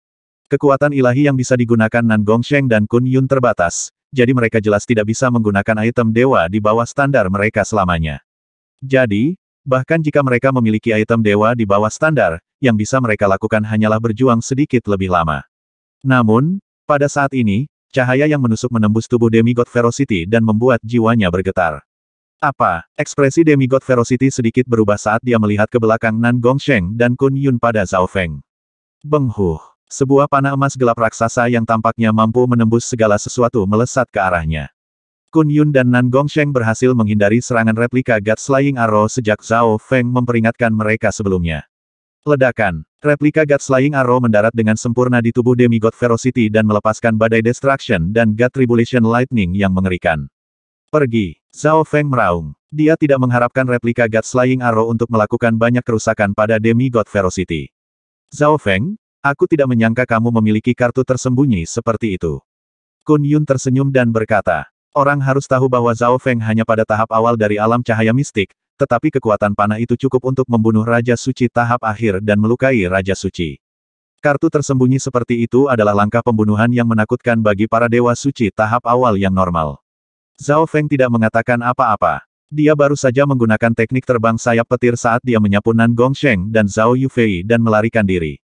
Kekuatan ilahi yang bisa digunakan Nan Gongsheng dan Kun Yun terbatas, jadi mereka jelas tidak bisa menggunakan item dewa di bawah standar mereka selamanya. Jadi, bahkan jika mereka memiliki item dewa di bawah standar, yang bisa mereka lakukan hanyalah berjuang sedikit lebih lama. Namun, pada saat ini, cahaya yang menusuk menembus tubuh demigod ferocity dan membuat jiwanya bergetar. Apa? Ekspresi demigod ferocity sedikit berubah saat dia melihat ke belakang Nan Gongsheng dan Kun Yun pada Zhao Feng. Benghuh. Sebuah panah emas gelap raksasa yang tampaknya mampu menembus segala sesuatu melesat ke arahnya. Kun Yun dan Nan Sheng berhasil menghindari serangan replika God Slaying Arrow sejak Zhao Feng memperingatkan mereka sebelumnya. Ledakan. Replika God Slaying Arrow mendarat dengan sempurna di tubuh Demi God Ferocity dan melepaskan badai Destruction dan God Tribulation Lightning yang mengerikan. Pergi. Zhao Feng meraung. Dia tidak mengharapkan replika God Slaying Arrow untuk melakukan banyak kerusakan pada Demi God Ferocity. Zhao Feng, Aku tidak menyangka kamu memiliki kartu tersembunyi seperti itu. Kun Yun tersenyum dan berkata, orang harus tahu bahwa Zhao Feng hanya pada tahap awal dari alam cahaya mistik, tetapi kekuatan panah itu cukup untuk membunuh Raja Suci tahap akhir dan melukai Raja Suci. Kartu tersembunyi seperti itu adalah langkah pembunuhan yang menakutkan bagi para Dewa Suci tahap awal yang normal. Zhao Feng tidak mengatakan apa-apa. Dia baru saja menggunakan teknik terbang sayap petir saat dia menyapu Nan Gongsheng dan Zhao Yufei dan melarikan diri.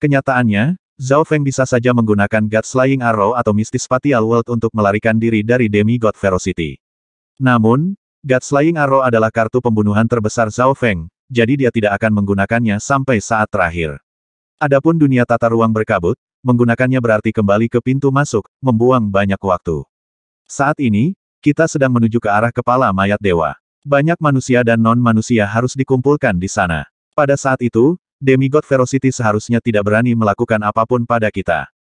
Kenyataannya, Zhao Feng bisa saja menggunakan God Slaying Arrow atau Mistis Spatial World untuk melarikan diri dari Demi God Ferocity. Namun, God Slaying Arrow adalah kartu pembunuhan terbesar Zhao Feng, jadi dia tidak akan menggunakannya sampai saat terakhir. Adapun dunia tata ruang berkabut, menggunakannya berarti kembali ke pintu masuk, membuang banyak waktu. Saat ini, kita sedang menuju ke arah kepala mayat dewa. Banyak manusia dan non-manusia harus dikumpulkan di sana. Pada saat itu, demigod ferocity seharusnya tidak berani melakukan apapun pada kita.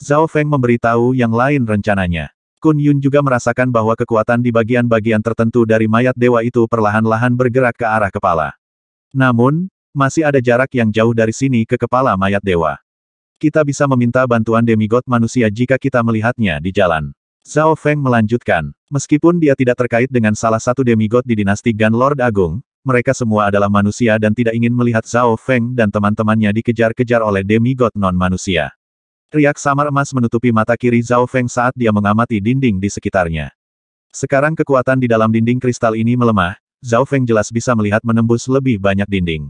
Zhao Feng memberitahu yang lain rencananya. Kun Yun juga merasakan bahwa kekuatan di bagian-bagian tertentu dari mayat dewa itu perlahan-lahan bergerak ke arah kepala. Namun, masih ada jarak yang jauh dari sini ke kepala mayat dewa. Kita bisa meminta bantuan demigod manusia jika kita melihatnya di jalan. Zhao Feng melanjutkan, meskipun dia tidak terkait dengan salah satu demigod di dinasti Gan Lord Agung, mereka semua adalah manusia dan tidak ingin melihat Zhao Feng dan teman-temannya dikejar-kejar oleh demigod non-manusia. Riak samar emas menutupi mata kiri Zhao Feng saat dia mengamati dinding di sekitarnya. Sekarang kekuatan di dalam dinding kristal ini melemah, Zhao Feng jelas bisa melihat menembus lebih banyak dinding.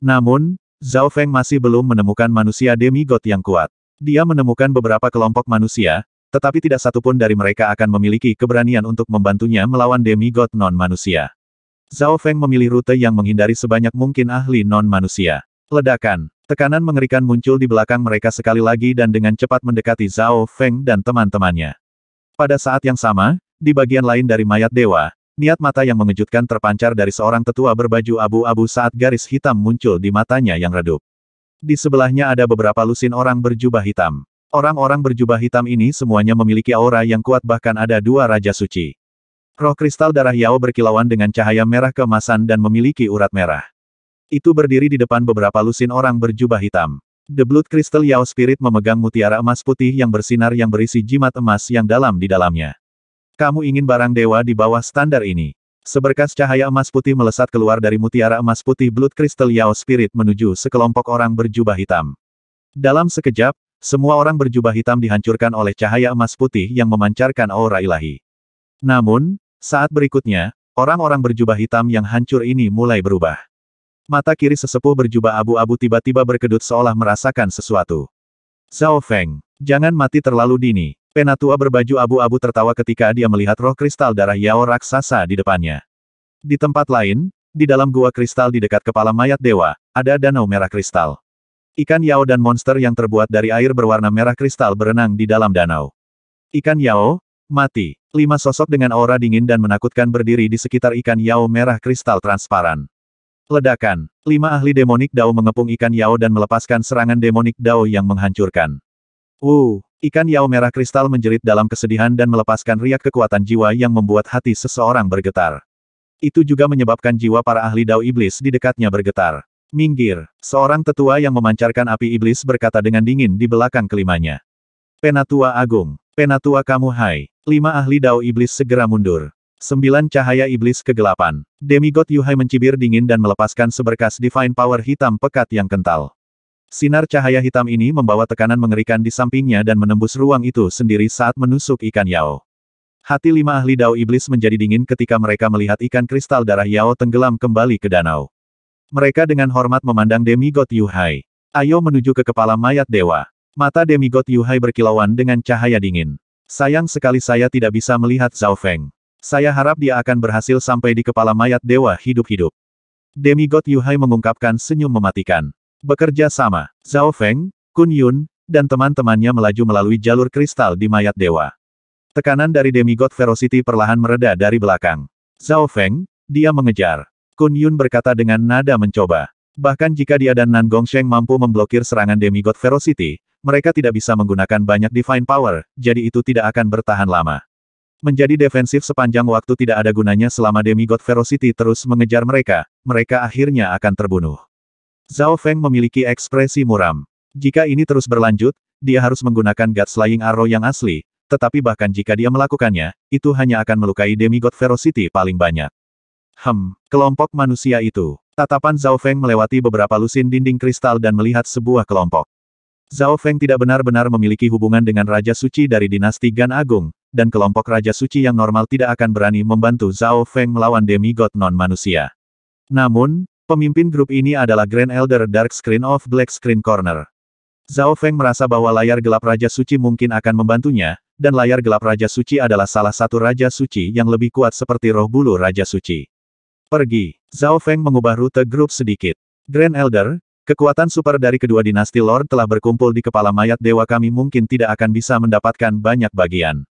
Namun, Zhao Feng masih belum menemukan manusia demigod yang kuat. Dia menemukan beberapa kelompok manusia, tetapi tidak satupun dari mereka akan memiliki keberanian untuk membantunya melawan demigod non-manusia. Zhao Feng memilih rute yang menghindari sebanyak mungkin ahli non-manusia. Ledakan, tekanan mengerikan muncul di belakang mereka sekali lagi dan dengan cepat mendekati Zhao Feng dan teman-temannya. Pada saat yang sama, di bagian lain dari mayat dewa, niat mata yang mengejutkan terpancar dari seorang tetua berbaju abu-abu saat garis hitam muncul di matanya yang redup. Di sebelahnya ada beberapa lusin orang berjubah hitam. Orang-orang berjubah hitam ini semuanya memiliki aura yang kuat bahkan ada dua raja suci. Roh kristal darah Yao berkilauan dengan cahaya merah keemasan dan memiliki urat merah. Itu berdiri di depan beberapa lusin orang berjubah hitam. The Blood Crystal Yao Spirit memegang mutiara emas putih yang bersinar yang berisi jimat emas yang dalam di dalamnya. Kamu ingin barang dewa di bawah standar ini. Seberkas cahaya emas putih melesat keluar dari mutiara emas putih Blood Crystal Yao Spirit menuju sekelompok orang berjubah hitam. Dalam sekejap, semua orang berjubah hitam dihancurkan oleh cahaya emas putih yang memancarkan aura ilahi. Namun, saat berikutnya, orang-orang berjubah hitam yang hancur ini mulai berubah. Mata kiri sesepuh berjubah abu-abu tiba-tiba berkedut seolah merasakan sesuatu. Zhao Feng, jangan mati terlalu dini. Penatua berbaju abu-abu tertawa ketika dia melihat roh kristal darah Yao raksasa di depannya. Di tempat lain, di dalam gua kristal di dekat kepala mayat dewa, ada danau merah kristal. Ikan Yao dan monster yang terbuat dari air berwarna merah kristal berenang di dalam danau. Ikan Yao, Mati. Lima sosok dengan aura dingin dan menakutkan berdiri di sekitar ikan Yao merah kristal transparan. Ledakan. Lima ahli demonik Dao mengepung ikan Yao dan melepaskan serangan demonik Dao yang menghancurkan. uh ikan Yao merah kristal menjerit dalam kesedihan dan melepaskan riak kekuatan jiwa yang membuat hati seseorang bergetar. Itu juga menyebabkan jiwa para ahli Dao iblis di dekatnya bergetar. Minggir, seorang tetua yang memancarkan api iblis berkata dengan dingin di belakang kelimanya. Penatua Agung, Penatua kamu hai. Lima ahli dao iblis segera mundur. Sembilan cahaya iblis kegelapan. Demigod Yuhai mencibir dingin dan melepaskan seberkas divine power hitam pekat yang kental. Sinar cahaya hitam ini membawa tekanan mengerikan di sampingnya dan menembus ruang itu sendiri saat menusuk ikan Yao. Hati lima ahli dao iblis menjadi dingin ketika mereka melihat ikan kristal darah Yao tenggelam kembali ke danau. Mereka dengan hormat memandang demigod Yuhai. Ayo menuju ke kepala mayat dewa. Mata demigod Yuhai berkilauan dengan cahaya dingin. Sayang sekali saya tidak bisa melihat Zhao Feng. Saya harap dia akan berhasil sampai di kepala mayat dewa hidup-hidup. Demigod Hai mengungkapkan senyum mematikan. Bekerja sama, Zhao Feng, Kun Yun, dan teman-temannya melaju melalui jalur kristal di mayat dewa. Tekanan dari Demigod Ferocity perlahan mereda dari belakang. Zhao Feng, dia mengejar. Kun Yun berkata dengan nada mencoba. Bahkan jika dia dan Nan Sheng mampu memblokir serangan Demigod Ferocity, mereka tidak bisa menggunakan banyak divine power, jadi itu tidak akan bertahan lama. Menjadi defensif sepanjang waktu tidak ada gunanya selama demigod ferocity terus mengejar mereka, mereka akhirnya akan terbunuh. Zhao Feng memiliki ekspresi muram. Jika ini terus berlanjut, dia harus menggunakan God Slaying Arrow yang asli, tetapi bahkan jika dia melakukannya, itu hanya akan melukai demigod ferocity paling banyak. Hem, kelompok manusia itu. Tatapan Zhao Feng melewati beberapa lusin dinding kristal dan melihat sebuah kelompok. Zhao Feng tidak benar-benar memiliki hubungan dengan Raja Suci dari dinasti Gan Agung, dan kelompok Raja Suci yang normal tidak akan berani membantu Zhao Feng melawan demigod non-manusia. Namun, pemimpin grup ini adalah Grand Elder Dark Screen of Black Screen Corner. Zhao Feng merasa bahwa layar gelap Raja Suci mungkin akan membantunya, dan layar gelap Raja Suci adalah salah satu Raja Suci yang lebih kuat seperti roh bulu Raja Suci. Pergi. Zhao Feng mengubah rute grup sedikit. Grand Elder, Kekuatan super dari kedua dinasti Lord telah berkumpul di kepala mayat dewa kami mungkin tidak akan bisa mendapatkan banyak bagian.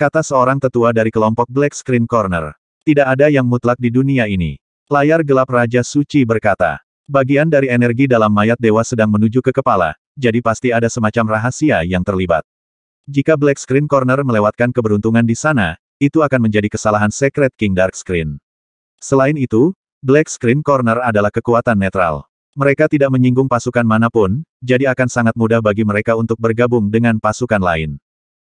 Kata seorang tetua dari kelompok Black Screen Corner. Tidak ada yang mutlak di dunia ini. Layar gelap Raja Suci berkata. Bagian dari energi dalam mayat dewa sedang menuju ke kepala, jadi pasti ada semacam rahasia yang terlibat. Jika Black Screen Corner melewatkan keberuntungan di sana, itu akan menjadi kesalahan Secret King Dark Screen. Selain itu, Black Screen Corner adalah kekuatan netral. Mereka tidak menyinggung pasukan manapun, jadi akan sangat mudah bagi mereka untuk bergabung dengan pasukan lain.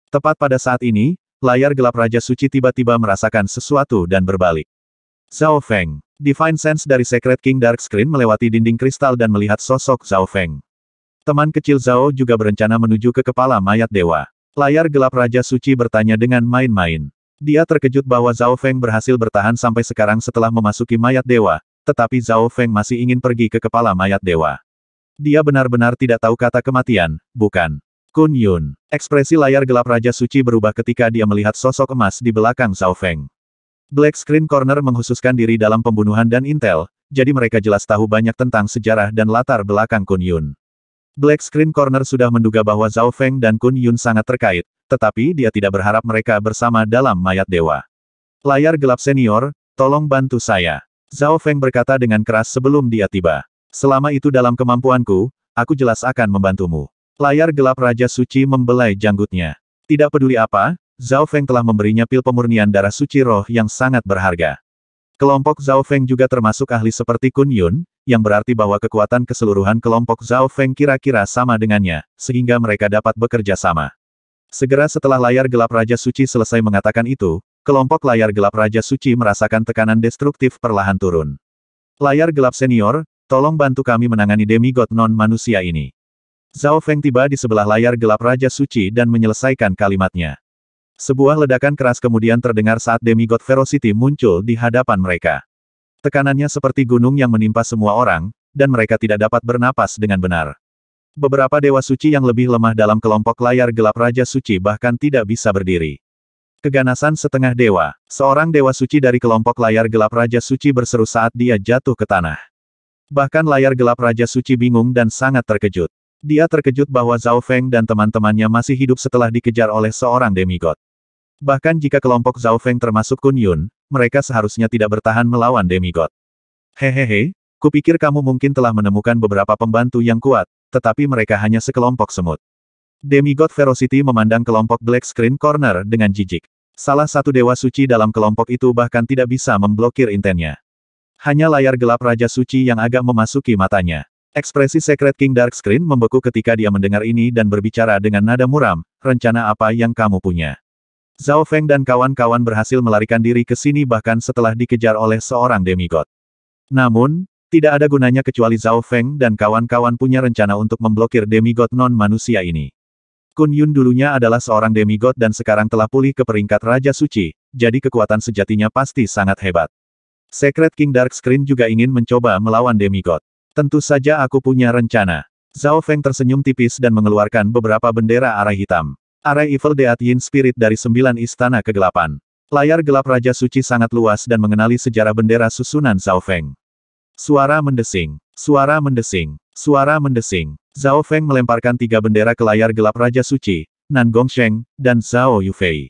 Tepat pada saat ini, layar gelap Raja Suci tiba-tiba merasakan sesuatu dan berbalik. Zhao Feng. Divine Sense dari Secret King Dark Screen melewati dinding kristal dan melihat sosok Zhao Feng. Teman kecil Zhao juga berencana menuju ke kepala mayat dewa. Layar gelap Raja Suci bertanya dengan main-main. Dia terkejut bahwa Zhao Feng berhasil bertahan sampai sekarang setelah memasuki mayat dewa, tetapi Zhao Feng masih ingin pergi ke kepala mayat dewa. Dia benar-benar tidak tahu kata kematian, bukan? Kun Yun. Ekspresi layar gelap Raja Suci berubah ketika dia melihat sosok emas di belakang Zhao Feng. Black Screen Corner menghususkan diri dalam pembunuhan dan intel, jadi mereka jelas tahu banyak tentang sejarah dan latar belakang Kun Yun. Black Screen Corner sudah menduga bahwa Zhao Feng dan Kun Yun sangat terkait, tetapi dia tidak berharap mereka bersama dalam mayat dewa. Layar gelap senior, tolong bantu saya. Zhao Feng berkata dengan keras sebelum dia tiba. Selama itu dalam kemampuanku, aku jelas akan membantumu. Layar gelap Raja Suci membelai janggutnya. Tidak peduli apa, Zhao Feng telah memberinya pil pemurnian darah suci roh yang sangat berharga. Kelompok Zhao Feng juga termasuk ahli seperti Kun Yun, yang berarti bahwa kekuatan keseluruhan kelompok Zhao Feng kira-kira sama dengannya, sehingga mereka dapat bekerja sama. Segera setelah layar gelap Raja Suci selesai mengatakan itu, kelompok layar gelap Raja Suci merasakan tekanan destruktif perlahan turun. Layar gelap senior, tolong bantu kami menangani demigod non-manusia ini. Zhao Feng tiba di sebelah layar gelap Raja Suci dan menyelesaikan kalimatnya. Sebuah ledakan keras kemudian terdengar saat demigod ferocity muncul di hadapan mereka. Tekanannya seperti gunung yang menimpa semua orang, dan mereka tidak dapat bernapas dengan benar. Beberapa dewa suci yang lebih lemah dalam kelompok layar gelap Raja Suci bahkan tidak bisa berdiri. Keganasan setengah dewa, seorang dewa suci dari kelompok layar gelap Raja Suci berseru saat dia jatuh ke tanah. Bahkan layar gelap Raja Suci bingung dan sangat terkejut. Dia terkejut bahwa Zhao Feng dan teman-temannya masih hidup setelah dikejar oleh seorang demigod. Bahkan jika kelompok Zhao Feng termasuk Kun Yun, mereka seharusnya tidak bertahan melawan demigod. Hehehe, kupikir kamu mungkin telah menemukan beberapa pembantu yang kuat, tetapi mereka hanya sekelompok semut. Demigod Ferocity memandang kelompok Black Screen Corner dengan jijik. Salah satu dewa suci dalam kelompok itu bahkan tidak bisa memblokir intennya. Hanya layar gelap Raja Suci yang agak memasuki matanya. Ekspresi Secret King Dark Screen membeku ketika dia mendengar ini dan berbicara dengan nada muram, rencana apa yang kamu punya. Zhao Feng dan kawan-kawan berhasil melarikan diri ke sini bahkan setelah dikejar oleh seorang demigod. Namun, tidak ada gunanya kecuali Zhao Feng dan kawan-kawan punya rencana untuk memblokir demigod non-manusia ini. Kun Yun dulunya adalah seorang demigod dan sekarang telah pulih ke peringkat Raja Suci, jadi kekuatan sejatinya pasti sangat hebat. Secret King Dark Screen juga ingin mencoba melawan demigod. Tentu saja aku punya rencana. Zhao Feng tersenyum tipis dan mengeluarkan beberapa bendera arah hitam. Arai Evil Deat Yin Spirit dari sembilan istana kegelapan. Layar gelap Raja Suci sangat luas dan mengenali sejarah bendera susunan Zhao Feng. Suara mendesing, suara mendesing, suara mendesing. Zhao Feng melemparkan tiga bendera ke layar gelap Raja Suci, Nan Gongsheng, dan Zhao Yufei.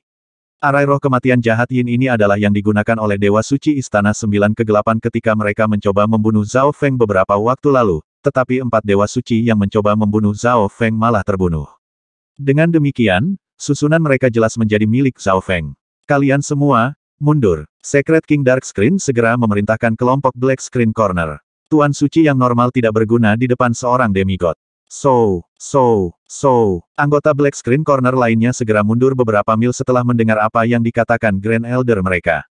Arai roh kematian jahat Yin ini adalah yang digunakan oleh Dewa Suci Istana Sembilan Kegelapan ketika mereka mencoba membunuh Zhao Feng beberapa waktu lalu, tetapi empat Dewa Suci yang mencoba membunuh Zhao Feng malah terbunuh. Dengan demikian, susunan mereka jelas menjadi milik Zhao Feng. Kalian semua, mundur. Secret King Dark Screen segera memerintahkan kelompok Black Screen Corner. Tuan Suci yang normal tidak berguna di depan seorang demigod. So, so, so, anggota Black Screen Corner lainnya segera mundur beberapa mil setelah mendengar apa yang dikatakan Grand Elder mereka.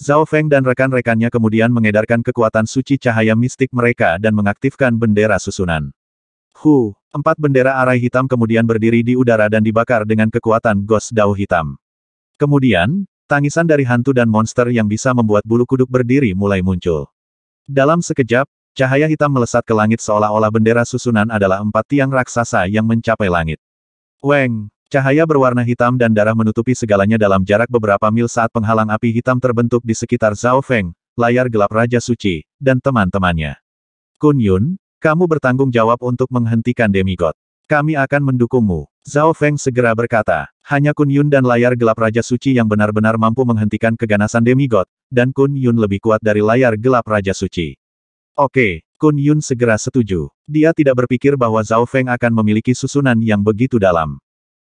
Zhao Feng dan rekan-rekannya kemudian mengedarkan kekuatan suci cahaya mistik mereka dan mengaktifkan bendera susunan. Hu, empat bendera arai hitam kemudian berdiri di udara dan dibakar dengan kekuatan Ghost Dao hitam. Kemudian, tangisan dari hantu dan monster yang bisa membuat bulu kuduk berdiri mulai muncul. Dalam sekejap, Cahaya hitam melesat ke langit seolah-olah bendera susunan adalah empat tiang raksasa yang mencapai langit. Weng! Cahaya berwarna hitam dan darah menutupi segalanya dalam jarak beberapa mil saat penghalang api hitam terbentuk di sekitar Zhao Feng, layar gelap Raja Suci, dan teman-temannya. Kun Yun, kamu bertanggung jawab untuk menghentikan demigod. Kami akan mendukungmu. Zhao Feng segera berkata, hanya Kun Yun dan layar gelap Raja Suci yang benar-benar mampu menghentikan keganasan demigod, dan Kun Yun lebih kuat dari layar gelap Raja Suci. Oke, Kun Yun segera setuju. Dia tidak berpikir bahwa Zhao Feng akan memiliki susunan yang begitu dalam.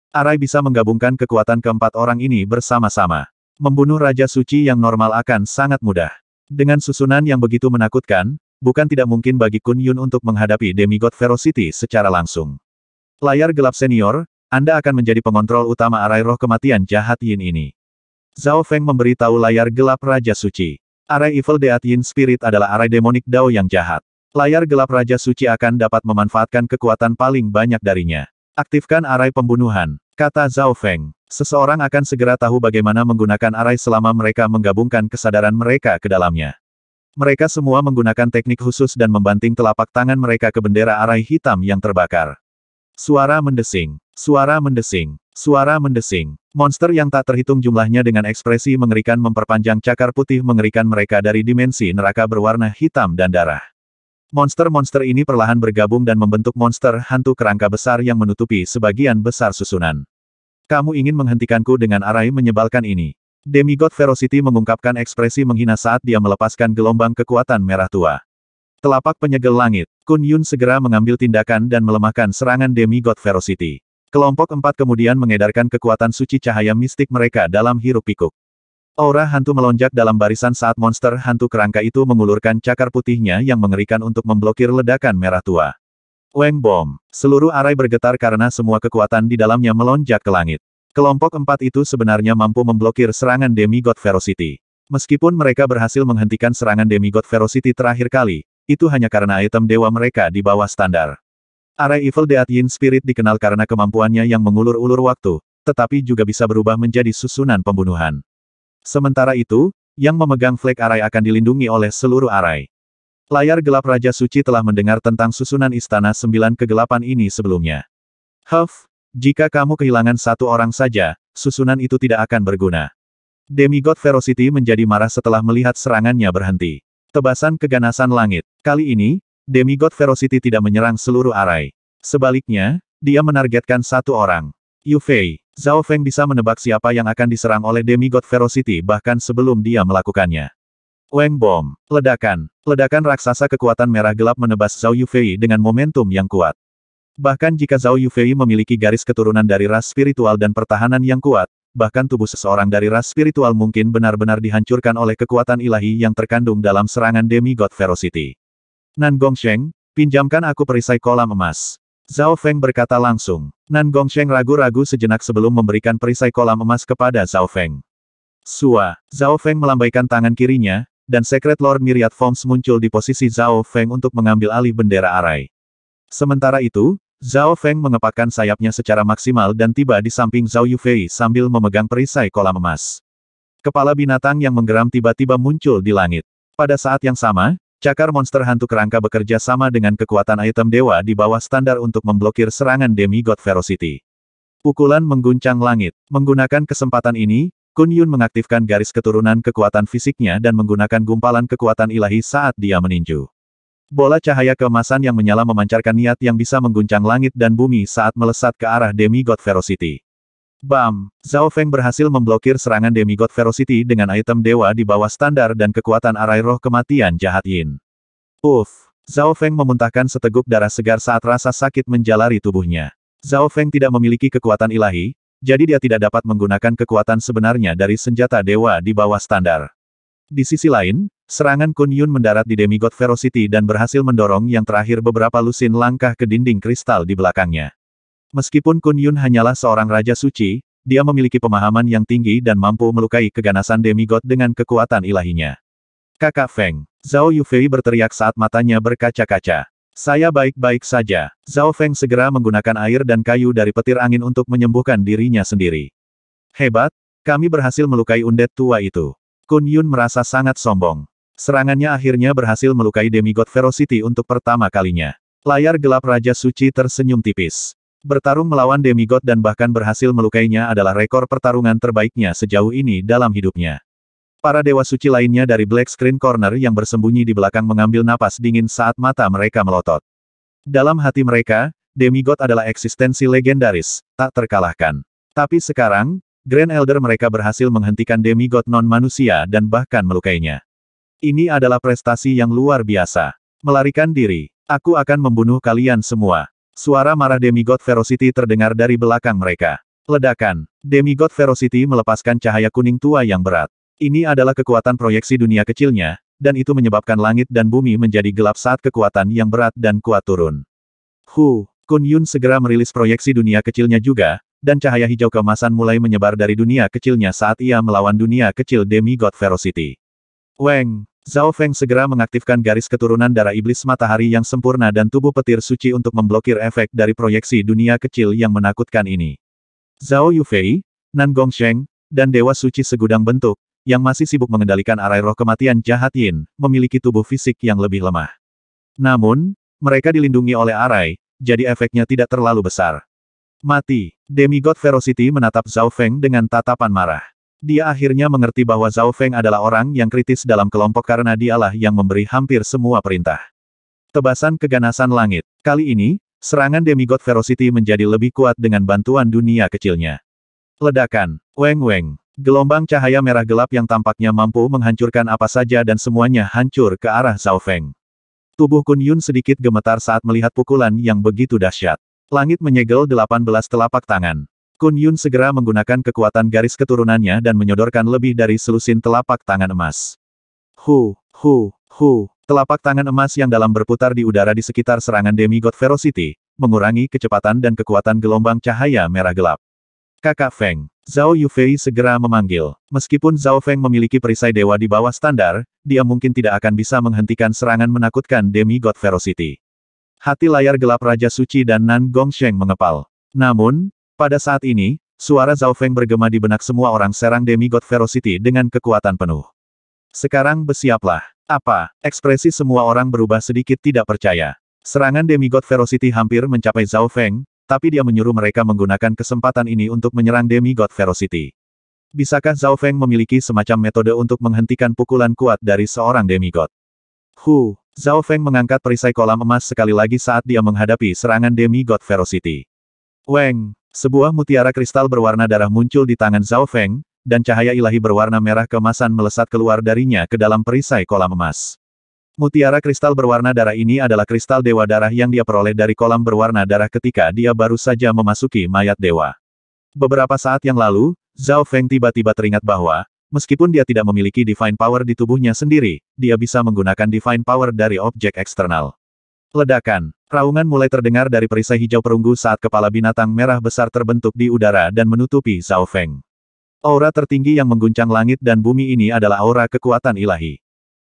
Arai bisa menggabungkan kekuatan keempat orang ini bersama-sama. Membunuh Raja Suci yang normal akan sangat mudah. Dengan susunan yang begitu menakutkan, bukan tidak mungkin bagi Kun Yun untuk menghadapi demigod ferocity secara langsung. Layar gelap senior, Anda akan menjadi pengontrol utama arai roh kematian jahat Yin ini. Zhao Feng memberitahu layar gelap Raja Suci. Arai Evil Deat Yin Spirit adalah arai demonik Dao yang jahat. Layar gelap Raja Suci akan dapat memanfaatkan kekuatan paling banyak darinya. Aktifkan arai pembunuhan, kata Zhao Feng. Seseorang akan segera tahu bagaimana menggunakan arai selama mereka menggabungkan kesadaran mereka ke dalamnya. Mereka semua menggunakan teknik khusus dan membanting telapak tangan mereka ke bendera arai hitam yang terbakar. Suara mendesing, suara mendesing, suara mendesing. Monster yang tak terhitung jumlahnya dengan ekspresi mengerikan memperpanjang cakar putih mengerikan mereka dari dimensi neraka berwarna hitam dan darah. Monster-monster ini perlahan bergabung dan membentuk monster hantu kerangka besar yang menutupi sebagian besar susunan. Kamu ingin menghentikanku dengan arai menyebalkan ini. Demigod Ferocity mengungkapkan ekspresi menghina saat dia melepaskan gelombang kekuatan merah tua. Telapak penyegel langit, Kun Yun segera mengambil tindakan dan melemahkan serangan Demigod Ferocity. Kelompok empat kemudian mengedarkan kekuatan suci cahaya mistik mereka dalam hirup pikuk Aura hantu melonjak dalam barisan saat monster hantu kerangka itu mengulurkan cakar putihnya yang mengerikan untuk memblokir ledakan merah tua. Weng bom. Seluruh arai bergetar karena semua kekuatan di dalamnya melonjak ke langit. Kelompok empat itu sebenarnya mampu memblokir serangan demigod ferocity. Meskipun mereka berhasil menghentikan serangan demigod ferocity terakhir kali, itu hanya karena item dewa mereka di bawah standar. Arai Evil Death Yin Spirit dikenal karena kemampuannya yang mengulur-ulur waktu, tetapi juga bisa berubah menjadi susunan pembunuhan. Sementara itu, yang memegang flek Arai akan dilindungi oleh seluruh Arai. Layar gelap Raja Suci telah mendengar tentang susunan Istana Sembilan Kegelapan ini sebelumnya. Huff, jika kamu kehilangan satu orang saja, susunan itu tidak akan berguna. Demigod Ferocity menjadi marah setelah melihat serangannya berhenti. Tebasan keganasan langit. Kali ini, demigod ferocity tidak menyerang seluruh arai. Sebaliknya, dia menargetkan satu orang. Yu Fei, Zhao Feng bisa menebak siapa yang akan diserang oleh demigod ferocity bahkan sebelum dia melakukannya. Weng Bom, ledakan. Ledakan raksasa kekuatan merah gelap menebas Zhao Fei dengan momentum yang kuat. Bahkan jika Zhao Fei memiliki garis keturunan dari ras spiritual dan pertahanan yang kuat, bahkan tubuh seseorang dari ras spiritual mungkin benar-benar dihancurkan oleh kekuatan ilahi yang terkandung dalam serangan demigod ferocity. Nan Gongsheng, pinjamkan aku perisai kolam emas. Zhao Feng berkata langsung. Nan Gongsheng ragu-ragu sejenak sebelum memberikan perisai kolam emas kepada Zhao Feng. Sua, Zhao Feng melambaikan tangan kirinya, dan Secret Lord Myriad Forms muncul di posisi Zhao Feng untuk mengambil alih bendera arai. Sementara itu, Zhao Feng mengepakkan sayapnya secara maksimal dan tiba di samping Zhao Yufei sambil memegang perisai kolam emas. Kepala binatang yang menggeram tiba-tiba muncul di langit. Pada saat yang sama, Cakar monster hantu kerangka bekerja sama dengan kekuatan item dewa di bawah standar untuk memblokir serangan demigod ferocity. Pukulan mengguncang langit. Menggunakan kesempatan ini, Kun Yun mengaktifkan garis keturunan kekuatan fisiknya dan menggunakan gumpalan kekuatan ilahi saat dia meninju. Bola cahaya kemasan yang menyala memancarkan niat yang bisa mengguncang langit dan bumi saat melesat ke arah demigod ferocity. Bam! Zhao Feng berhasil memblokir serangan demigod ferocity dengan item dewa di bawah standar dan kekuatan arai roh kematian jahat Yin. Uff! Zhao Feng memuntahkan seteguk darah segar saat rasa sakit menjalari tubuhnya. Zhao Feng tidak memiliki kekuatan ilahi, jadi dia tidak dapat menggunakan kekuatan sebenarnya dari senjata dewa di bawah standar. Di sisi lain, serangan Kun Yun mendarat di demigod ferocity dan berhasil mendorong yang terakhir beberapa lusin langkah ke dinding kristal di belakangnya. Meskipun Kun Yun hanyalah seorang raja suci, dia memiliki pemahaman yang tinggi dan mampu melukai keganasan demigod dengan kekuatan ilahinya. Kakak Feng, Zhao Yufei berteriak saat matanya berkaca-kaca. Saya baik-baik saja. Zhao Feng segera menggunakan air dan kayu dari petir angin untuk menyembuhkan dirinya sendiri. Hebat, kami berhasil melukai undet tua itu. Kun Yun merasa sangat sombong. Serangannya akhirnya berhasil melukai demigod ferocity untuk pertama kalinya. Layar gelap Raja Suci tersenyum tipis. Bertarung melawan demigod dan bahkan berhasil melukainya adalah rekor pertarungan terbaiknya sejauh ini dalam hidupnya. Para dewa suci lainnya dari Black Screen Corner yang bersembunyi di belakang mengambil napas dingin saat mata mereka melotot. Dalam hati mereka, demigod adalah eksistensi legendaris, tak terkalahkan. Tapi sekarang, Grand Elder mereka berhasil menghentikan demigod non-manusia dan bahkan melukainya. Ini adalah prestasi yang luar biasa. Melarikan diri, aku akan membunuh kalian semua. Suara marah demigod ferocity terdengar dari belakang mereka. Ledakan. Demigod ferocity melepaskan cahaya kuning tua yang berat. Ini adalah kekuatan proyeksi dunia kecilnya, dan itu menyebabkan langit dan bumi menjadi gelap saat kekuatan yang berat dan kuat turun. Hu, Kun Yun segera merilis proyeksi dunia kecilnya juga, dan cahaya hijau kemasan mulai menyebar dari dunia kecilnya saat ia melawan dunia kecil demigod ferocity. Weng, Zhao Feng segera mengaktifkan garis keturunan darah iblis matahari yang sempurna dan tubuh petir suci untuk memblokir efek dari proyeksi dunia kecil yang menakutkan ini. Zhao Yufei, Nan Gongsheng, dan Dewa Suci segudang bentuk, yang masih sibuk mengendalikan arai roh kematian jahat Yin, memiliki tubuh fisik yang lebih lemah. Namun, mereka dilindungi oleh arai, jadi efeknya tidak terlalu besar. Mati, demigod ferocity menatap Zhao Feng dengan tatapan marah. Dia akhirnya mengerti bahwa Zhao Feng adalah orang yang kritis dalam kelompok karena dialah yang memberi hampir semua perintah. Tebasan keganasan langit. Kali ini, serangan demigod ferocity menjadi lebih kuat dengan bantuan dunia kecilnya. Ledakan. Weng-weng. Gelombang cahaya merah gelap yang tampaknya mampu menghancurkan apa saja dan semuanya hancur ke arah Zhao Feng. Tubuh Kun Yun sedikit gemetar saat melihat pukulan yang begitu dahsyat. Langit menyegel 18 telapak tangan. Kun Yun segera menggunakan kekuatan garis keturunannya dan menyodorkan lebih dari selusin telapak tangan emas. Hu, hu, hu, telapak tangan emas yang dalam berputar di udara di sekitar serangan demigod ferocity, mengurangi kecepatan dan kekuatan gelombang cahaya merah gelap. Kakak Feng, Zhao Yufei segera memanggil. Meskipun Zhao Feng memiliki perisai dewa di bawah standar, dia mungkin tidak akan bisa menghentikan serangan menakutkan demigod ferocity. Hati layar gelap Raja Suci dan Nan Gong Sheng mengepal. Namun, pada saat ini, suara Zhao Feng bergema di benak semua orang serang demi God ferocity dengan kekuatan penuh. Sekarang bersiaplah. Apa? Ekspresi semua orang berubah sedikit tidak percaya. Serangan demi God ferocity hampir mencapai Zhao Feng, tapi dia menyuruh mereka menggunakan kesempatan ini untuk menyerang demi God ferocity. Bisakah Zhao Feng memiliki semacam metode untuk menghentikan pukulan kuat dari seorang demigod? Hu, Zhao Feng mengangkat perisai kolam emas sekali lagi saat dia menghadapi serangan demigod ferocity. Weng, sebuah mutiara kristal berwarna darah muncul di tangan Zhao Feng, dan cahaya ilahi berwarna merah kemasan melesat keluar darinya ke dalam perisai kolam emas. Mutiara kristal berwarna darah ini adalah kristal dewa darah yang dia peroleh dari kolam berwarna darah ketika dia baru saja memasuki mayat dewa. Beberapa saat yang lalu, Zhao Feng tiba-tiba teringat bahwa, meskipun dia tidak memiliki divine power di tubuhnya sendiri, dia bisa menggunakan divine power dari objek eksternal. Ledakan. Raungan mulai terdengar dari perisai hijau perunggu saat kepala binatang merah besar terbentuk di udara dan menutupi Zhao Feng. Aura tertinggi yang mengguncang langit dan bumi ini adalah aura kekuatan ilahi.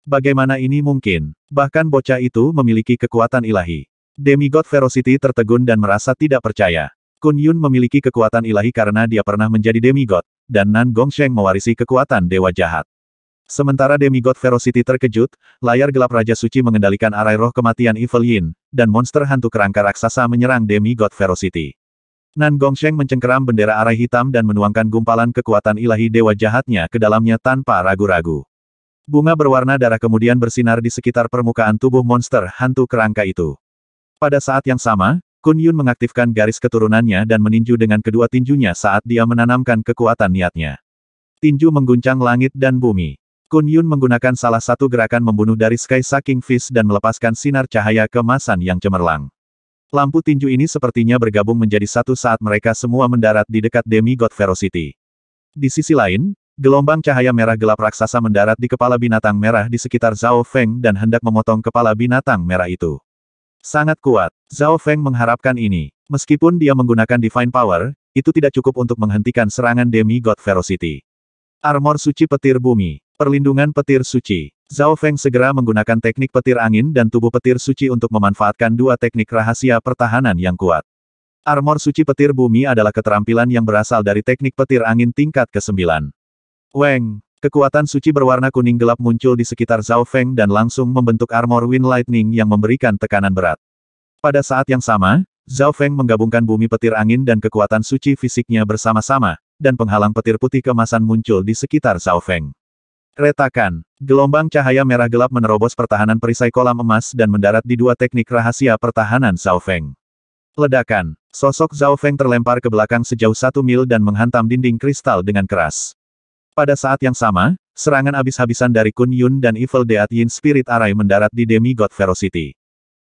Bagaimana ini mungkin? Bahkan bocah itu memiliki kekuatan ilahi. Demigod Ferocity tertegun dan merasa tidak percaya. Kun Yun memiliki kekuatan ilahi karena dia pernah menjadi demigod, dan Nan Sheng mewarisi kekuatan dewa jahat. Sementara demigod Ferocity terkejut, layar gelap Raja Suci mengendalikan arai roh kematian Evil Yin, dan monster hantu kerangka raksasa menyerang demigod Ferocity. Nan Gong Gongsheng mencengkeram bendera arai hitam dan menuangkan gumpalan kekuatan ilahi dewa jahatnya ke dalamnya tanpa ragu-ragu. Bunga berwarna darah kemudian bersinar di sekitar permukaan tubuh monster hantu kerangka itu. Pada saat yang sama, Kun Yun mengaktifkan garis keturunannya dan meninju dengan kedua tinjunya saat dia menanamkan kekuatan niatnya. Tinju mengguncang langit dan bumi. Kun Yun menggunakan salah satu gerakan membunuh dari Sky Sucking Fist dan melepaskan sinar cahaya kemasan yang cemerlang. Lampu tinju ini sepertinya bergabung menjadi satu saat mereka semua mendarat di dekat Demi God Ferocity. Di sisi lain, gelombang cahaya merah gelap raksasa mendarat di kepala binatang merah di sekitar Zhao Feng dan hendak memotong kepala binatang merah itu. Sangat kuat, Zhao Feng mengharapkan ini. Meskipun dia menggunakan Divine Power, itu tidak cukup untuk menghentikan serangan Demi God Ferocity. Armor Suci Petir Bumi Perlindungan petir suci. Zhao Feng segera menggunakan teknik petir angin dan tubuh petir suci untuk memanfaatkan dua teknik rahasia pertahanan yang kuat. Armor suci petir bumi adalah keterampilan yang berasal dari teknik petir angin tingkat ke-9. Weng, kekuatan suci berwarna kuning gelap muncul di sekitar Zhao Feng dan langsung membentuk armor wind lightning yang memberikan tekanan berat. Pada saat yang sama, Zhao Feng menggabungkan bumi petir angin dan kekuatan suci fisiknya bersama-sama, dan penghalang petir putih kemasan muncul di sekitar Zhao Feng. Retakan. Gelombang cahaya merah gelap menerobos pertahanan perisai kolam emas dan mendarat di dua teknik rahasia pertahanan Zhao Feng. Ledakan. Sosok Zhao Feng terlempar ke belakang sejauh satu mil dan menghantam dinding kristal dengan keras. Pada saat yang sama, serangan habis-habisan dari Kun Yun dan Evil Deat Yin Spirit Array mendarat di demi God Ferocity.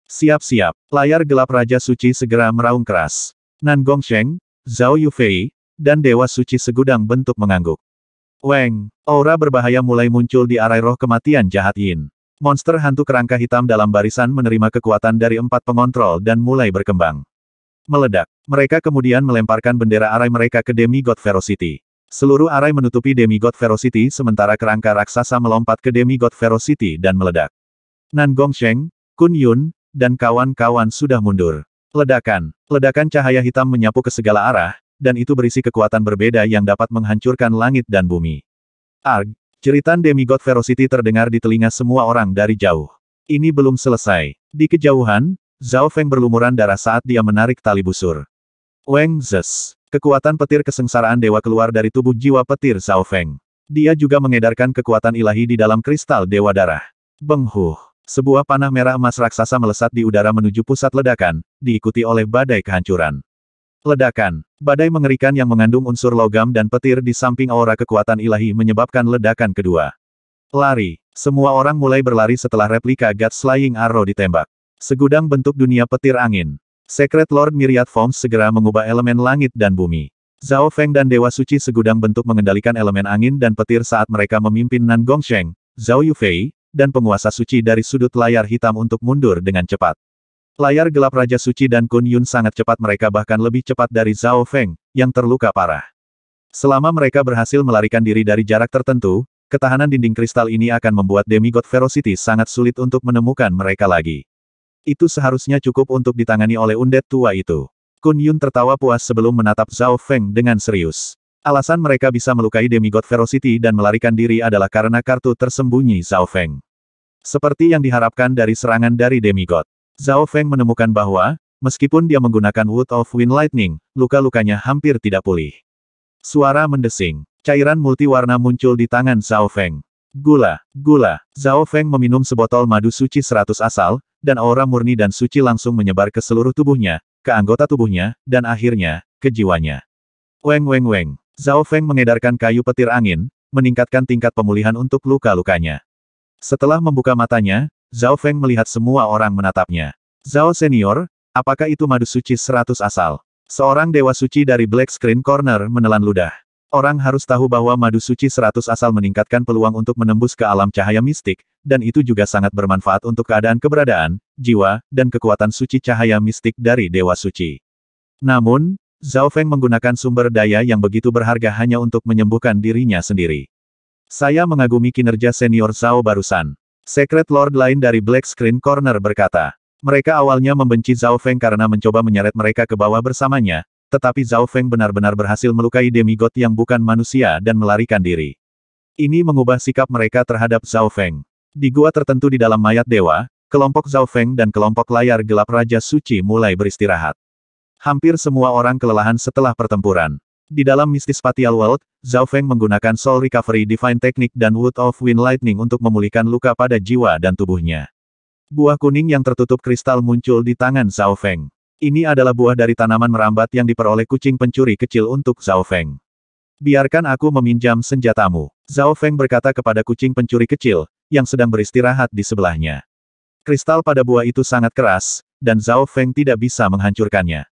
Siap-siap, layar gelap Raja Suci segera meraung keras. Nan Gongsheng, Zhao Yufei, dan Dewa Suci segudang bentuk mengangguk. Weng, aura berbahaya mulai muncul di arai roh kematian jahat Yin. Monster hantu kerangka hitam dalam barisan menerima kekuatan dari empat pengontrol dan mulai berkembang. Meledak. Mereka kemudian melemparkan bendera arai mereka ke demi god Ferocity. Seluruh arai menutupi demi god Ferocity sementara kerangka raksasa melompat ke demi god Ferocity dan meledak. Nan Gongsheng, Kun Yun, dan kawan-kawan sudah mundur. Ledakan. Ledakan cahaya hitam menyapu ke segala arah, dan itu berisi kekuatan berbeda yang dapat menghancurkan langit dan bumi. Arg, ceritan demigod ferocity terdengar di telinga semua orang dari jauh. Ini belum selesai. Di kejauhan, Zhao Feng berlumuran darah saat dia menarik tali busur. Weng Zes. Kekuatan petir kesengsaraan dewa keluar dari tubuh jiwa petir Zhao Feng. Dia juga mengedarkan kekuatan ilahi di dalam kristal dewa darah. Benghuh. Sebuah panah merah emas raksasa melesat di udara menuju pusat ledakan, diikuti oleh badai kehancuran. Ledakan. Badai mengerikan yang mengandung unsur logam dan petir di samping aura kekuatan ilahi menyebabkan ledakan kedua. Lari. Semua orang mulai berlari setelah replika God Slaying Arrow ditembak. Segudang bentuk dunia petir angin. Secret Lord Myriad Forms segera mengubah elemen langit dan bumi. Zhao Feng dan Dewa Suci segudang bentuk mengendalikan elemen angin dan petir saat mereka memimpin Nan Sheng, Zhao Yufei, dan penguasa suci dari sudut layar hitam untuk mundur dengan cepat. Layar gelap Raja Suci dan Kun Yun sangat cepat mereka bahkan lebih cepat dari Zhao Feng, yang terluka parah. Selama mereka berhasil melarikan diri dari jarak tertentu, ketahanan dinding kristal ini akan membuat demigod ferocity sangat sulit untuk menemukan mereka lagi. Itu seharusnya cukup untuk ditangani oleh undet tua itu. Kun Yun tertawa puas sebelum menatap Zhao Feng dengan serius. Alasan mereka bisa melukai demigod ferocity dan melarikan diri adalah karena kartu tersembunyi Zhao Feng. Seperti yang diharapkan dari serangan dari demigod. Zhao Feng menemukan bahwa, meskipun dia menggunakan Wood of Wind Lightning, luka-lukanya hampir tidak pulih. Suara mendesing. Cairan multiwarna muncul di tangan Zhao Feng. Gula, gula. Zhao Feng meminum sebotol madu suci seratus asal, dan aura murni dan suci langsung menyebar ke seluruh tubuhnya, ke anggota tubuhnya, dan akhirnya, ke jiwanya. Weng weng weng. Zhao Feng mengedarkan kayu petir angin, meningkatkan tingkat pemulihan untuk luka-lukanya. Setelah membuka matanya, Zhao Feng melihat semua orang menatapnya. Zhao Senior, apakah itu madu suci seratus asal? Seorang dewa suci dari Black Screen Corner menelan ludah. Orang harus tahu bahwa madu suci seratus asal meningkatkan peluang untuk menembus ke alam cahaya mistik, dan itu juga sangat bermanfaat untuk keadaan keberadaan, jiwa, dan kekuatan suci cahaya mistik dari dewa suci. Namun, Zhao Feng menggunakan sumber daya yang begitu berharga hanya untuk menyembuhkan dirinya sendiri. Saya mengagumi kinerja senior Zhao barusan. Secret Lord lain dari Black Screen Corner berkata, mereka awalnya membenci Zhao Feng karena mencoba menyeret mereka ke bawah bersamanya, tetapi Zhao Feng benar-benar berhasil melukai demigod yang bukan manusia dan melarikan diri. Ini mengubah sikap mereka terhadap Zhao Feng. Di gua tertentu di dalam mayat dewa, kelompok Zhao Feng dan kelompok layar gelap Raja Suci mulai beristirahat. Hampir semua orang kelelahan setelah pertempuran. Di dalam Mistis Patial World, Zhao Feng menggunakan Soul Recovery Divine Technique dan Wood of Wind Lightning untuk memulihkan luka pada jiwa dan tubuhnya. Buah kuning yang tertutup kristal muncul di tangan Zhao Feng. Ini adalah buah dari tanaman merambat yang diperoleh kucing pencuri kecil untuk Zhao Feng. Biarkan aku meminjam senjatamu. Zhao Feng berkata kepada kucing pencuri kecil, yang sedang beristirahat di sebelahnya. Kristal pada buah itu sangat keras, dan Zhao Feng tidak bisa menghancurkannya.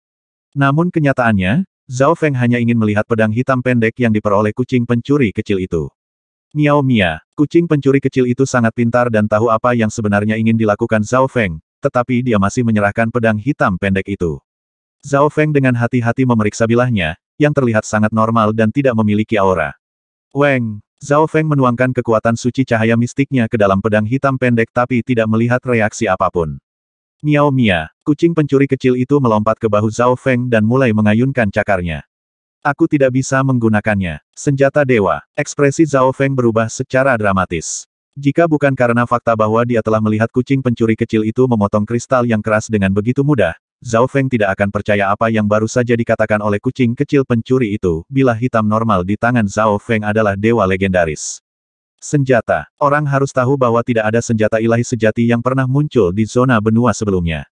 Namun kenyataannya, Zhao Feng hanya ingin melihat pedang hitam pendek yang diperoleh kucing pencuri kecil itu. Miao Mia, kucing pencuri kecil itu sangat pintar dan tahu apa yang sebenarnya ingin dilakukan Zhao Feng, tetapi dia masih menyerahkan pedang hitam pendek itu. Zhao Feng dengan hati-hati memeriksa bilahnya, yang terlihat sangat normal dan tidak memiliki aura. Weng, Zhao Feng menuangkan kekuatan suci cahaya mistiknya ke dalam pedang hitam pendek tapi tidak melihat reaksi apapun. Miao Mia, kucing pencuri kecil itu melompat ke bahu Zhao Feng dan mulai mengayunkan cakarnya. Aku tidak bisa menggunakannya. Senjata dewa. Ekspresi Zhao Feng berubah secara dramatis. Jika bukan karena fakta bahwa dia telah melihat kucing pencuri kecil itu memotong kristal yang keras dengan begitu mudah, Zhao Feng tidak akan percaya apa yang baru saja dikatakan oleh kucing kecil pencuri itu, bila hitam normal di tangan Zhao Feng adalah dewa legendaris. Senjata. Orang harus tahu bahwa tidak ada senjata ilahi sejati yang pernah muncul di zona benua sebelumnya.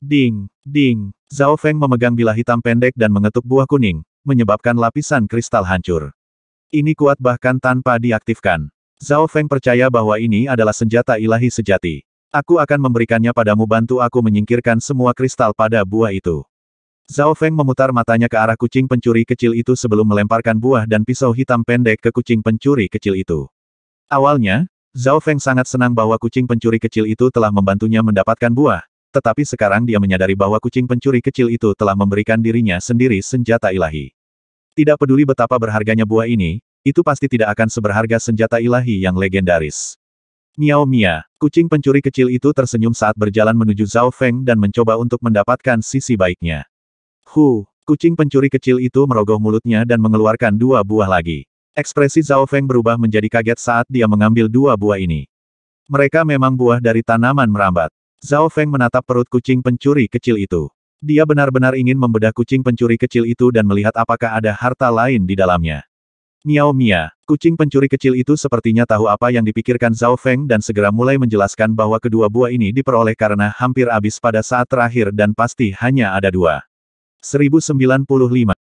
Ding, ding. Zhao Feng memegang bilah hitam pendek dan mengetuk buah kuning, menyebabkan lapisan kristal hancur. Ini kuat bahkan tanpa diaktifkan. Zhao Feng percaya bahwa ini adalah senjata ilahi sejati. Aku akan memberikannya padamu bantu aku menyingkirkan semua kristal pada buah itu. Zhao Feng memutar matanya ke arah kucing pencuri kecil itu sebelum melemparkan buah dan pisau hitam pendek ke kucing pencuri kecil itu. Awalnya, Zhao Feng sangat senang bahwa kucing pencuri kecil itu telah membantunya mendapatkan buah, tetapi sekarang dia menyadari bahwa kucing pencuri kecil itu telah memberikan dirinya sendiri senjata ilahi. Tidak peduli betapa berharganya buah ini, itu pasti tidak akan seberharga senjata ilahi yang legendaris. Miao Mia, kucing pencuri kecil itu tersenyum saat berjalan menuju Zhao Feng dan mencoba untuk mendapatkan sisi baiknya. Hu, kucing pencuri kecil itu merogoh mulutnya dan mengeluarkan dua buah lagi. Ekspresi Zhao Feng berubah menjadi kaget saat dia mengambil dua buah ini. Mereka memang buah dari tanaman merambat. Zhao Feng menatap perut kucing pencuri kecil itu. Dia benar-benar ingin membedah kucing pencuri kecil itu dan melihat apakah ada harta lain di dalamnya. Miao Mia, kucing pencuri kecil itu sepertinya tahu apa yang dipikirkan Zhao Feng dan segera mulai menjelaskan bahwa kedua buah ini diperoleh karena hampir habis pada saat terakhir dan pasti hanya ada dua. 1095